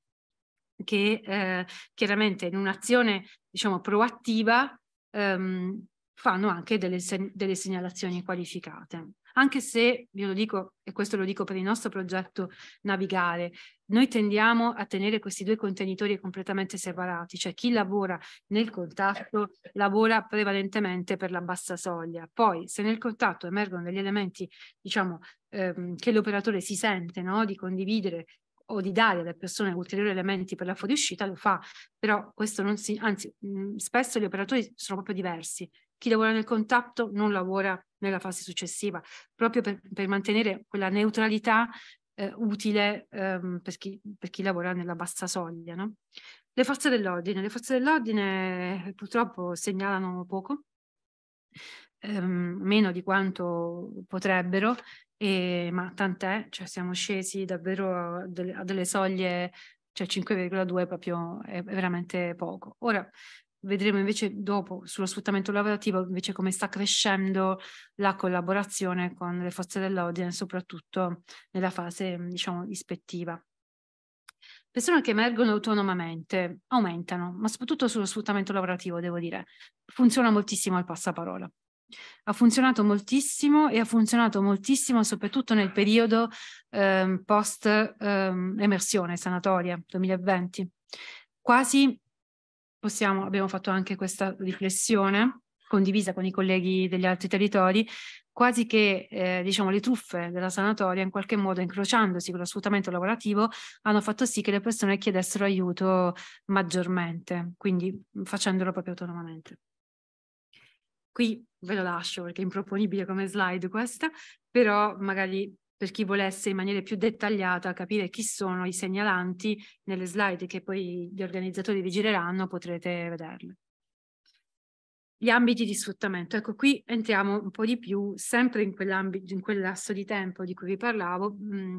che eh, chiaramente in un'azione diciamo, proattiva ehm, fanno anche delle, seg- delle, segnalazioni qualificate. Anche se, io lo dico, e questo lo dico per il nostro progetto Navigare, noi tendiamo a tenere questi due contenitori completamente separati, cioè chi lavora nel contatto lavora prevalentemente per la bassa soglia. Poi, se nel contatto emergono degli elementi, diciamo, ehm, che l'operatore si sente no? di condividere o di dare alle persone ulteriori elementi per la fuoriuscita lo fa, però questo non si, anzi mh, mm, spesso gli operatori sono proprio diversi, chi lavora nel contatto non lavora nella fase successiva, proprio per, per mantenere quella neutralità eh, utile ehm, per, chi, per, chi, lavora nella bassa soglia. No? Le forze dell'ordine, le forze dell'ordine eh, purtroppo segnalano poco, ehm, meno di quanto potrebbero e, ma tant'è, cioè siamo scesi davvero a delle, a delle soglie, cioè 5,2 proprio è veramente poco. Ora vedremo invece dopo sullo sfruttamento lavorativo invece come sta crescendo la collaborazione con le forze dell'ordine, soprattutto nella fase diciamo ispettiva. Persone che emergono autonomamente aumentano, ma soprattutto sullo sfruttamento lavorativo, devo dire, funziona moltissimo il passaparola. Ha funzionato moltissimo e ha funzionato moltissimo soprattutto nel periodo ehm, post ehm, emersione sanatoria 2020. Quasi possiamo, abbiamo fatto anche questa riflessione condivisa con i colleghi degli altri territori, quasi che eh, diciamo, le truffe della sanatoria in qualche modo incrociandosi con lo sfruttamento lavorativo hanno fatto sì che le persone chiedessero aiuto maggiormente, quindi facendolo proprio autonomamente. Qui ve lo lascio perché è improponibile come slide questa, però magari per chi volesse in maniera più dettagliata capire chi sono i segnalanti nelle slide che poi gli organizzatori vi gireranno potrete vederle. Gli ambiti di sfruttamento. Ecco, qui entriamo un po' di più, sempre in, in quel lasso di tempo di cui vi parlavo, mh, mm,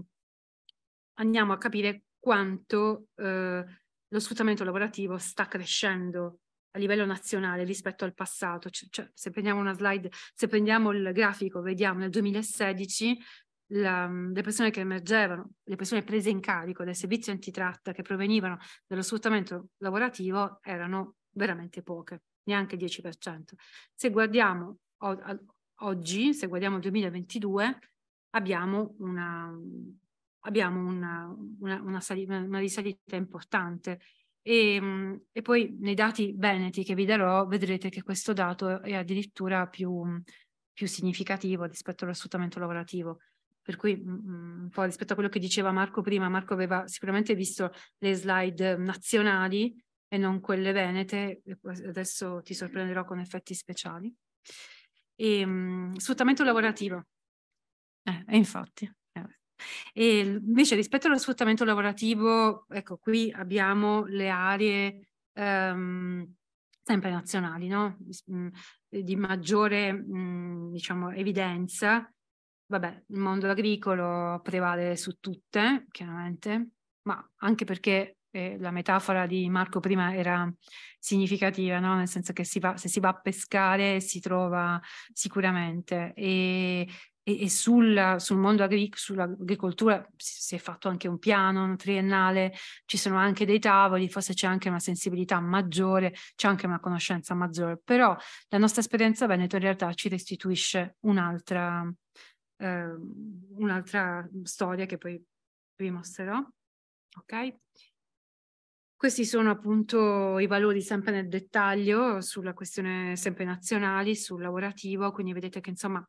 andiamo a capire quanto eh, lo sfruttamento lavorativo sta crescendo a livello nazionale rispetto al passato. Cioè, se prendiamo una slide, se prendiamo il grafico, vediamo nel 2016 la, mhmm, le persone che emergevano, le persone prese in carico dai servizi antitratta che provenivano dallo sfruttamento lavorativo erano veramente poche, neanche il 10%. Se guardiamo oggi, se guardiamo il 2022, abbiamo una, abbiamo una, una, una, una risalita importante e, ehm, e, poi nei dati veneti che vi darò vedrete che questo dato è addirittura più, più significativo rispetto all'assottamento lavorativo. Per cui un po' rispetto a quello che diceva Marco prima, Marco aveva sicuramente visto le slide nazionali e non quelle venete, adesso ti sorprenderò con effetti speciali. E, ehm, mh, sfruttamento lavorativo. Eh, infatti. E invece rispetto allo sfruttamento lavorativo, ecco, qui abbiamo le aree ehm, sempre nazionali, no? Mm, di maggiore mm, diciamo, evidenza. Vabbè, il mondo agricolo prevale su tutte, chiaramente, ma anche perché eh, la metafora di Marco prima era significativa, no? nel senso che si va, se si va a pescare si trova sicuramente. E e, e sul, sul, mondo agricolo, sull'agricoltura si è fatto anche un piano triennale, ci sono anche dei tavoli, forse c'è anche una sensibilità maggiore, c'è anche una conoscenza maggiore, però la nostra esperienza veneto in realtà ci restituisce un'altra, eh, un'altra storia che poi vi mostrerò. Okay? Questi sono appunto i valori sempre nel dettaglio sulla questione sempre nazionali, sul lavorativo, quindi vedete che insomma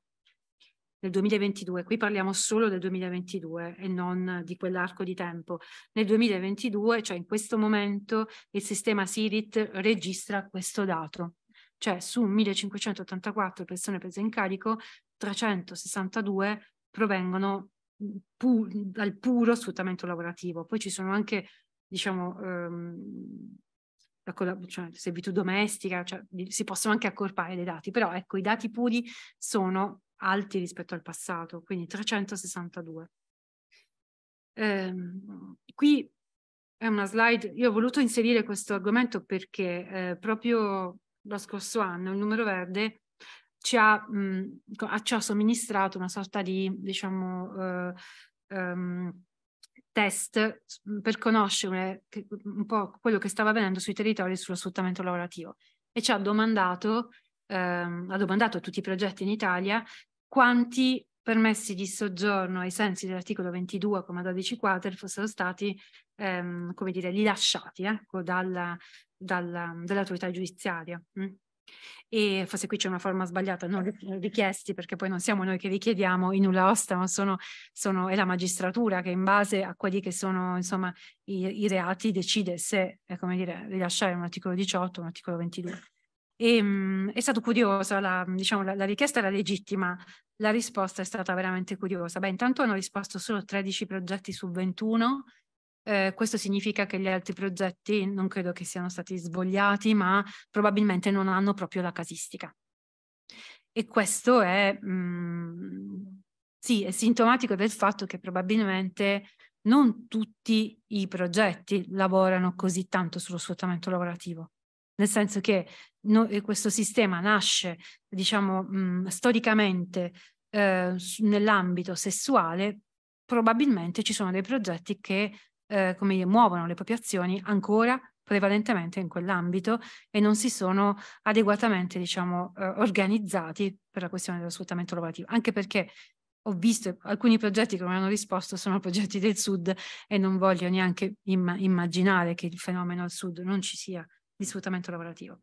nel 2022, qui parliamo solo del 2022 e non di quell'arco di tempo, nel 2022, cioè in questo momento, il sistema SIRIT registra questo dato, cioè su 1584 persone prese in carico, 362 provengono mm, pu dal puro sfruttamento lavorativo. Poi ci sono anche, diciamo, ehm, cioè, servitù domestica, cioè, si possono anche accorpare dei dati, però ecco, i dati puri sono alti rispetto al passato, quindi 362. Ehm, qui è una slide, io ho voluto inserire questo argomento perché eh, proprio lo scorso anno il numero verde ci ha, mh, ci ha somministrato una sorta di, diciamo, eh, ehm, test per conoscere un po' quello che stava avvenendo sui territori e sullo sfruttamento lavorativo e ci ha domandato, ehm, ha domandato a tutti i progetti in Italia quanti permessi di soggiorno ai sensi dell'articolo 22, comma 12 quater, fossero stati, ehm, come dire, rilasciati ecco, dalla, dalla, dall'autorità giudiziaria. Mh? Mm. E forse qui c'è una forma sbagliata, non richiesti, perché poi non siamo noi che richiediamo i nulla osta, ma sono, sono, è la magistratura che in base a quelli che sono insomma, i, i reati decide se, eh, come dire, rilasciare un articolo 18 o un articolo 22. E, ehm, mh, è stato curioso, la, diciamo, la, la, richiesta era legittima, la risposta è stata veramente curiosa. Beh, intanto hanno risposto solo 13 progetti su 21, eh, questo significa che gli altri progetti non credo che siano stati svogliati, ma probabilmente non hanno proprio la casistica. E questo è, mh, mm, sì, è sintomatico del fatto che probabilmente non tutti i progetti lavorano così tanto sullo sfruttamento lavorativo nel senso che no, questo sistema nasce, diciamo, mh, storicamente eh, nell'ambito sessuale, probabilmente ci sono dei progetti che, eh, come dire, muovono le proprie azioni ancora prevalentemente in quell'ambito e non si sono adeguatamente, diciamo, eh, organizzati per la questione dello sfruttamento lavorativo, anche perché ho visto alcuni progetti che non hanno risposto sono progetti del sud e non voglio neanche im- immaginare che il fenomeno al sud non ci sia di sfruttamento lavorativo.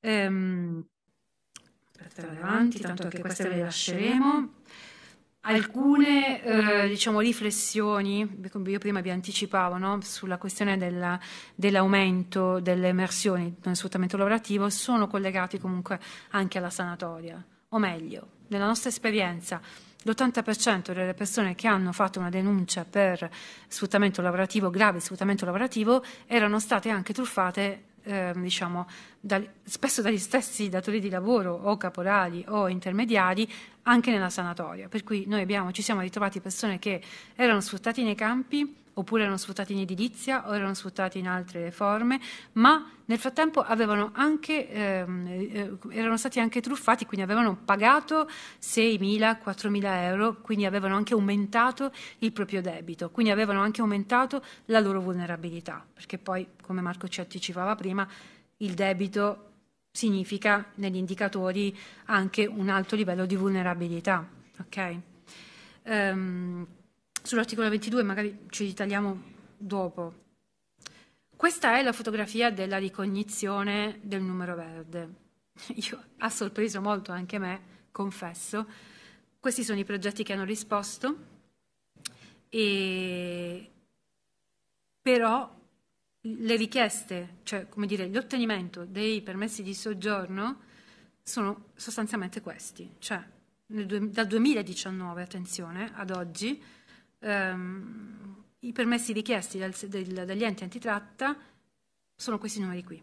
Ehm, per andare avanti, tanto anche queste le lasceremo. Alcune eh, diciamo, riflessioni, come io prima vi anticipavo, no? sulla questione della, dell'aumento delle emersioni nel sfruttamento lavorativo sono collegate comunque anche alla sanatoria. O meglio, nella nostra esperienza, l'80% delle persone che hanno fatto una denuncia per sfruttamento lavorativo, grave sfruttamento lavorativo, erano state anche truffate eh, diciamo, da, spesso dagli stessi datori di lavoro o caporali o intermediari anche nella sanatoria. Per cui noi abbiamo, ci siamo ritrovati persone che erano sfruttate nei campi oppure erano sfruttati in edilizia o erano sfruttati in altre forme, ma nel frattempo anche, ehm, eh, erano stati anche truffati, quindi avevano pagato 6.000, 4.000 euro, quindi avevano anche aumentato il proprio debito, quindi avevano anche aumentato la loro vulnerabilità, perché poi, come Marco ci anticipava prima, il debito significa negli indicatori anche un alto livello di vulnerabilità. Okay? Um, Sull'articolo 22 magari ci ritagliamo dopo. Questa è la fotografia della ricognizione del numero verde. Io, ha sorpreso molto anche me, confesso. Questi sono i progetti che hanno risposto, e... però le richieste, cioè come dire, l'ottenimento dei permessi di soggiorno sono sostanzialmente questi. Cioè, nel, dal 2019, attenzione, ad oggi, ehm, i permessi richiesti dal, del, dagli enti antitratta sono questi numeri qui.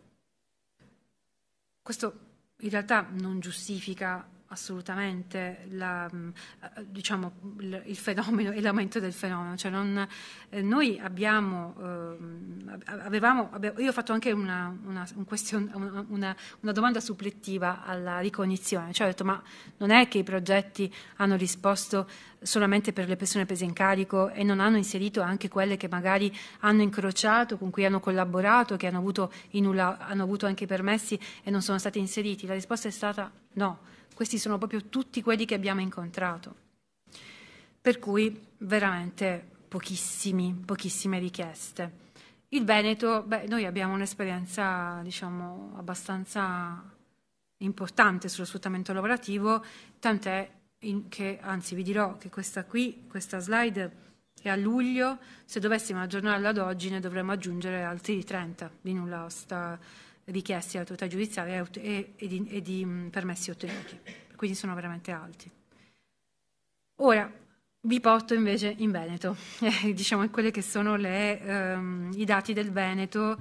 Questo in realtà non giustifica assolutamente la, mm, eh, diciamo, il fenomeno e l'aumento del fenomeno. Cioè non, eh, noi abbiamo, ehm, avevamo, io ho fatto anche una, una, un question, una, una domanda supplettiva alla ricognizione, cioè ho detto ma non è che i progetti hanno risposto solamente per le persone prese in carico e non hanno inserito anche quelle che magari hanno incrociato, con cui hanno collaborato, che hanno avuto, in, hanno avuto anche i permessi e non sono stati inseriti? La risposta è stata no questi sono proprio tutti quelli che abbiamo incontrato. Per cui veramente pochissimi, pochissime richieste. Il Veneto, beh, noi abbiamo un'esperienza diciamo abbastanza importante sullo sfruttamento lavorativo, tant'è che, anzi vi dirò che questa qui, questa slide è a luglio, se dovessimo aggiornarla ad oggi ne dovremmo aggiungere altri 30, di nulla sta richiesti all'autorità giudiziaria e, e, di, e di mm, permessi ottenuti, quindi sono veramente alti. Ora, vi porto invece in Veneto, eh, diciamo in quelli che sono le, ehm, i dati del Veneto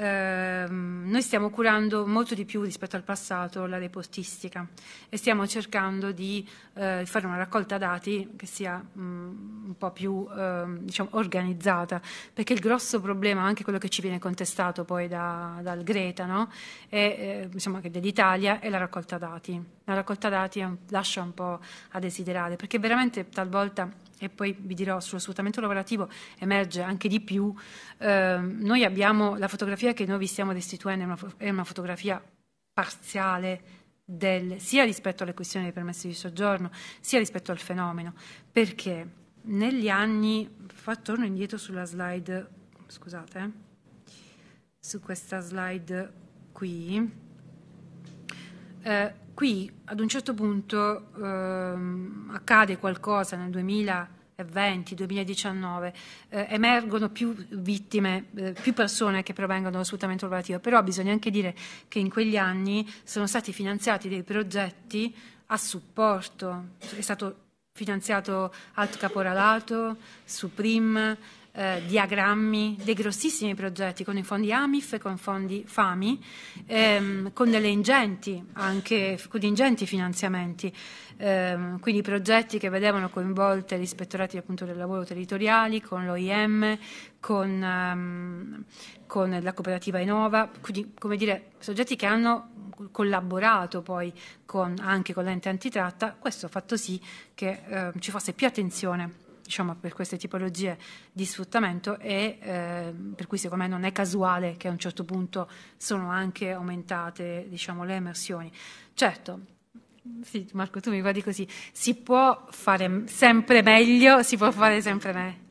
Ehm, noi stiamo curando molto di più rispetto al passato la repostistica e stiamo cercando di eh, fare una raccolta dati che sia mh, mm, un po' più eh, diciamo, organizzata, perché il grosso problema, anche quello che ci viene contestato poi da, dal Greta, no? è, eh, insomma, dell'Italia, è la raccolta dati. La raccolta dati lascia un po' a desiderare, perché veramente talvolta e poi vi dirò sullo sfruttamento lavorativo emerge anche di più, eh, noi abbiamo la fotografia che noi vi stiamo restituendo, è una, è una fotografia parziale del, sia rispetto alle questioni dei permessi di soggiorno, sia rispetto al fenomeno, perché negli anni, fa torno indietro sulla slide, scusate, eh, su questa slide qui, eh, qui ad un certo punto ehm, accade qualcosa nel 2020-2019, eh, emergono più vittime, eh, più persone che provengono dallo sfruttamento lavorativo, però bisogna anche dire che in quegli anni sono stati finanziati dei progetti a supporto, è stato finanziato Alt Caporalato, Supreme, eh, diagrammi dei grossissimi progetti con i fondi AMIF e con fondi FAMI, ehm, con delle ingenti, anche, con ingenti finanziamenti, ehm, quindi progetti che vedevano coinvolte gli ispettorati appunto, del lavoro territoriali, con l'OIM, con, ehm, con la cooperativa Inova, quindi come dire soggetti che hanno collaborato poi con, anche con l'ente antitratta, questo ha fatto sì che eh, ci fosse più attenzione diciamo, per queste tipologie di sfruttamento e eh, per cui secondo me non è casuale che a un certo punto sono anche aumentate diciamo, le emersioni. Certo, sì, Marco, tu mi guardi così. Si può fare sempre meglio, si può fare sempre meglio.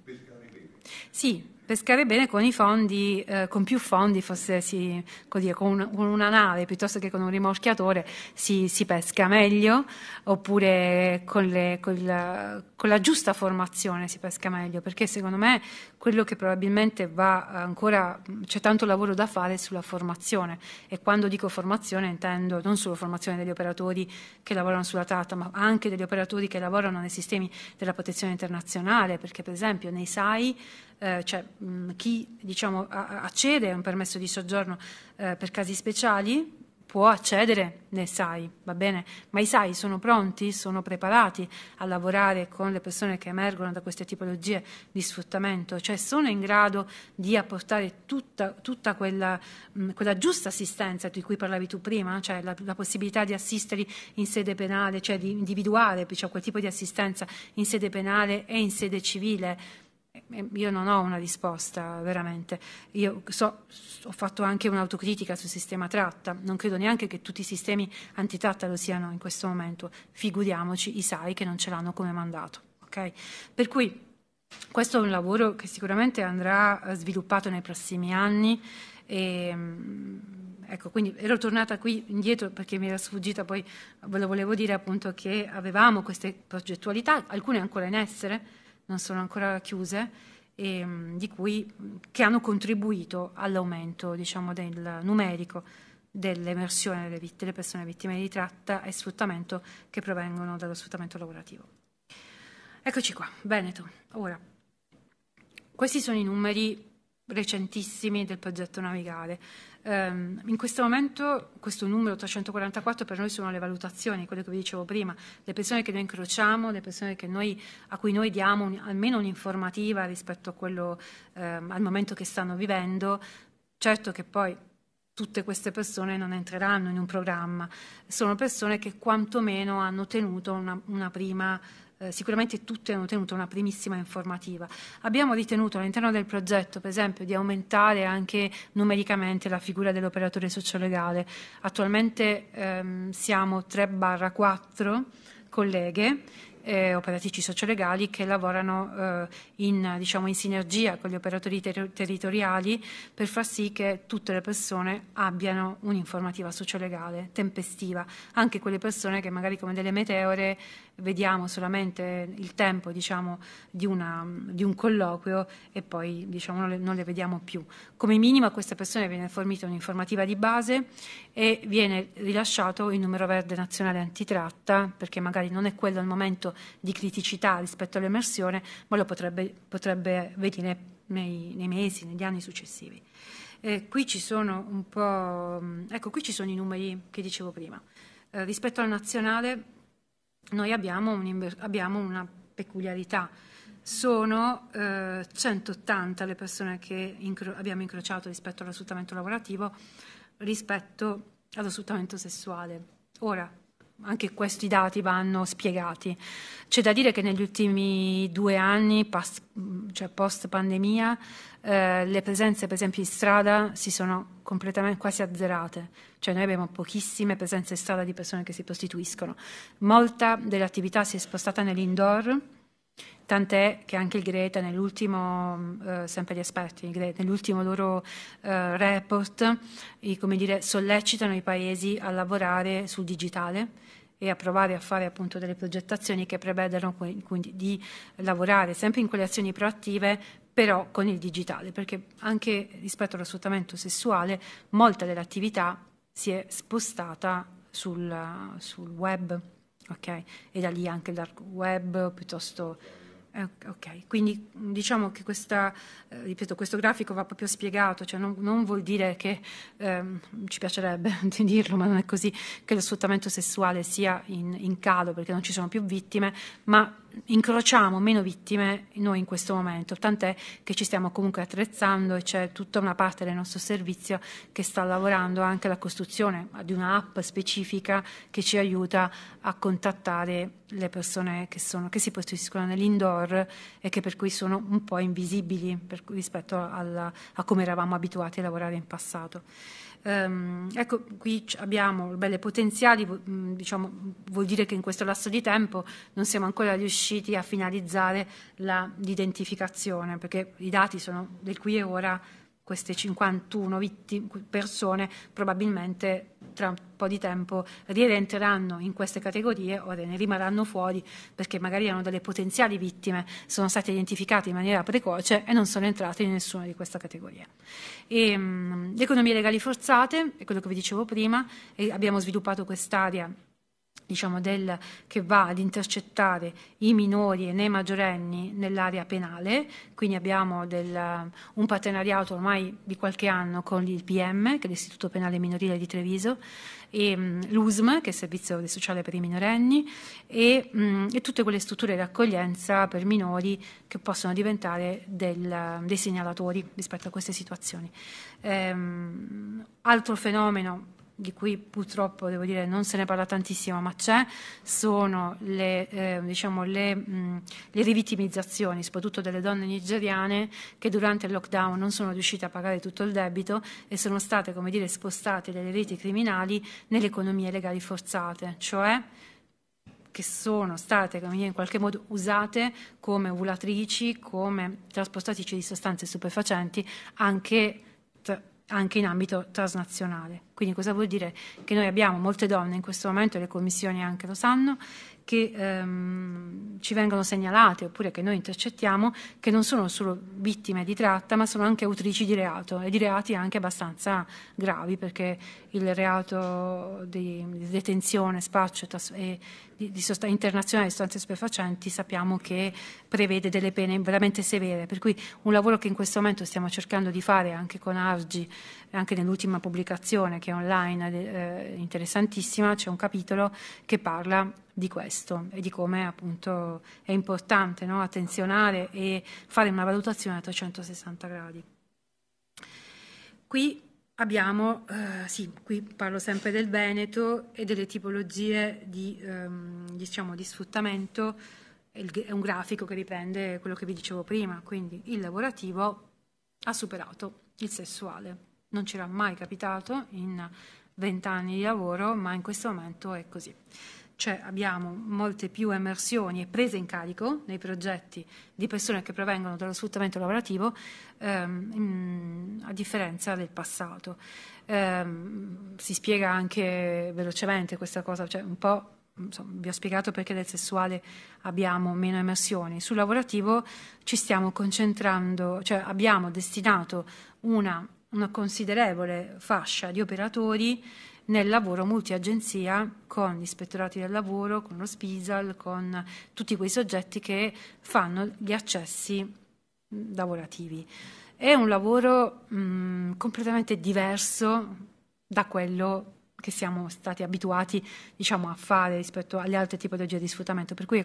Sì, pescare bene con i fondi, eh, con più fondi, forse si, con, un, con, una nave piuttosto che con un rimorchiatore si, si pesca meglio, oppure con le, con la, con la giusta formazione si pesca meglio, perché secondo me quello che probabilmente va ancora, c'è tanto lavoro da fare sulla formazione e quando dico formazione intendo non solo formazione degli operatori che lavorano sulla tratta, ma anche degli operatori che lavorano nei sistemi della protezione internazionale, perché per esempio nei SAI eh, cioè, mh, chi diciamo, accede a un permesso di soggiorno eh, per casi speciali può accedere nei SAI, va bene? Ma i SAI sono pronti, sono preparati a lavorare con le persone che emergono da queste tipologie di sfruttamento, cioè sono in grado di apportare tutta, tutta quella, mm, quella, giusta assistenza di cui parlavi tu prima, cioè la, la possibilità di assisterli in sede penale, cioè di individuare cioè, quel tipo di assistenza in sede penale e in sede civile eh, eh, io non ho una risposta veramente. Io so, ho fatto anche un'autocritica sul sistema tratta, non credo neanche che tutti i sistemi antitratta lo siano in questo momento, figuriamoci i SAI che non ce l'hanno come mandato. Okay? Per cui questo è un lavoro che sicuramente andrà eh, sviluppato nei prossimi anni. E, ehm, ecco, quindi ero tornata qui indietro perché mi era sfuggita, poi ve lo volevo dire appunto che avevamo queste progettualità, alcune ancora in essere non sono ancora chiuse, e, ehm, cui, che hanno contribuito all'aumento diciamo, del numerico dell'emersione delle, delle persone vittime di tratta e sfruttamento che provengono dallo sfruttamento lavorativo. Eccoci qua, Veneto. Ora, questi sono i numeri recentissimi del progetto navigale. Um, ehm, in questo momento questo numero 344 per noi sono le valutazioni, quello che vi dicevo prima, le persone che noi incrociamo, le persone noi, a cui noi diamo un, almeno un'informativa rispetto quello, um, al momento che stanno vivendo, certo che poi tutte queste persone non entreranno in un programma, sono persone che quantomeno hanno tenuto una, una prima eh, sicuramente tutti hanno ottenuto una primissima informativa. Abbiamo ritenuto all'interno del progetto, per esempio, di aumentare anche numericamente la figura dell'operatore sociolegale. Attualmente ehm, siamo 3-4 colleghe eh, operatrici sociolegali che lavorano eh, in, diciamo, in, sinergia con gli operatori ter territoriali per far sì che tutte le persone abbiano un'informativa sociolegale tempestiva, anche quelle persone che magari come delle meteore vediamo solamente il tempo diciamo, di, una, di, un colloquio e poi diciamo, non, le, non, le, vediamo più. Come minimo a queste persone viene fornita un'informativa di base e viene rilasciato il numero verde nazionale antitratta perché magari non è quello il momento di criticità rispetto all'emersione, ma lo potrebbe, potrebbe venire nei, nei, mesi, negli anni successivi. Eh, qui ci sono un po', mm, ecco, qui ci sono i numeri che dicevo prima. Eh, rispetto al nazionale noi abbiamo, un, abbiamo una peculiarità, sono eh, 180 le persone che incro- abbiamo incrociato rispetto allo lavorativo, rispetto allo sessuale. Ora, anche questi dati vanno spiegati. C'è da dire che negli ultimi due anni, pas, cioè post pandemia, eh, le presenze per esempio in strada si sono completamente quasi azzerate, cioè noi abbiamo pochissime presenze in strada di persone che si prostituiscono. Molta dell'attività si è spostata nell'indoor, Tant'è che anche il Greta, nell'ultimo, mm, eh, sempre gli esperti, Greta, nell'ultimo loro eh, report, i, dire, sollecitano i paesi a lavorare sul digitale e a provare a fare appunto delle progettazioni che prevedano quindi di lavorare sempre in quelle azioni proattive però con il digitale, perché anche rispetto allo sfruttamento sessuale molta dell'attività si è spostata sul, sul web ok? E da lì anche il dark web piuttosto... Eh, ok, quindi diciamo che questa, eh, ripeto, questo grafico va proprio spiegato, cioè non, non vuol dire che ehm, ci piacerebbe di dirlo, ma non è così, che lo sfruttamento sessuale sia in, in calo perché non ci sono più vittime, ma incrociamo meno vittime noi in questo momento, tant'è che ci stiamo comunque attrezzando e c'è tutta una parte del nostro servizio che sta lavorando anche alla costruzione di un'app specifica che ci aiuta a contattare le persone che, sono, che si prostituiscono nell'indoor e che per cui sono un po' invisibili cui rispetto alla, a come eravamo abituati a lavorare in passato. Ehm, ecco, qui abbiamo belle potenziali, diciamo, vuol dire che in questo lasso di tempo non siamo ancora riusciti a finalizzare l'identificazione, perché i dati sono del qui e ora queste 51 vittime, persone probabilmente tra un po' di tempo rientreranno in queste categorie o ne rimarranno fuori perché magari erano delle potenziali vittime, sono state identificate in maniera precoce e non sono entrate in nessuna di queste categorie. E, um, le economie legali forzate, è quello che vi dicevo prima, abbiamo sviluppato quest'area diciamo, del, che va ad intercettare i minori e nei maggiorenni nell'area penale, quindi abbiamo del, um, un partenariato ormai di qualche anno con il PM, che è l'Istituto Penale Minorile di Treviso, e um, l'USM, che è il Servizio Sociale per i Minorenni, e, um, e, tutte quelle strutture di accoglienza per minori che possono diventare del, dei segnalatori rispetto a queste situazioni. Um, altro fenomeno di cui purtroppo devo dire non se ne parla tantissimo, ma c'è, sono le, eh, diciamo, le, mh, le, rivittimizzazioni, soprattutto delle donne nigeriane che durante il lockdown non sono riuscite a pagare tutto il debito e sono state, come dire, spostate dalle reti criminali nelle economie legali forzate, cioè che sono state come dire, in qualche modo usate come ovulatrici, come trasportatrici di sostanze stupefacenti, anche anche in ambito transnazionale. Quindi cosa vuol dire? Che noi abbiamo molte donne in questo momento, le commissioni anche lo sanno, che ehm, ci vengono segnalate oppure che noi intercettiamo, che non sono solo vittime di tratta, ma sono anche autrici di reato e di reati anche abbastanza gravi, perché il reato di detenzione, spaccio e, di, di sost- internazionale di sostanze stupefacenti sappiamo che prevede delle pene veramente severe, per cui un lavoro che in questo momento stiamo cercando di fare anche con Argi, anche nell'ultima pubblicazione che è online, eh, interessantissima, c'è un capitolo che parla di questo e di come appunto è importante no? attenzionare e fare una valutazione a 360 gradi. Qui abbiamo, eh, sì, qui parlo sempre del Veneto e delle tipologie di, ehm, diciamo, di sfruttamento, è un grafico che riprende quello che vi dicevo prima, quindi il lavorativo ha superato il sessuale. Non c'era mai capitato in vent'anni di lavoro, ma in questo momento è così cioè abbiamo molte più emersioni e prese in carico nei progetti di persone che provengono dallo sfruttamento lavorativo, ehm, a differenza del passato. Ehm, si spiega anche velocemente questa cosa, cioè un po' Insomma, vi ho spiegato perché nel sessuale abbiamo meno emersioni. Sul lavorativo ci stiamo concentrando, cioè abbiamo destinato una, una considerevole fascia di operatori nel lavoro multiagenzia con gli ispettorati del lavoro, con lo SPISAL, con tutti quei soggetti che fanno gli accessi lavorativi. È un lavoro mh, completamente diverso da quello che siamo stati abituati diciamo, a fare rispetto alle altre tipologie di sfruttamento. Per cui è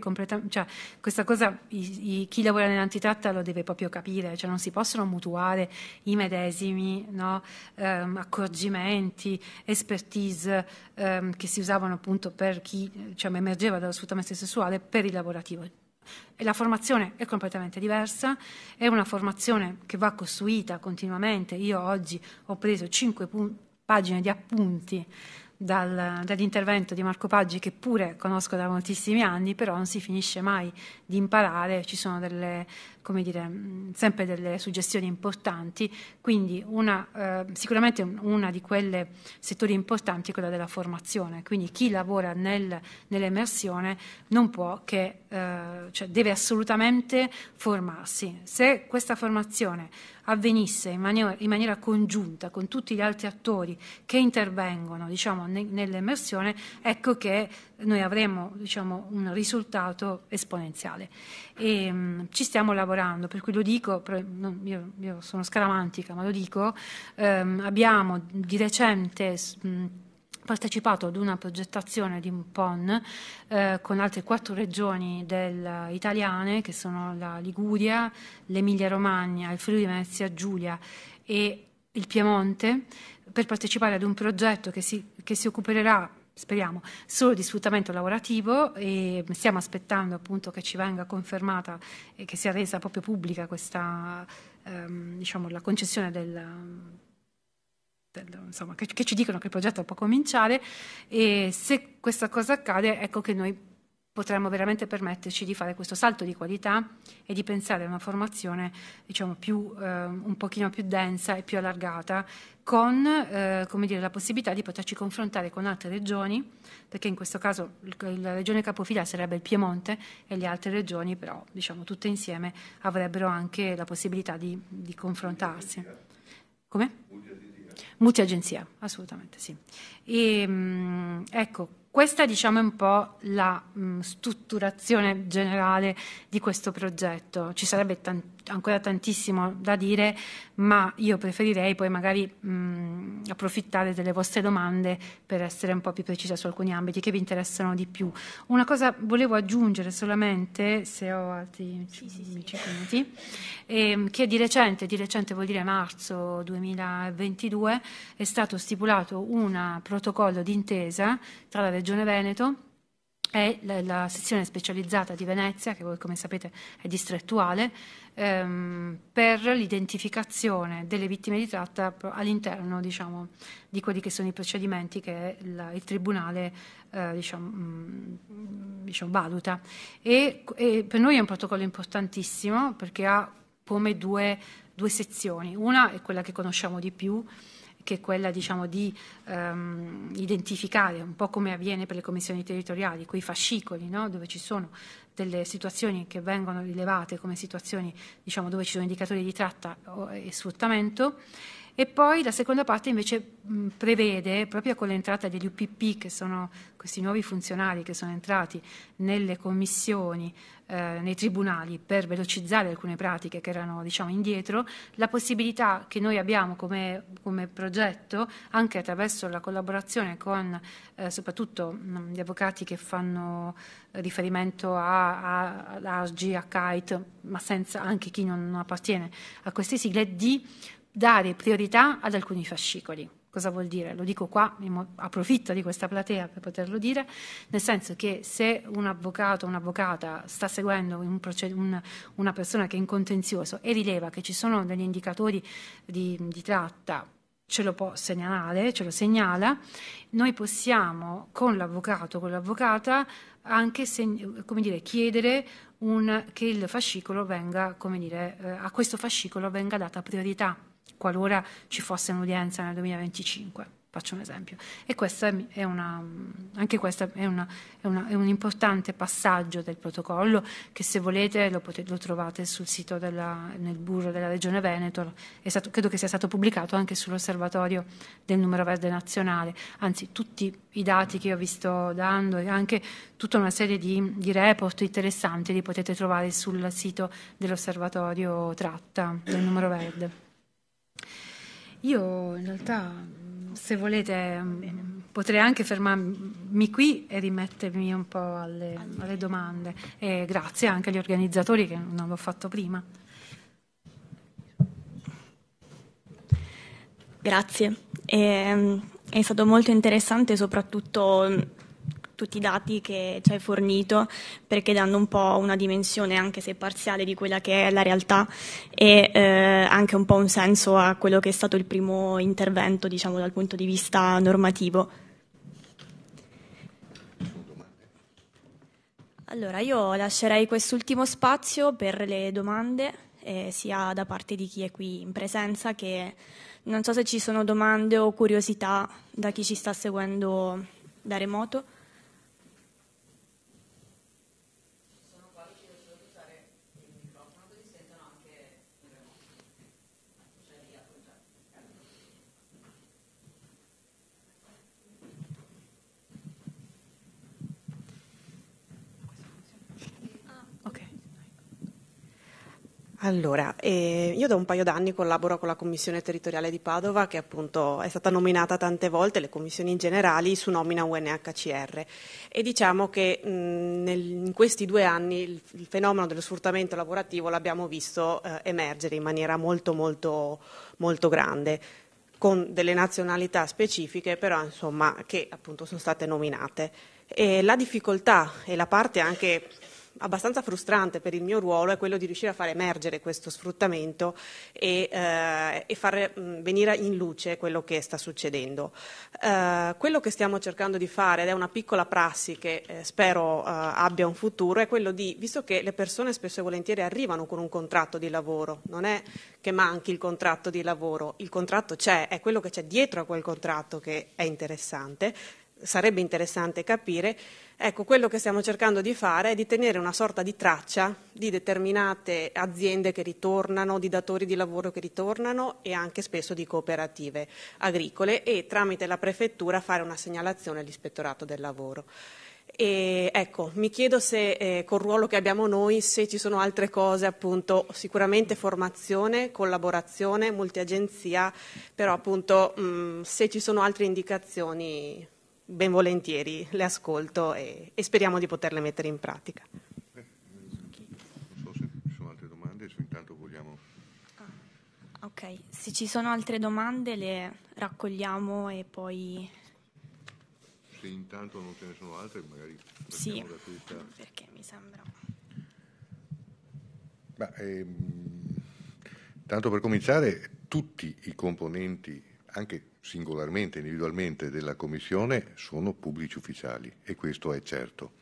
cioè, questa cosa i, i, chi lavora nell'antitratta lo deve proprio capire, cioè non si possono mutuare i medesimi no, ehm, accorgimenti, expertise ehm, che si usavano appunto per chi cioè, emergeva dallo sfruttamento sessuale per il lavorativo. E la formazione è completamente diversa, è una formazione che va costruita continuamente. Io oggi ho preso 5 punti pagine di appunti dal, dall'intervento di Marco Paggi, che pure conosco da moltissimi anni, però non si finisce mai di imparare, ci sono delle, dire, sempre delle suggestioni importanti, quindi una, eh, sicuramente una di quelle settori importanti è quella della formazione, quindi chi lavora nel, nell'emersione non può che, eh, cioè deve assolutamente formarsi. Se questa formazione avvenisse in maniera, in maniera congiunta con tutti gli altri attori che intervengono diciamo, ne, nell'immersione, ecco che noi avremo diciamo, un risultato esponenziale. E, ehm, mh, ci stiamo lavorando, per cui lo dico, per, non, io, io, sono scaramantica, ma lo dico, ehm, abbiamo di recente... Mh, partecipato ad una progettazione di un PON eh, con altre quattro regioni del, eh, italiane che sono la Liguria, l'Emilia Romagna, il Friuli Venezia Giulia e il Piemonte per partecipare ad un progetto che si, che si occuperà speriamo, solo di sfruttamento lavorativo e stiamo aspettando appunto che ci venga confermata e che sia resa proprio pubblica questa, ehm, diciamo, la concessione del insomma, che, che, ci dicono che il progetto può cominciare e se questa cosa accade ecco che noi potremmo veramente permetterci di fare questo salto di qualità e di pensare a una formazione diciamo, più, eh, un pochino più densa e più allargata con eh, dire, la possibilità di poterci confrontare con altre regioni, perché in questo caso la regione capofila sarebbe il Piemonte e le altre regioni però diciamo, tutte insieme avrebbero anche la possibilità di, di confrontarsi. Come? multiagenzia, assolutamente sì. E, ehm, ecco, questa diciamo è un po' la mh, mm, strutturazione generale di questo progetto. Ci sarebbe tantissimo ancora tantissimo da dire, ma io preferirei poi magari mh, mm, approfittare delle vostre domande per essere un po' più precisa su alcuni ambiti che vi interessano di più. Una cosa volevo aggiungere solamente, se ho altri sì, 5 sì, minuti, eh, che di recente, di recente vuol dire marzo 2022, è stato stipulato un protocollo d'intesa tra la Regione Veneto è la, la, sezione specializzata di Venezia, che voi come sapete è distrettuale, ehm, per l'identificazione delle vittime di tratta all'interno diciamo, di quelli che sono i procedimenti che la, il Tribunale eh, diciamo, mh, mm, diciamo, valuta. E, e per noi è un protocollo importantissimo perché ha come due, due sezioni. Una è quella che conosciamo di più, che è quella diciamo, di ehm, identificare, un po' come avviene per le commissioni territoriali, quei fascicoli no? dove ci sono delle situazioni che vengono rilevate come situazioni diciamo, dove ci sono indicatori di tratta e sfruttamento e poi la seconda parte invece mh, prevede, proprio con l'entrata degli UPP, che sono questi nuovi funzionari che sono entrati nelle commissioni, eh, nei tribunali, per velocizzare alcune pratiche che erano diciamo, indietro, la possibilità che noi abbiamo come, come progetto, anche attraverso la collaborazione con eh, soprattutto mh, gli avvocati che fanno riferimento a, a, a ASG, a CAIT, ma senza anche chi non appartiene a queste sigle, di dare priorità ad alcuni fascicoli. Cosa vuol dire? Lo dico qua, approfitto di questa platea per poterlo dire, nel senso che se un avvocato o un'avvocata sta seguendo un proced- un, una persona che è in contenzioso e rileva che ci sono degli indicatori di, di tratta, ce lo può segnalare, ce lo segnala, noi possiamo con l'avvocato o con l'avvocata anche seg- dire, chiedere un, che il fascicolo venga, dire, eh, a questo fascicolo venga data priorità qualora ci fosse un'udienza nel 2025. Faccio un esempio. E questa è una, mm, anche questo è, è, è, un importante passaggio del protocollo che se volete lo, potete, lo trovate sul sito della, nel burro della Regione Veneto, stato, credo che sia stato pubblicato anche sull'osservatorio del numero verde nazionale, anzi tutti i dati che io vi sto dando e anche tutta una serie di, di report interessanti li potete trovare sul sito dell'osservatorio Tratta del numero verde. Io in realtà, se volete, potrei anche fermarmi qui e rimettermi un po' alle, alle domande. E grazie anche agli organizzatori che non l'ho fatto prima. Grazie. E, ehm, è stato molto interessante soprattutto tutti i dati che ci hai fornito perché danno un po' una dimensione anche se parziale di quella che è la realtà e eh, anche un po' un senso a quello che è stato il primo intervento diciamo dal punto di vista normativo. Allora, io lascerei quest'ultimo spazio per le domande, eh, sia da parte di chi è qui in presenza che non so se ci sono domande o curiosità da chi ci sta seguendo da remoto. Allora, eh, io da un paio d'anni collaboro con la Commissione territoriale di Padova che appunto è stata nominata tante volte, le commissioni in generali, su nomina UNHCR e diciamo che mh, mm, nel, in questi due anni il, il, fenomeno dello sfruttamento lavorativo l'abbiamo visto eh, emergere in maniera molto molto, molto grande con delle nazionalità specifiche però insomma che appunto sono state nominate. E la difficoltà e la parte anche abbastanza frustrante per il mio ruolo è quello di riuscire a far emergere questo sfruttamento e, eh, e far mm, venire in luce quello che sta succedendo. Eh, quello che stiamo cercando di fare, ed è una piccola prassi che eh, spero eh, abbia un futuro, è quello di, visto che le persone spesso e volentieri arrivano con un contratto di lavoro, non è che manchi il contratto di lavoro, il contratto c'è, è quello che c'è dietro a quel contratto che è interessante sarebbe interessante capire, ecco, quello che stiamo cercando di fare è di tenere una sorta di traccia di determinate aziende che ritornano, di datori di lavoro che ritornano e anche spesso di cooperative agricole e tramite la prefettura fare una segnalazione all'ispettorato del lavoro. E ecco, mi chiedo se eh, col ruolo che abbiamo noi, se ci sono altre cose, appunto, sicuramente formazione, collaborazione, multiagenzia, però appunto mh, mm, se ci sono altre indicazioni ben volentieri le ascolto e, e speriamo di poterle mettere in pratica. non so se ci sono altre domande, se intanto vogliamo... Ah, ok, se ci sono altre domande le raccogliamo e poi... Se intanto non ce ne sono altre, magari... Sì, questa... perché mi sembra... Ma, ehm, tanto per cominciare, tutti i componenti, anche singolarmente, individualmente della Commissione sono pubblici ufficiali e questo è certo.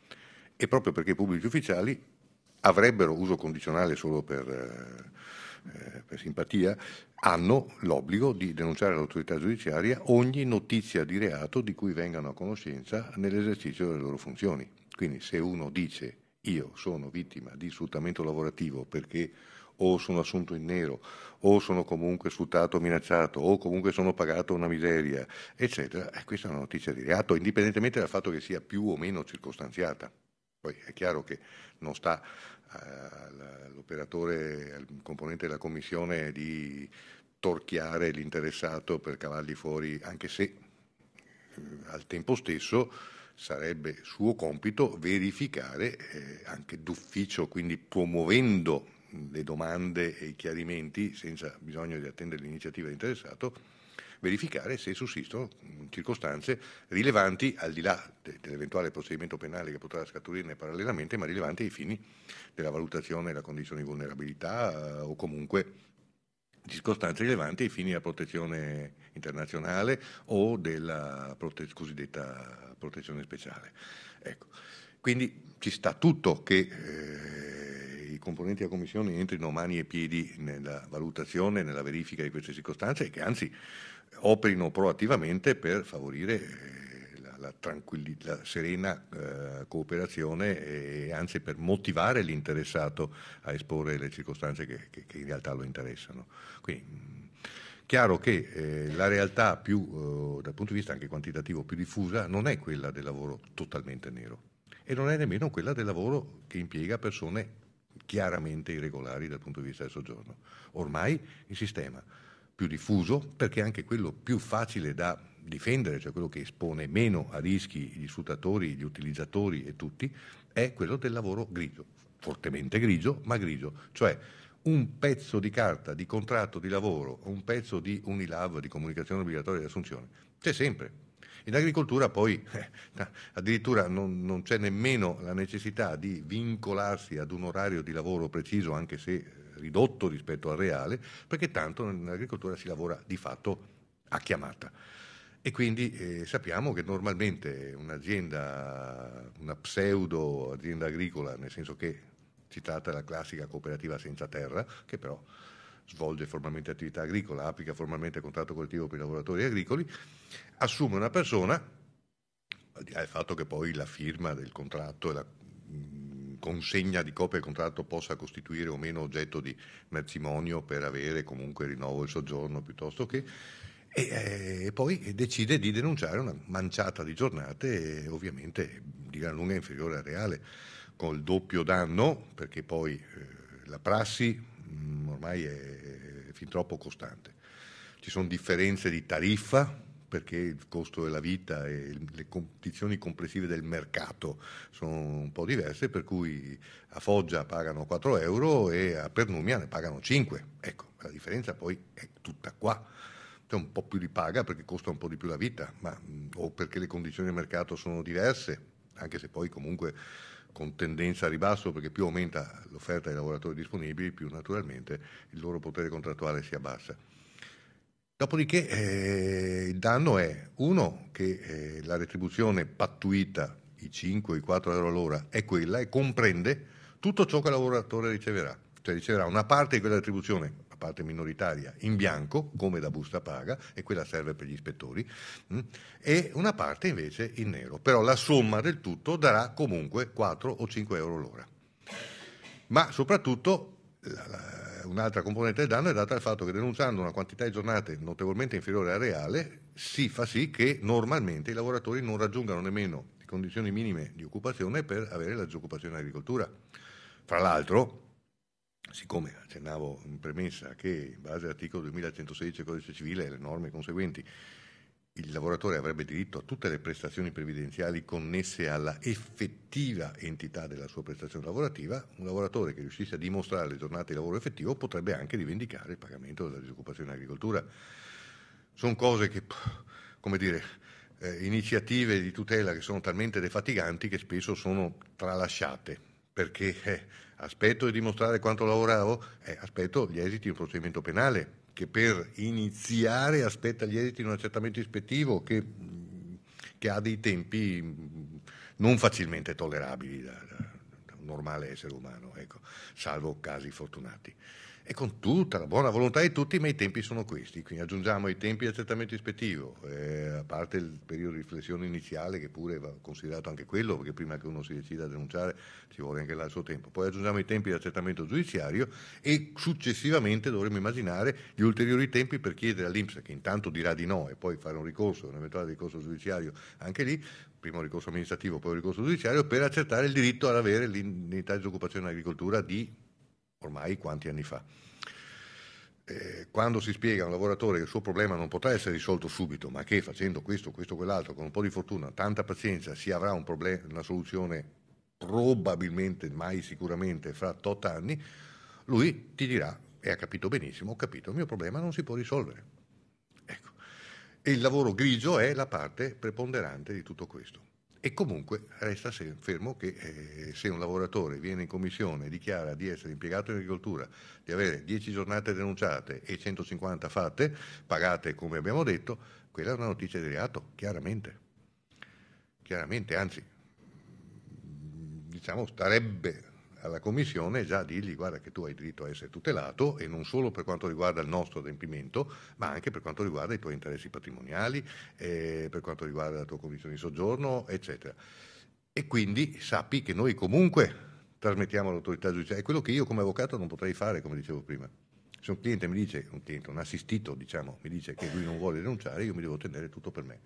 E proprio perché pubblici ufficiali avrebbero uso condizionale solo per, eh, eh, per simpatia, hanno l'obbligo di denunciare all'autorità giudiziaria ogni notizia di reato di cui vengano a conoscenza nell'esercizio delle loro funzioni. Quindi se uno dice io sono vittima di sfruttamento lavorativo perché o sono assunto in nero o sono comunque sfruttato, minacciato o comunque sono pagato una miseria, eccetera. E eh, questa è una notizia di reato, indipendentemente dal fatto che sia più o meno circostanziata. Poi è chiaro che non sta eh, all'operatore, al componente della commissione di torchiare l'interessato per cavargli fuori, anche se eh, al tempo stesso sarebbe suo compito verificare eh, anche d'ufficio, quindi promuovendo le domande e i chiarimenti, senza bisogno di attendere l'iniziativa interessato, verificare se sussistono circostanze rilevanti, al di là dell'eventuale procedimento penale che potrà scaturirne parallelamente, ma rilevanti ai fini della valutazione della condizione di vulnerabilità eh, o comunque circostanze rilevanti ai fini della protezione internazionale o della prote- cosiddetta protezione speciale. Ecco. Quindi ci sta tutto che eh, componenti della Commissione entrino mani e piedi nella valutazione, nella verifica di queste circostanze e che anzi operino proattivamente per favorire eh, la, la, serena eh, cooperazione e anzi per motivare l'interessato a esporre le circostanze che, che, che in realtà lo interessano. Quindi, chiaro che eh, la realtà più, eh, dal punto di vista anche quantitativo, più diffusa non è quella del lavoro totalmente nero e non è nemmeno quella del lavoro che impiega persone chiaramente irregolari dal punto di vista del soggiorno. Ormai il sistema più diffuso, perché anche quello più facile da difendere, cioè quello che espone meno a rischi gli sfruttatori, gli utilizzatori e tutti, è quello del lavoro grigio, fortemente grigio, ma grigio, cioè un pezzo di carta di contratto di lavoro, un pezzo di Unilav, di comunicazione obbligatoria di assunzione, c'è sempre, in agricoltura poi eh, addirittura non, non c'è nemmeno la necessità di vincolarsi ad un orario di lavoro preciso, anche se eh, ridotto rispetto al reale, perché tanto nell'agricoltura si lavora di fatto a chiamata. E quindi eh, sappiamo che normalmente un'azienda, una pseudo azienda agricola, nel senso che si tratta della classica cooperativa senza terra, che però svolge formalmente attività agricola, applica formalmente contratto collettivo per i lavoratori agricoli, assume una persona, al di là del fatto che poi la firma del contratto e la mm, consegna di copia del contratto possa costituire o meno oggetto di matrimonio per avere comunque rinnovo il soggiorno piuttosto che e, eh, poi decide di denunciare una manciata di giornate ovviamente di gran lunga inferiore al reale col doppio danno perché poi eh, la prassi Mm, ormai è, è fin troppo costante. Ci sono differenze di tariffa perché il costo della vita e le condizioni complessive del mercato sono un po' diverse, per cui a Foggia pagano 4 euro e a Pernumia ne pagano 5. Ecco, la differenza poi è tutta qua. C'è un po' più di paga perché costa un po' di più la vita, ma, mm, o perché le condizioni del mercato sono diverse, anche se poi comunque con tendenza a ribasso perché più aumenta l'offerta dei lavoratori disponibili, più naturalmente il loro potere contrattuale si abbassa. Dopodiché eh, il danno è uno che eh, la retribuzione pattuita, i 5, i 4 euro all'ora, è quella e comprende tutto ciò che il lavoratore riceverà, cioè riceverà una parte di quella retribuzione parte minoritaria, in bianco, come da busta paga, e quella serve per gli ispettori, mm, e una parte invece in nero. Però la somma del tutto darà comunque 4 o 5 euro l'ora. Ma soprattutto la, la, un'altra componente del danno è data dal fatto che denunciando una quantità di giornate notevolmente inferiore al reale, si fa sì che normalmente i lavoratori non raggiungano nemmeno le condizioni minime di occupazione per avere la disoccupazione in agricoltura. Fra l'altro, siccome accennavo in premessa che in base all'articolo 2116 del codice civile e alle norme conseguenti il lavoratore avrebbe diritto a tutte le prestazioni previdenziali connesse alla effettiva entità della sua prestazione lavorativa, un lavoratore che riuscisse a dimostrare le giornate di lavoro effettivo potrebbe anche rivendicare il pagamento della disoccupazione in agricoltura. Sono cose che, come dire, eh, iniziative di tutela che sono talmente defatiganti che spesso sono tralasciate perché eh, aspetto di dimostrare quanto lavoravo, eh, aspetto gli esiti di un procedimento penale che per iniziare aspetta gli esiti di un accertamento ispettivo che, mm, che ha dei tempi mm, non facilmente tollerabili da, da, da un normale essere umano, ecco, salvo casi fortunati e con tutta la buona volontà di tutti, ma i tempi sono questi. Quindi aggiungiamo i tempi di accertamento ispettivo, eh, a parte il periodo di riflessione iniziale che pure va considerato anche quello, perché prima che uno si decida a denunciare ci vuole anche là il suo tempo. Poi aggiungiamo i tempi di accertamento giudiziario e successivamente dovremmo immaginare gli ulteriori tempi per chiedere all'Inps, che intanto dirà di no e poi fare un ricorso, un eventuale ricorso giudiziario anche lì, prima un ricorso amministrativo, poi un ricorso giudiziario, per accertare il diritto ad avere l'indennità di disoccupazione in agricoltura di ormai quanti anni fa. Eh, quando si spiega a un lavoratore che il suo problema non potrà essere risolto subito, ma che facendo questo, questo, quell'altro, con un po' di fortuna, tanta pazienza, si avrà un problem- una soluzione probabilmente, mai sicuramente, fra tot anni, lui ti dirà, e ha capito benissimo, ho capito, il mio problema non si può risolvere. Ecco. E il lavoro grigio è la parte preponderante di tutto questo. E comunque resta fermo che eh, se un lavoratore viene in commissione e dichiara di essere impiegato in agricoltura, di avere 10 giornate denunciate e 150 fatte, pagate come abbiamo detto, quella è una notizia di reato, chiaramente. Chiaramente, anzi, diciamo, starebbe alla Commissione e già dirgli guarda che tu hai diritto a essere tutelato e non solo per quanto riguarda il nostro adempimento, ma anche per quanto riguarda i tuoi interessi patrimoniali, eh, per quanto riguarda la tua condizione di soggiorno, eccetera. E quindi sappi che noi comunque trasmettiamo all'autorità giudiziaria, è quello che io come avvocato non potrei fare, come dicevo prima. Se un cliente mi dice, un cliente, un assistito diciamo, mi dice che lui non vuole denunciare, io mi devo tenere tutto per me.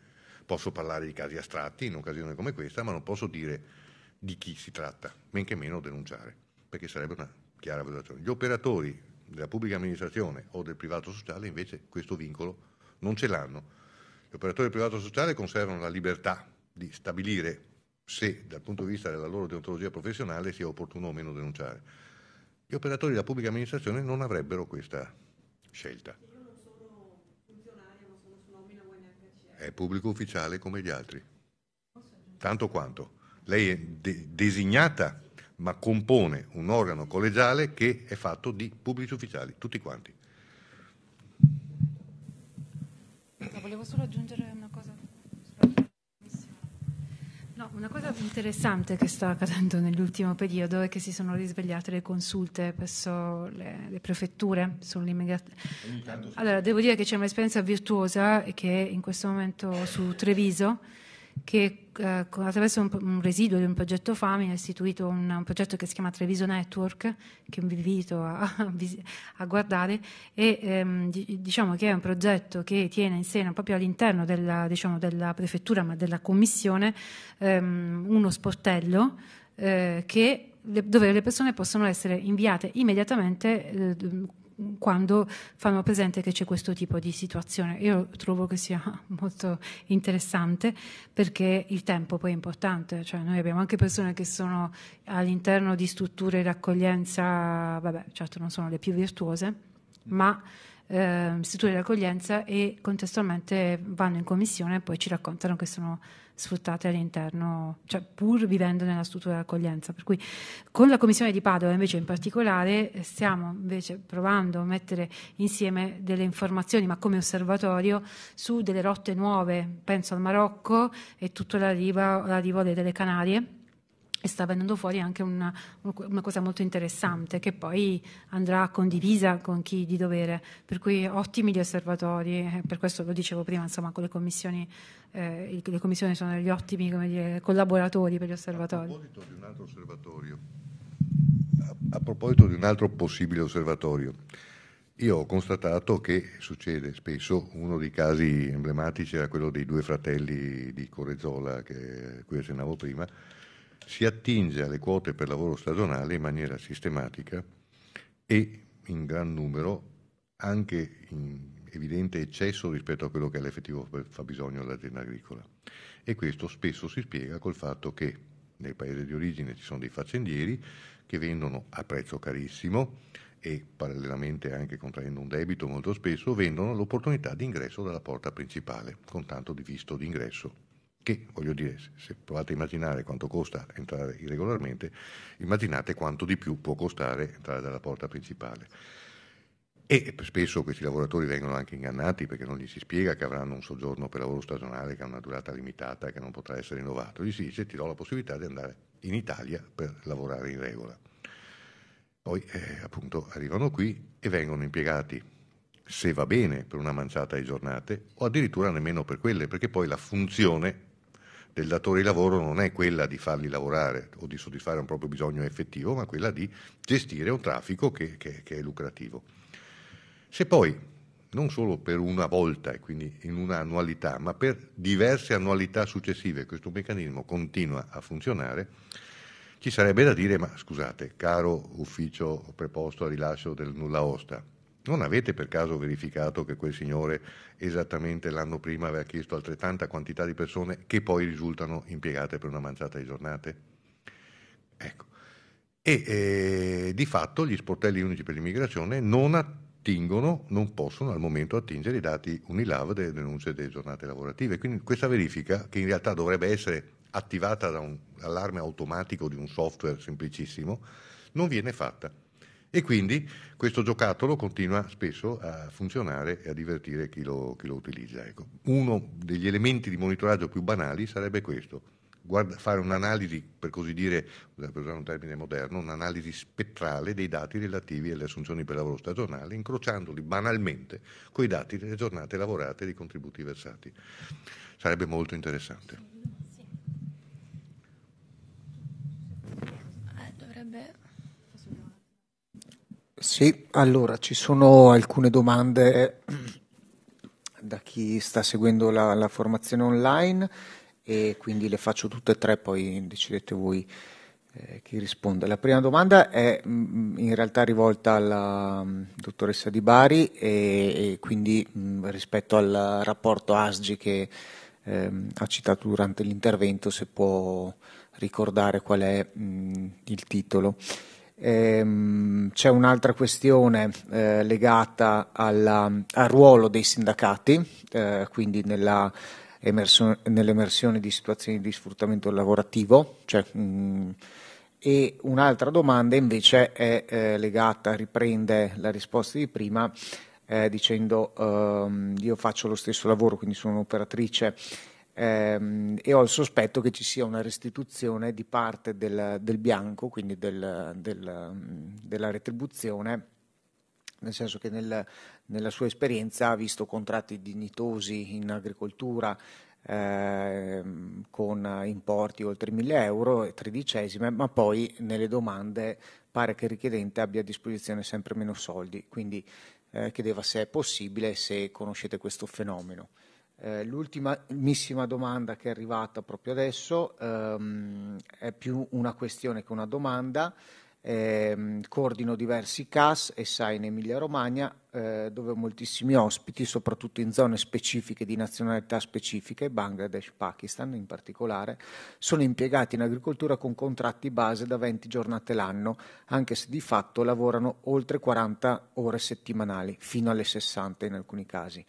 Posso parlare di casi astratti in un'occasione come questa, ma non posso dire di chi si tratta, men che meno denunciare, perché sarebbe una chiara violazione. Gli operatori della pubblica amministrazione o del privato sociale invece questo vincolo non ce l'hanno. Gli operatori del privato sociale conservano la libertà di stabilire se dal punto di vista della loro deontologia professionale sia opportuno o meno denunciare. Gli operatori della pubblica amministrazione non avrebbero questa scelta. È pubblico ufficiale come gli altri. Tanto quanto lei è de- designata ma compone un organo collegiale che è fatto di pubblici ufficiali, tutti quanti. No, volevo solo aggiungere una cosa. No, una cosa interessante che sta accadendo nell'ultimo periodo è che si sono risvegliate le consulte presso le, le prefetture sull'immigrazione. Allora, devo dire che c'è un'esperienza virtuosa e che in questo momento su Treviso che eh, attraverso un, un, residuo di un progetto FAMI ha istituito un, un, progetto che si chiama Treviso Network, che vi invito a, a, a guardare, e ehm, diciamo che è un progetto che tiene in seno proprio all'interno della, diciamo, della prefettura, ma della commissione, ehm, uno sportello eh, che, dove le persone possono essere inviate immediatamente eh, quando fanno presente che c'è questo tipo di situazione. Io trovo che sia molto interessante perché il tempo poi è importante, cioè noi abbiamo anche persone che sono all'interno di strutture di accoglienza, vabbè certo non sono le più virtuose, ma eh, strutture di accoglienza e contestualmente vanno in commissione e poi ci raccontano che sono sfruttate all'interno, cioè pur vivendo nella struttura di accoglienza. Per cui con la commissione di Padova invece in particolare eh, stiamo invece provando a mettere insieme delle informazioni, ma come osservatorio, su delle rotte nuove, penso al Marocco e tutto l'arrivo, riva, delle Canarie e sta venendo fuori anche una, una, cosa molto interessante che poi andrà condivisa con chi di dovere, per cui ottimi gli osservatori, eh, per questo lo dicevo prima, insomma con le commissioni, eh, le commissioni sono degli ottimi dire, collaboratori per gli osservatori. A proposito di un altro osservatorio, a, a proposito di un altro possibile osservatorio, io ho constatato che succede spesso, uno dei casi emblematici era quello dei due fratelli di Corezzola, che, cui accennavo prima, si attinge alle quote per lavoro stagionale in maniera sistematica e in gran numero anche in evidente eccesso rispetto a quello che è l'effettivo fabbisogno dell'azienda agricola. E questo spesso si spiega col fatto che nel paese di origine ci sono dei faccendieri che vendono a prezzo carissimo e parallelamente anche contraendo un debito molto spesso vendono l'opportunità di ingresso dalla porta principale con tanto di visto d'ingresso che voglio dire, se provate a immaginare quanto costa entrare irregolarmente, immaginate quanto di più può costare entrare dalla porta principale. E spesso questi lavoratori vengono anche ingannati perché non gli si spiega che avranno un soggiorno per lavoro stagionale che ha una durata limitata e che non potrà essere rinnovato. Gli si dice ti do la possibilità di andare in Italia per lavorare in regola. Poi eh, appunto arrivano qui e vengono impiegati se va bene per una manciata di giornate o addirittura nemmeno per quelle perché poi la funzione del datore di lavoro non è quella di farli lavorare o di soddisfare un proprio bisogno effettivo, ma quella di gestire un traffico che, che, che è lucrativo. Se poi, non solo per una volta e quindi in un'annualità, ma per diverse annualità successive questo meccanismo continua a funzionare, ci sarebbe da dire, ma scusate, caro ufficio preposto al rilascio del nulla osta, non avete per caso verificato che quel signore esattamente l'anno prima aveva chiesto altrettanta quantità di persone che poi risultano impiegate per una manciata di giornate? Ecco. E eh, di fatto gli sportelli unici per l'immigrazione non attingono, non possono al momento attingere i dati Unilav delle denunce delle giornate lavorative. Quindi questa verifica, che in realtà dovrebbe essere attivata da un allarme automatico di un software semplicissimo, non viene fatta e quindi questo giocattolo continua spesso a funzionare e a divertire chi lo, chi lo utilizza. Ecco. Uno degli elementi di monitoraggio più banali sarebbe questo, guarda, fare un'analisi, per così dire, per usare un termine moderno, un'analisi spettrale dei dati relativi alle assunzioni per lavoro stagionale, incrociandoli banalmente con i dati delle giornate lavorate e dei contributi versati. Sarebbe molto interessante. Sì, allora ci sono alcune domande eh, da chi sta seguendo la, la formazione online e quindi le faccio tutte e tre, poi decidete voi eh, chi risponde. La prima domanda è mh, mm, in realtà rivolta alla mh, mm, dottoressa Di Bari e, e quindi mh, mm, rispetto al rapporto ASGI che ehm, ha citato durante l'intervento, se può ricordare qual è il titolo. Ehm, c'è un'altra questione eh, legata alla, al ruolo dei sindacati, eh, quindi nella nell'emersione di situazioni di sfruttamento lavorativo. Cioè, mh, e un'altra domanda invece è eh, legata, riprende la risposta di prima, eh, dicendo ehm, io faccio lo stesso lavoro, quindi sono un'operatrice ehm, e ho il sospetto che ci sia una restituzione di parte del, del bianco, quindi del, del, mm, della retribuzione, nel senso che nel, nella sua esperienza ha visto contratti dignitosi in agricoltura eh, con importi oltre 1000 euro e tredicesime, ma poi nelle domande pare che il richiedente abbia a disposizione sempre meno soldi, quindi eh, chiedeva se è possibile, se conoscete questo fenomeno. Eh, l'ultimissima domanda che è arrivata proprio adesso ehm, è più una questione che una domanda. Eh, coordino diversi CAS e SAI in Emilia-Romagna, eh, dove ho moltissimi ospiti, soprattutto in zone specifiche di nazionalità specifiche, Bangladesh, Pakistan in particolare, sono impiegati in agricoltura con contratti base da 20 giornate l'anno, anche se di fatto lavorano oltre 40 ore settimanali, fino alle 60 in alcuni casi.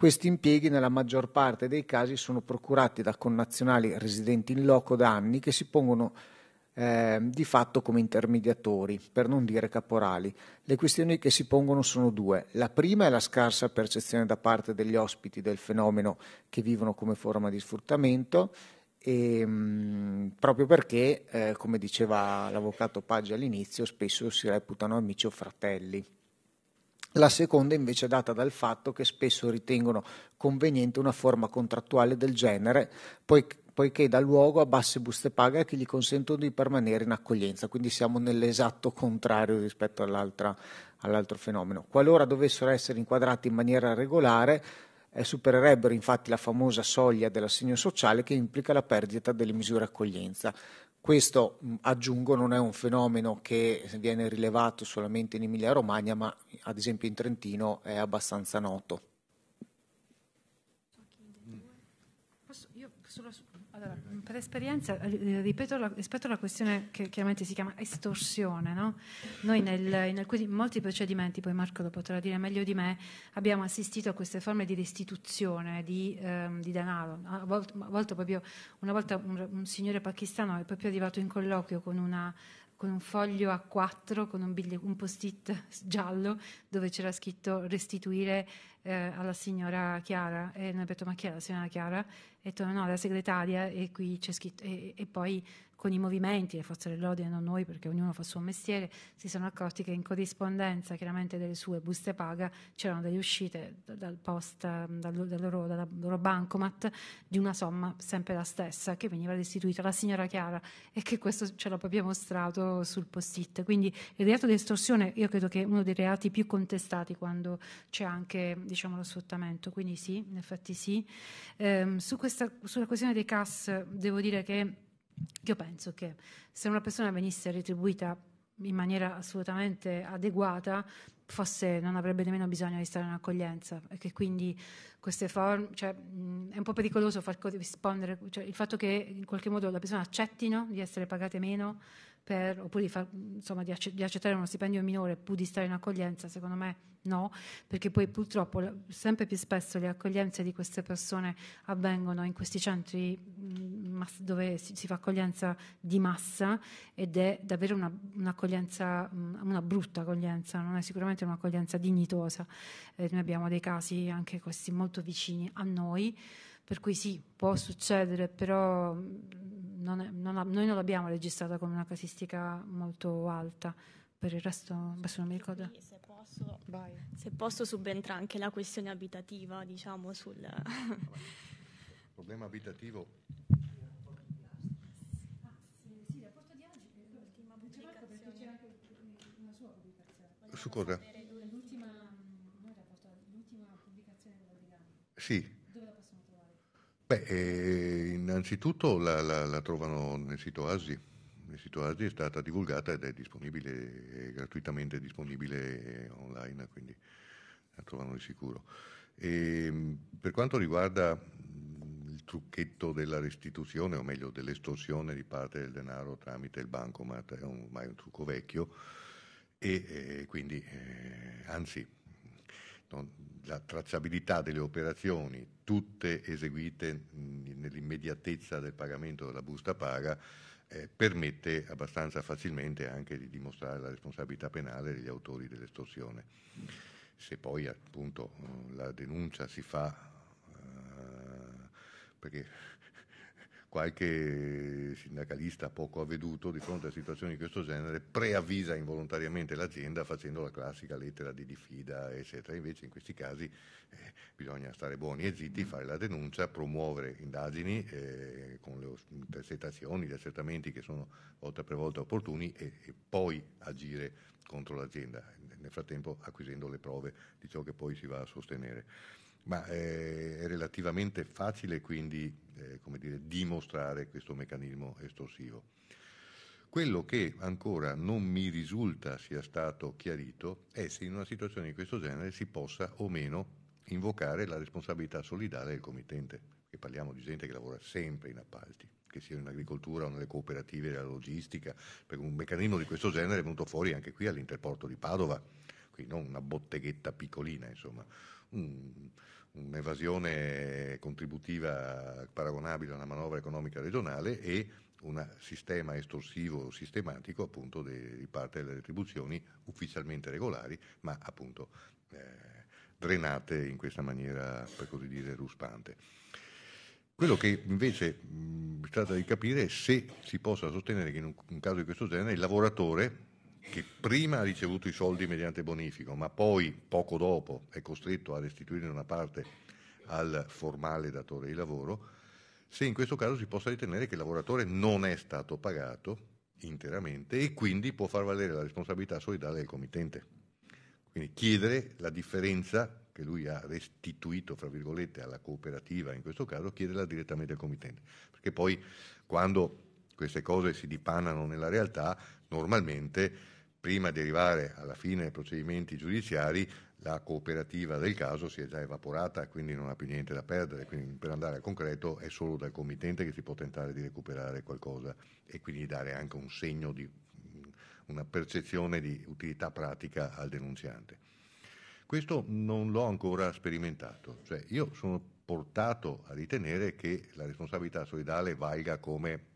Questi impieghi nella maggior parte dei casi sono procurati da connazionali residenti in loco da anni che si pongono eh, di fatto come intermediatori, per non dire caporali. Le questioni che si pongono sono due. La prima è la scarsa percezione da parte degli ospiti del fenomeno che vivono come forma di sfruttamento e, ehm, mh, proprio perché, eh, come diceva l'avvocato Paggi all'inizio, spesso si reputano amici o fratelli. La seconda invece è data dal fatto che spesso ritengono conveniente una forma contrattuale del genere, poiché dà luogo a basse buste paga che gli consentono di permanere in accoglienza, quindi siamo nell'esatto contrario rispetto all'altro fenomeno. Qualora dovessero essere inquadrati in maniera regolare, eh, supererebbero infatti la famosa soglia dell'assegno sociale che implica la perdita delle misure accoglienza. Questo, mm, aggiungo, non è un fenomeno che viene rilevato solamente in Emilia-Romagna, ma ad esempio in Trentino è abbastanza noto. per esperienza, eh, eh, ripeto, rispetto alla questione che chiaramente si chiama estorsione, no? noi nel, in alcuni, molti procedimenti, poi Marco lo potrà dire meglio di me, abbiamo assistito a queste forme di restituzione di, ehm, di denaro. A volte, a volte proprio, una volta un, un signore pakistano è proprio arrivato in colloquio con una con un foglio a quattro, con un, bigli- un post-it giallo dove c'era scritto restituire eh, alla signora Chiara. E noi abbiamo detto ma chi è la signora Chiara? E detto no, la segretaria e qui c'è scritto e, e poi con i movimenti, le forze dell'ordine, non noi perché ognuno fa il suo mestiere, si sono accorti che in corrispondenza chiaramente delle sue buste paga c'erano delle uscite dal post, mm, dal, dal loro, dalla loro bancomat di una somma sempre la stessa che veniva restituita alla signora Chiara e che questo ce l'ha proprio mostrato sul post-it. Quindi il reato di estorsione io credo che è uno dei reati più contestati quando c'è anche diciamo, lo sfruttamento, quindi sì, in effetti sì. Ehm, su questa, sulla questione dei CAS devo dire che io penso che se una persona venisse retribuita in maniera assolutamente adeguata, forse non avrebbe nemmeno bisogno di stare in accoglienza e che quindi queste forme, cioè, mh, è un po' pericoloso far rispondere, cioè, il fatto che in qualche modo la persona accettino di essere pagate meno per, oppure di, far, insomma, di, acc- di, accettare uno stipendio minore pur di stare in accoglienza, secondo me no, perché poi purtroppo sempre più spesso le accoglienze di queste persone avvengono in questi centri mm, mass- dove si, si, fa accoglienza di massa ed è davvero una, un'accoglienza, mm, una brutta accoglienza, non è sicuramente un'accoglienza dignitosa. Eh, noi abbiamo dei casi anche questi molto vicini a noi per cui sì, può succedere, però mm, non è, non ha, noi non l'abbiamo registrata con una casistica molto alta. Per il resto, adesso non mi ricordo. Se posso, se posso subentra anche la questione abitativa, diciamo, sul... Il problema abitativo su cosa? L'ultima, mm, l'ultima pubblicazione della Sì, Beh, eh, innanzitutto la, la, la, trovano nel sito ASI. Nel sito ASI è stata divulgata ed è disponibile, è gratuitamente disponibile online, quindi la trovano di sicuro. E, ehm, per quanto riguarda mm, il trucchetto della restituzione, o meglio dell'estorsione di parte del denaro tramite il bancomat, è ormai un trucco vecchio, e, e eh, quindi, eh, anzi, la tracciabilità delle operazioni, tutte eseguite nell'immediatezza del pagamento della busta paga, eh, permette abbastanza facilmente anche di dimostrare la responsabilità penale degli autori dell'estorsione. Se poi appunto la denuncia si fa, eh, perché qualche sindacalista poco avveduto di fronte a situazioni di questo genere preavvisa involontariamente l'azienda facendo la classica lettera di diffida, eccetera. Invece in questi casi eh, bisogna stare buoni e zitti, fare la denuncia, promuovere indagini eh, con le intercettazioni, gli accertamenti che sono volta per volta opportuni e, e poi agire contro l'azienda, nel frattempo acquisendo le prove di ciò che poi si va a sostenere. Ma eh, è relativamente facile quindi eh, dire, dimostrare questo meccanismo estorsivo. Quello che ancora non mi risulta sia stato chiarito è se in una situazione di questo genere si possa o meno invocare la responsabilità solidale del committente, che parliamo di gente che lavora sempre in appalti che sia in agricoltura o nelle cooperative nella logistica, perché un meccanismo di questo genere è venuto fuori anche qui all'interporto di Padova, qui non una botteghetta piccolina, insomma, un'evasione contributiva paragonabile a una manovra economica regionale e un sistema estorsivo sistematico appunto di parte delle retribuzioni ufficialmente regolari, ma appunto eh, drenate in questa maniera, per così dire, ruspante. Quello che invece si tratta di capire è se si possa sostenere che in un, un caso di questo genere il lavoratore che prima ha ricevuto i soldi mediante bonifico, ma poi poco dopo è costretto a restituire una parte al formale datore di lavoro, se in questo caso si possa ritenere che il lavoratore non è stato pagato interamente e quindi può far valere la responsabilità solidale del committente. Quindi chiedere la differenza che lui ha restituito, fra virgolette, alla cooperativa in questo caso, chiederla direttamente al committente. Perché poi quando queste cose si dipanano nella realtà, normalmente prima di arrivare alla fine dei procedimenti giudiziari la cooperativa del caso si è già evaporata, quindi non ha più niente da perdere, quindi per andare al concreto è solo dal committente che si può tentare di recuperare qualcosa e quindi dare anche un segno di una percezione di utilità pratica al denunziante. Questo non l'ho ancora sperimentato, cioè io sono portato a ritenere che la responsabilità solidale valga come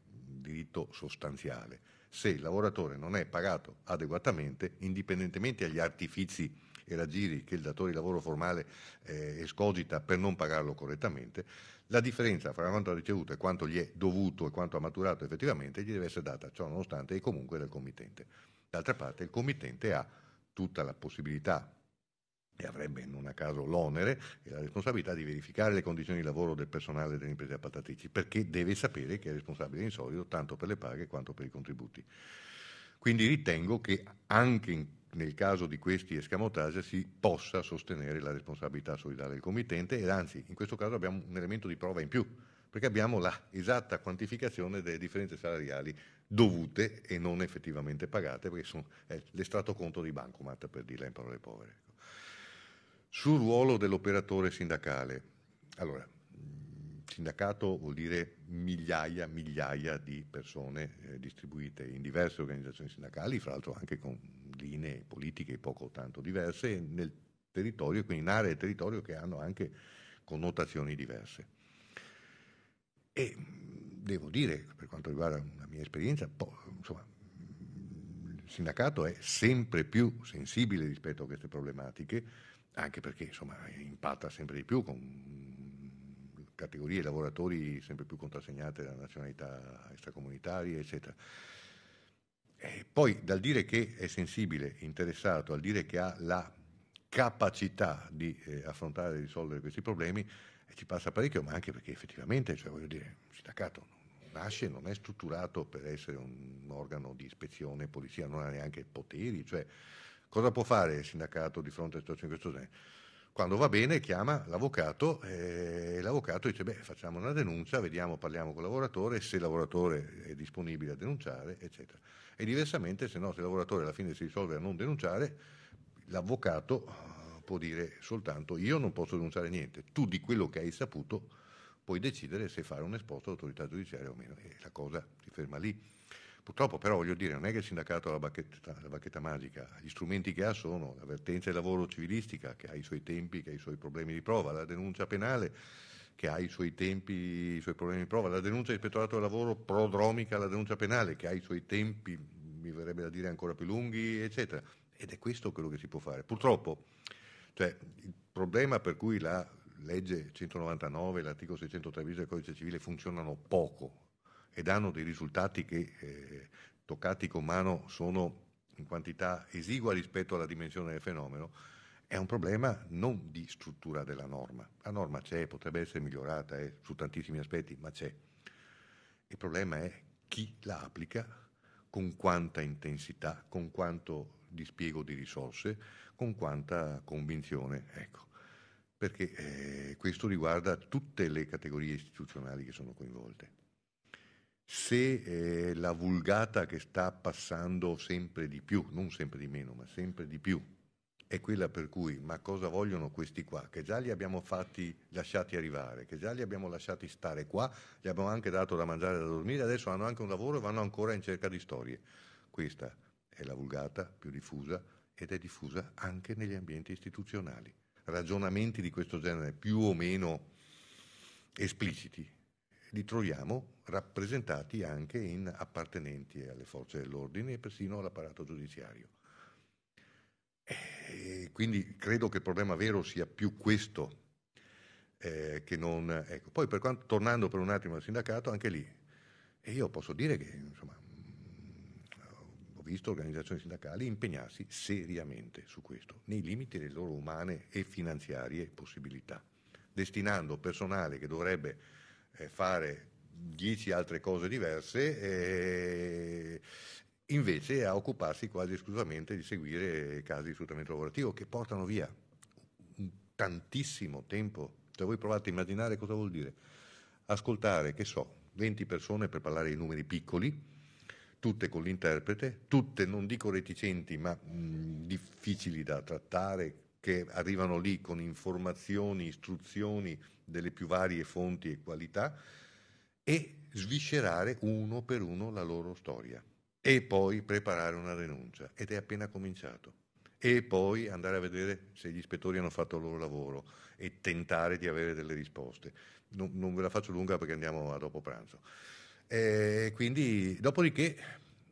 diritto sostanziale. Se il lavoratore non è pagato adeguatamente, indipendentemente dagli artifici e raggiri che il datore di lavoro formale eh, escogita per non pagarlo correttamente, la differenza fra quanto ha ricevuto e quanto gli è dovuto e quanto ha maturato effettivamente gli deve essere data, ciò nonostante e comunque dal committente. D'altra parte il committente ha tutta la possibilità e avrebbe in un caso l'onere e la responsabilità di verificare le condizioni di lavoro del personale delle imprese appaltatrici, perché deve sapere che è responsabile in solito tanto per le paghe quanto per i contributi. Quindi ritengo che anche in, nel caso di questi escamotage si possa sostenere la responsabilità solidale del committente ed anzi in questo caso abbiamo un elemento di prova in più, perché abbiamo la esatta quantificazione delle differenze salariali dovute e non effettivamente pagate, perché sono, è l'estratto conto di Bancomat per dirla in parole povere. Sul ruolo dell'operatore sindacale. Allora, mm, sindacato vuol dire migliaia, migliaia di persone eh, distribuite in diverse organizzazioni sindacali, fra l'altro anche con linee politiche poco o tanto diverse nel territorio, quindi in aree del territorio che hanno anche connotazioni diverse. E mm, devo dire, per quanto riguarda la mia esperienza, po- insomma, il sindacato è sempre più sensibile rispetto a queste problematiche anche perché insomma impatta sempre di più con categorie di lavoratori sempre più contrassegnate da nazionalità extracomunitarie, eccetera. E poi dal dire che è sensibile, interessato, al dire che ha la capacità di eh, affrontare e risolvere questi problemi, eh, ci passa parecchio, ma anche perché effettivamente, cioè, voglio dire, un sindacato nasce, non è strutturato per essere un organo di ispezione, polizia, non ha neanche poteri, cioè Cosa può fare il sindacato di fronte a situazioni di questo genere? Quando va bene chiama l'avvocato e eh, l'avvocato dice beh facciamo una denuncia, vediamo, parliamo con il lavoratore, se il lavoratore è disponibile a denunciare, eccetera. E diversamente se no, se il lavoratore alla fine si risolve a non denunciare, l'avvocato eh, può dire soltanto io non posso denunciare niente, tu di quello che hai saputo puoi decidere se fare un esposto all'autorità giudiziaria o meno e la cosa si ferma lì. Purtroppo però voglio dire, non è che il sindacato ha la bacchetta, la bacchetta magica, gli strumenti che ha sono l'avvertenza di lavoro civilistica che ha i suoi tempi, che ha i suoi problemi di prova, la denuncia penale che ha i suoi tempi, i suoi problemi di prova, la denuncia dell'ispettorato del lavoro prodromica alla denuncia penale che ha i suoi tempi, mi verrebbe da dire ancora più lunghi, eccetera. Ed è questo quello che si può fare. Purtroppo cioè, il problema per cui la legge 199 e l'articolo 603 del codice civile funzionano poco e danno dei risultati che eh, toccati con mano sono in quantità esigua rispetto alla dimensione del fenomeno, è un problema non di struttura della norma. La norma c'è, potrebbe essere migliorata eh, su tantissimi aspetti, ma c'è. Il problema è chi la applica, con quanta intensità, con quanto dispiego di risorse, con quanta convinzione. Ecco. Perché eh, questo riguarda tutte le categorie istituzionali che sono coinvolte se eh, la vulgata che sta passando sempre di più, non sempre di meno, ma sempre di più, è quella per cui ma cosa vogliono questi qua? Che già li abbiamo fatti lasciati arrivare, che già li abbiamo lasciati stare qua, gli abbiamo anche dato da mangiare e da dormire, adesso hanno anche un lavoro e vanno ancora in cerca di storie. Questa è la vulgata più diffusa ed è diffusa anche negli ambienti istituzionali. Ragionamenti di questo genere più o meno espliciti li troviamo rappresentati anche in appartenenti alle forze dell'ordine e persino all'apparato giudiziario. E eh, quindi credo che il problema vero sia più questo eh, che non... Ecco. Poi per quanto, tornando per un attimo al sindacato, anche lì, e io posso dire che insomma, ho visto organizzazioni sindacali impegnarsi seriamente su questo, nei limiti delle loro umane e finanziarie possibilità, destinando personale che dovrebbe fare dieci altre cose diverse, e invece a occuparsi quasi esclusivamente di seguire casi di sfruttamento lavorativo che portano via tantissimo tempo. Cioè voi provate a immaginare cosa vuol dire. Ascoltare, che so, 20 persone per parlare in numeri piccoli, tutte con l'interprete, tutte non dico reticenti ma mh, difficili da trattare, che arrivano lì con informazioni, istruzioni delle più varie fonti e qualità e sviscerare uno per uno la loro storia e poi preparare una rinuncia ed è appena cominciato e poi andare a vedere se gli ispettori hanno fatto il loro lavoro e tentare di avere delle risposte. Non, non ve la faccio lunga perché andiamo a dopo pranzo. E quindi, dopodiché,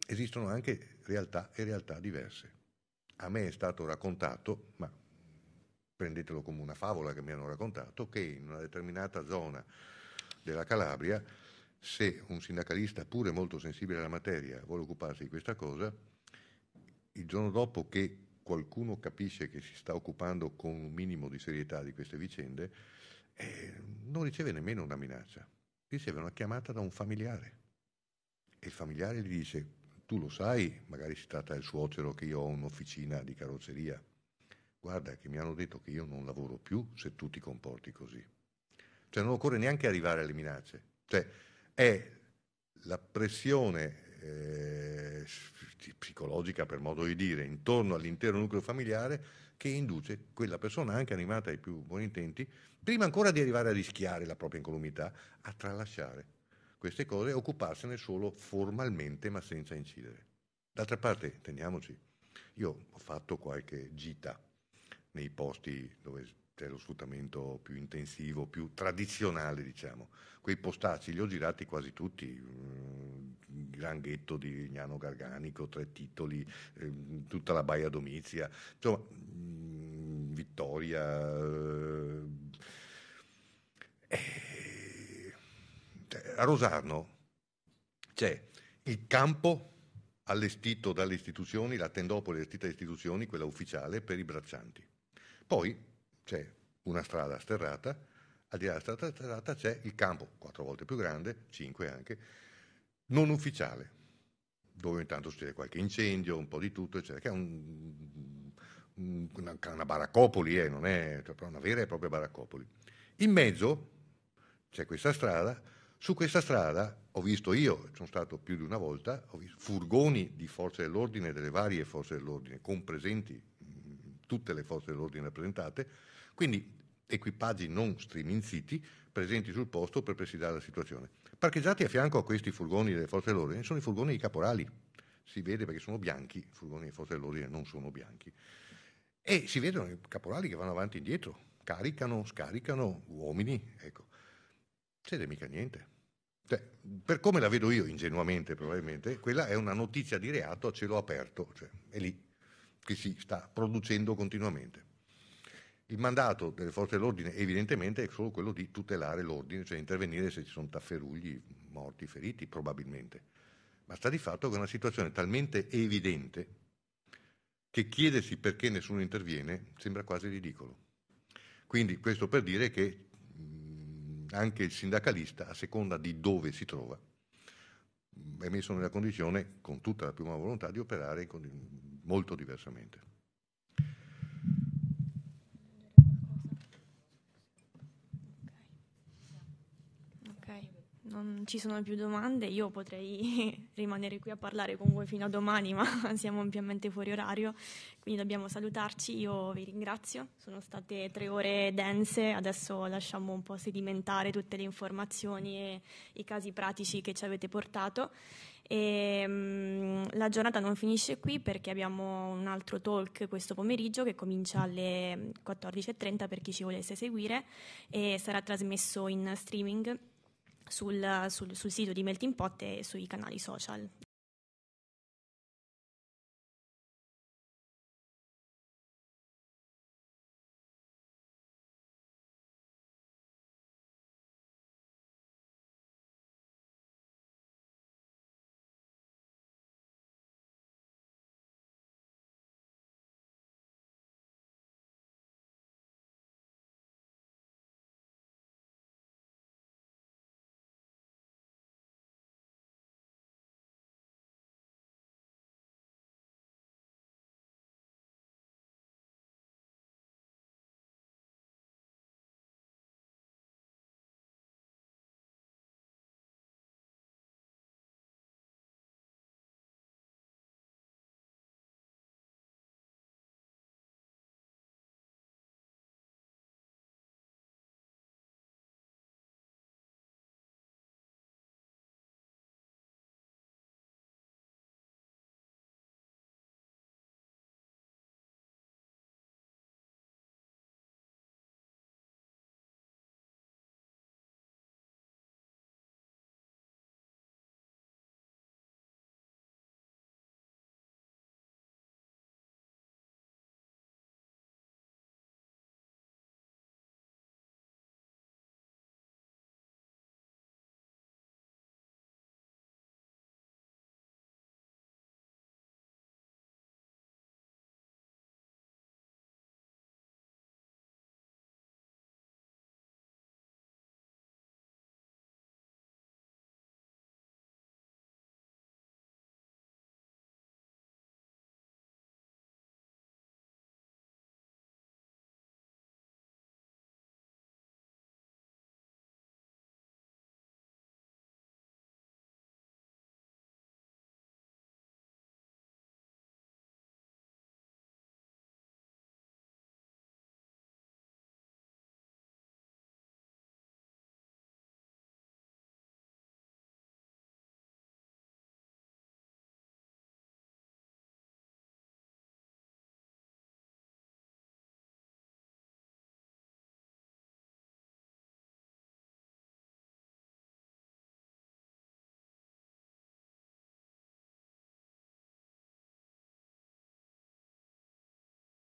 esistono anche realtà e realtà diverse. A me è stato raccontato, ma prendetelo come una favola che mi hanno raccontato, che in una determinata zona della Calabria, se un sindacalista pure molto sensibile alla materia vuole occuparsi di questa cosa, il giorno dopo che qualcuno capisce che si sta occupando con un minimo di serietà di queste vicende, eh, non riceve nemmeno una minaccia, riceve una chiamata da un familiare. E il familiare gli dice, tu lo sai, magari si tratta del suocero che io ho un'officina di carrozzeria, guarda che mi hanno detto che io non lavoro più se tu ti comporti così. Cioè non occorre neanche arrivare alle minacce, cioè è la pressione eh, psicologica, per modo di dire, intorno all'intero nucleo familiare che induce quella persona, anche animata ai più buoni intenti, prima ancora di arrivare a rischiare la propria incolumità, a tralasciare queste cose e occuparsene solo formalmente ma senza incidere. D'altra parte, teniamoci, io ho fatto qualche gita nei posti dove c'è lo sfruttamento più intensivo, più tradizionale, diciamo. Quei postacci li ho girati quasi tutti, il mm, Gran Ghetto di Lignano Garganico, Tre Titoli, ehm, tutta la Baia Domizia, insomma, mm, Vittoria. Eh, eh, a Rosarno c'è il campo allestito dalle istituzioni, la tendopoli allestita dalle istituzioni, quella ufficiale, per i braccianti poi c'è una strada sterrata, al di là della strada sterrata c'è il campo, quattro volte più grande, cinque anche, non ufficiale, dove intanto succede qualche incendio, un po' di tutto, eccetera, che è un, una, una, baraccopoli, eh, non è cioè, una vera e propria baraccopoli. In mezzo c'è questa strada, su questa strada ho visto io, sono stato più di una volta, ho visto furgoni di forze dell'ordine, delle varie forze dell'ordine, con presenti tutte le forze dell'ordine rappresentate, quindi equipaggi non striminziti presenti sul posto per presidiare la situazione. Parcheggiati a fianco a questi furgoni delle forze dell'ordine sono i furgoni dei caporali, si vede perché sono bianchi, i furgoni delle forze dell'ordine non sono bianchi, e si vedono i caporali che vanno avanti e indietro, caricano, scaricano uomini, ecco, c'è mica niente. Cioè, per come la vedo io, ingenuamente probabilmente, quella è una notizia di reato a cielo aperto, cioè, è lì, che si sta producendo continuamente. Il mandato delle forze dell'ordine evidentemente è solo quello di tutelare l'ordine, cioè intervenire se ci sono tafferugli, morti, feriti, probabilmente. Ma sta di fatto che è una situazione talmente evidente che chiedersi perché nessuno interviene sembra quasi ridicolo. Quindi questo per dire che mm, anche il sindacalista, a seconda di dove si trova, è messo nella condizione, con tutta la prima volontà, di operare molto diversamente. Ok, non ci sono più domande, io potrei rimanere qui a parlare con voi fino a domani, ma siamo ampiamente fuori orario, quindi dobbiamo salutarci, io vi ringrazio, sono state tre ore dense, adesso lasciamo un po' sedimentare tutte le informazioni e i casi pratici che ci avete portato e, um, la giornata non finisce qui perché abbiamo un altro talk questo pomeriggio che comincia alle 14.30 mm, per chi ci volesse seguire e sarà trasmesso in streaming sul, sul, sul sito di Melting Pot e sui canali social.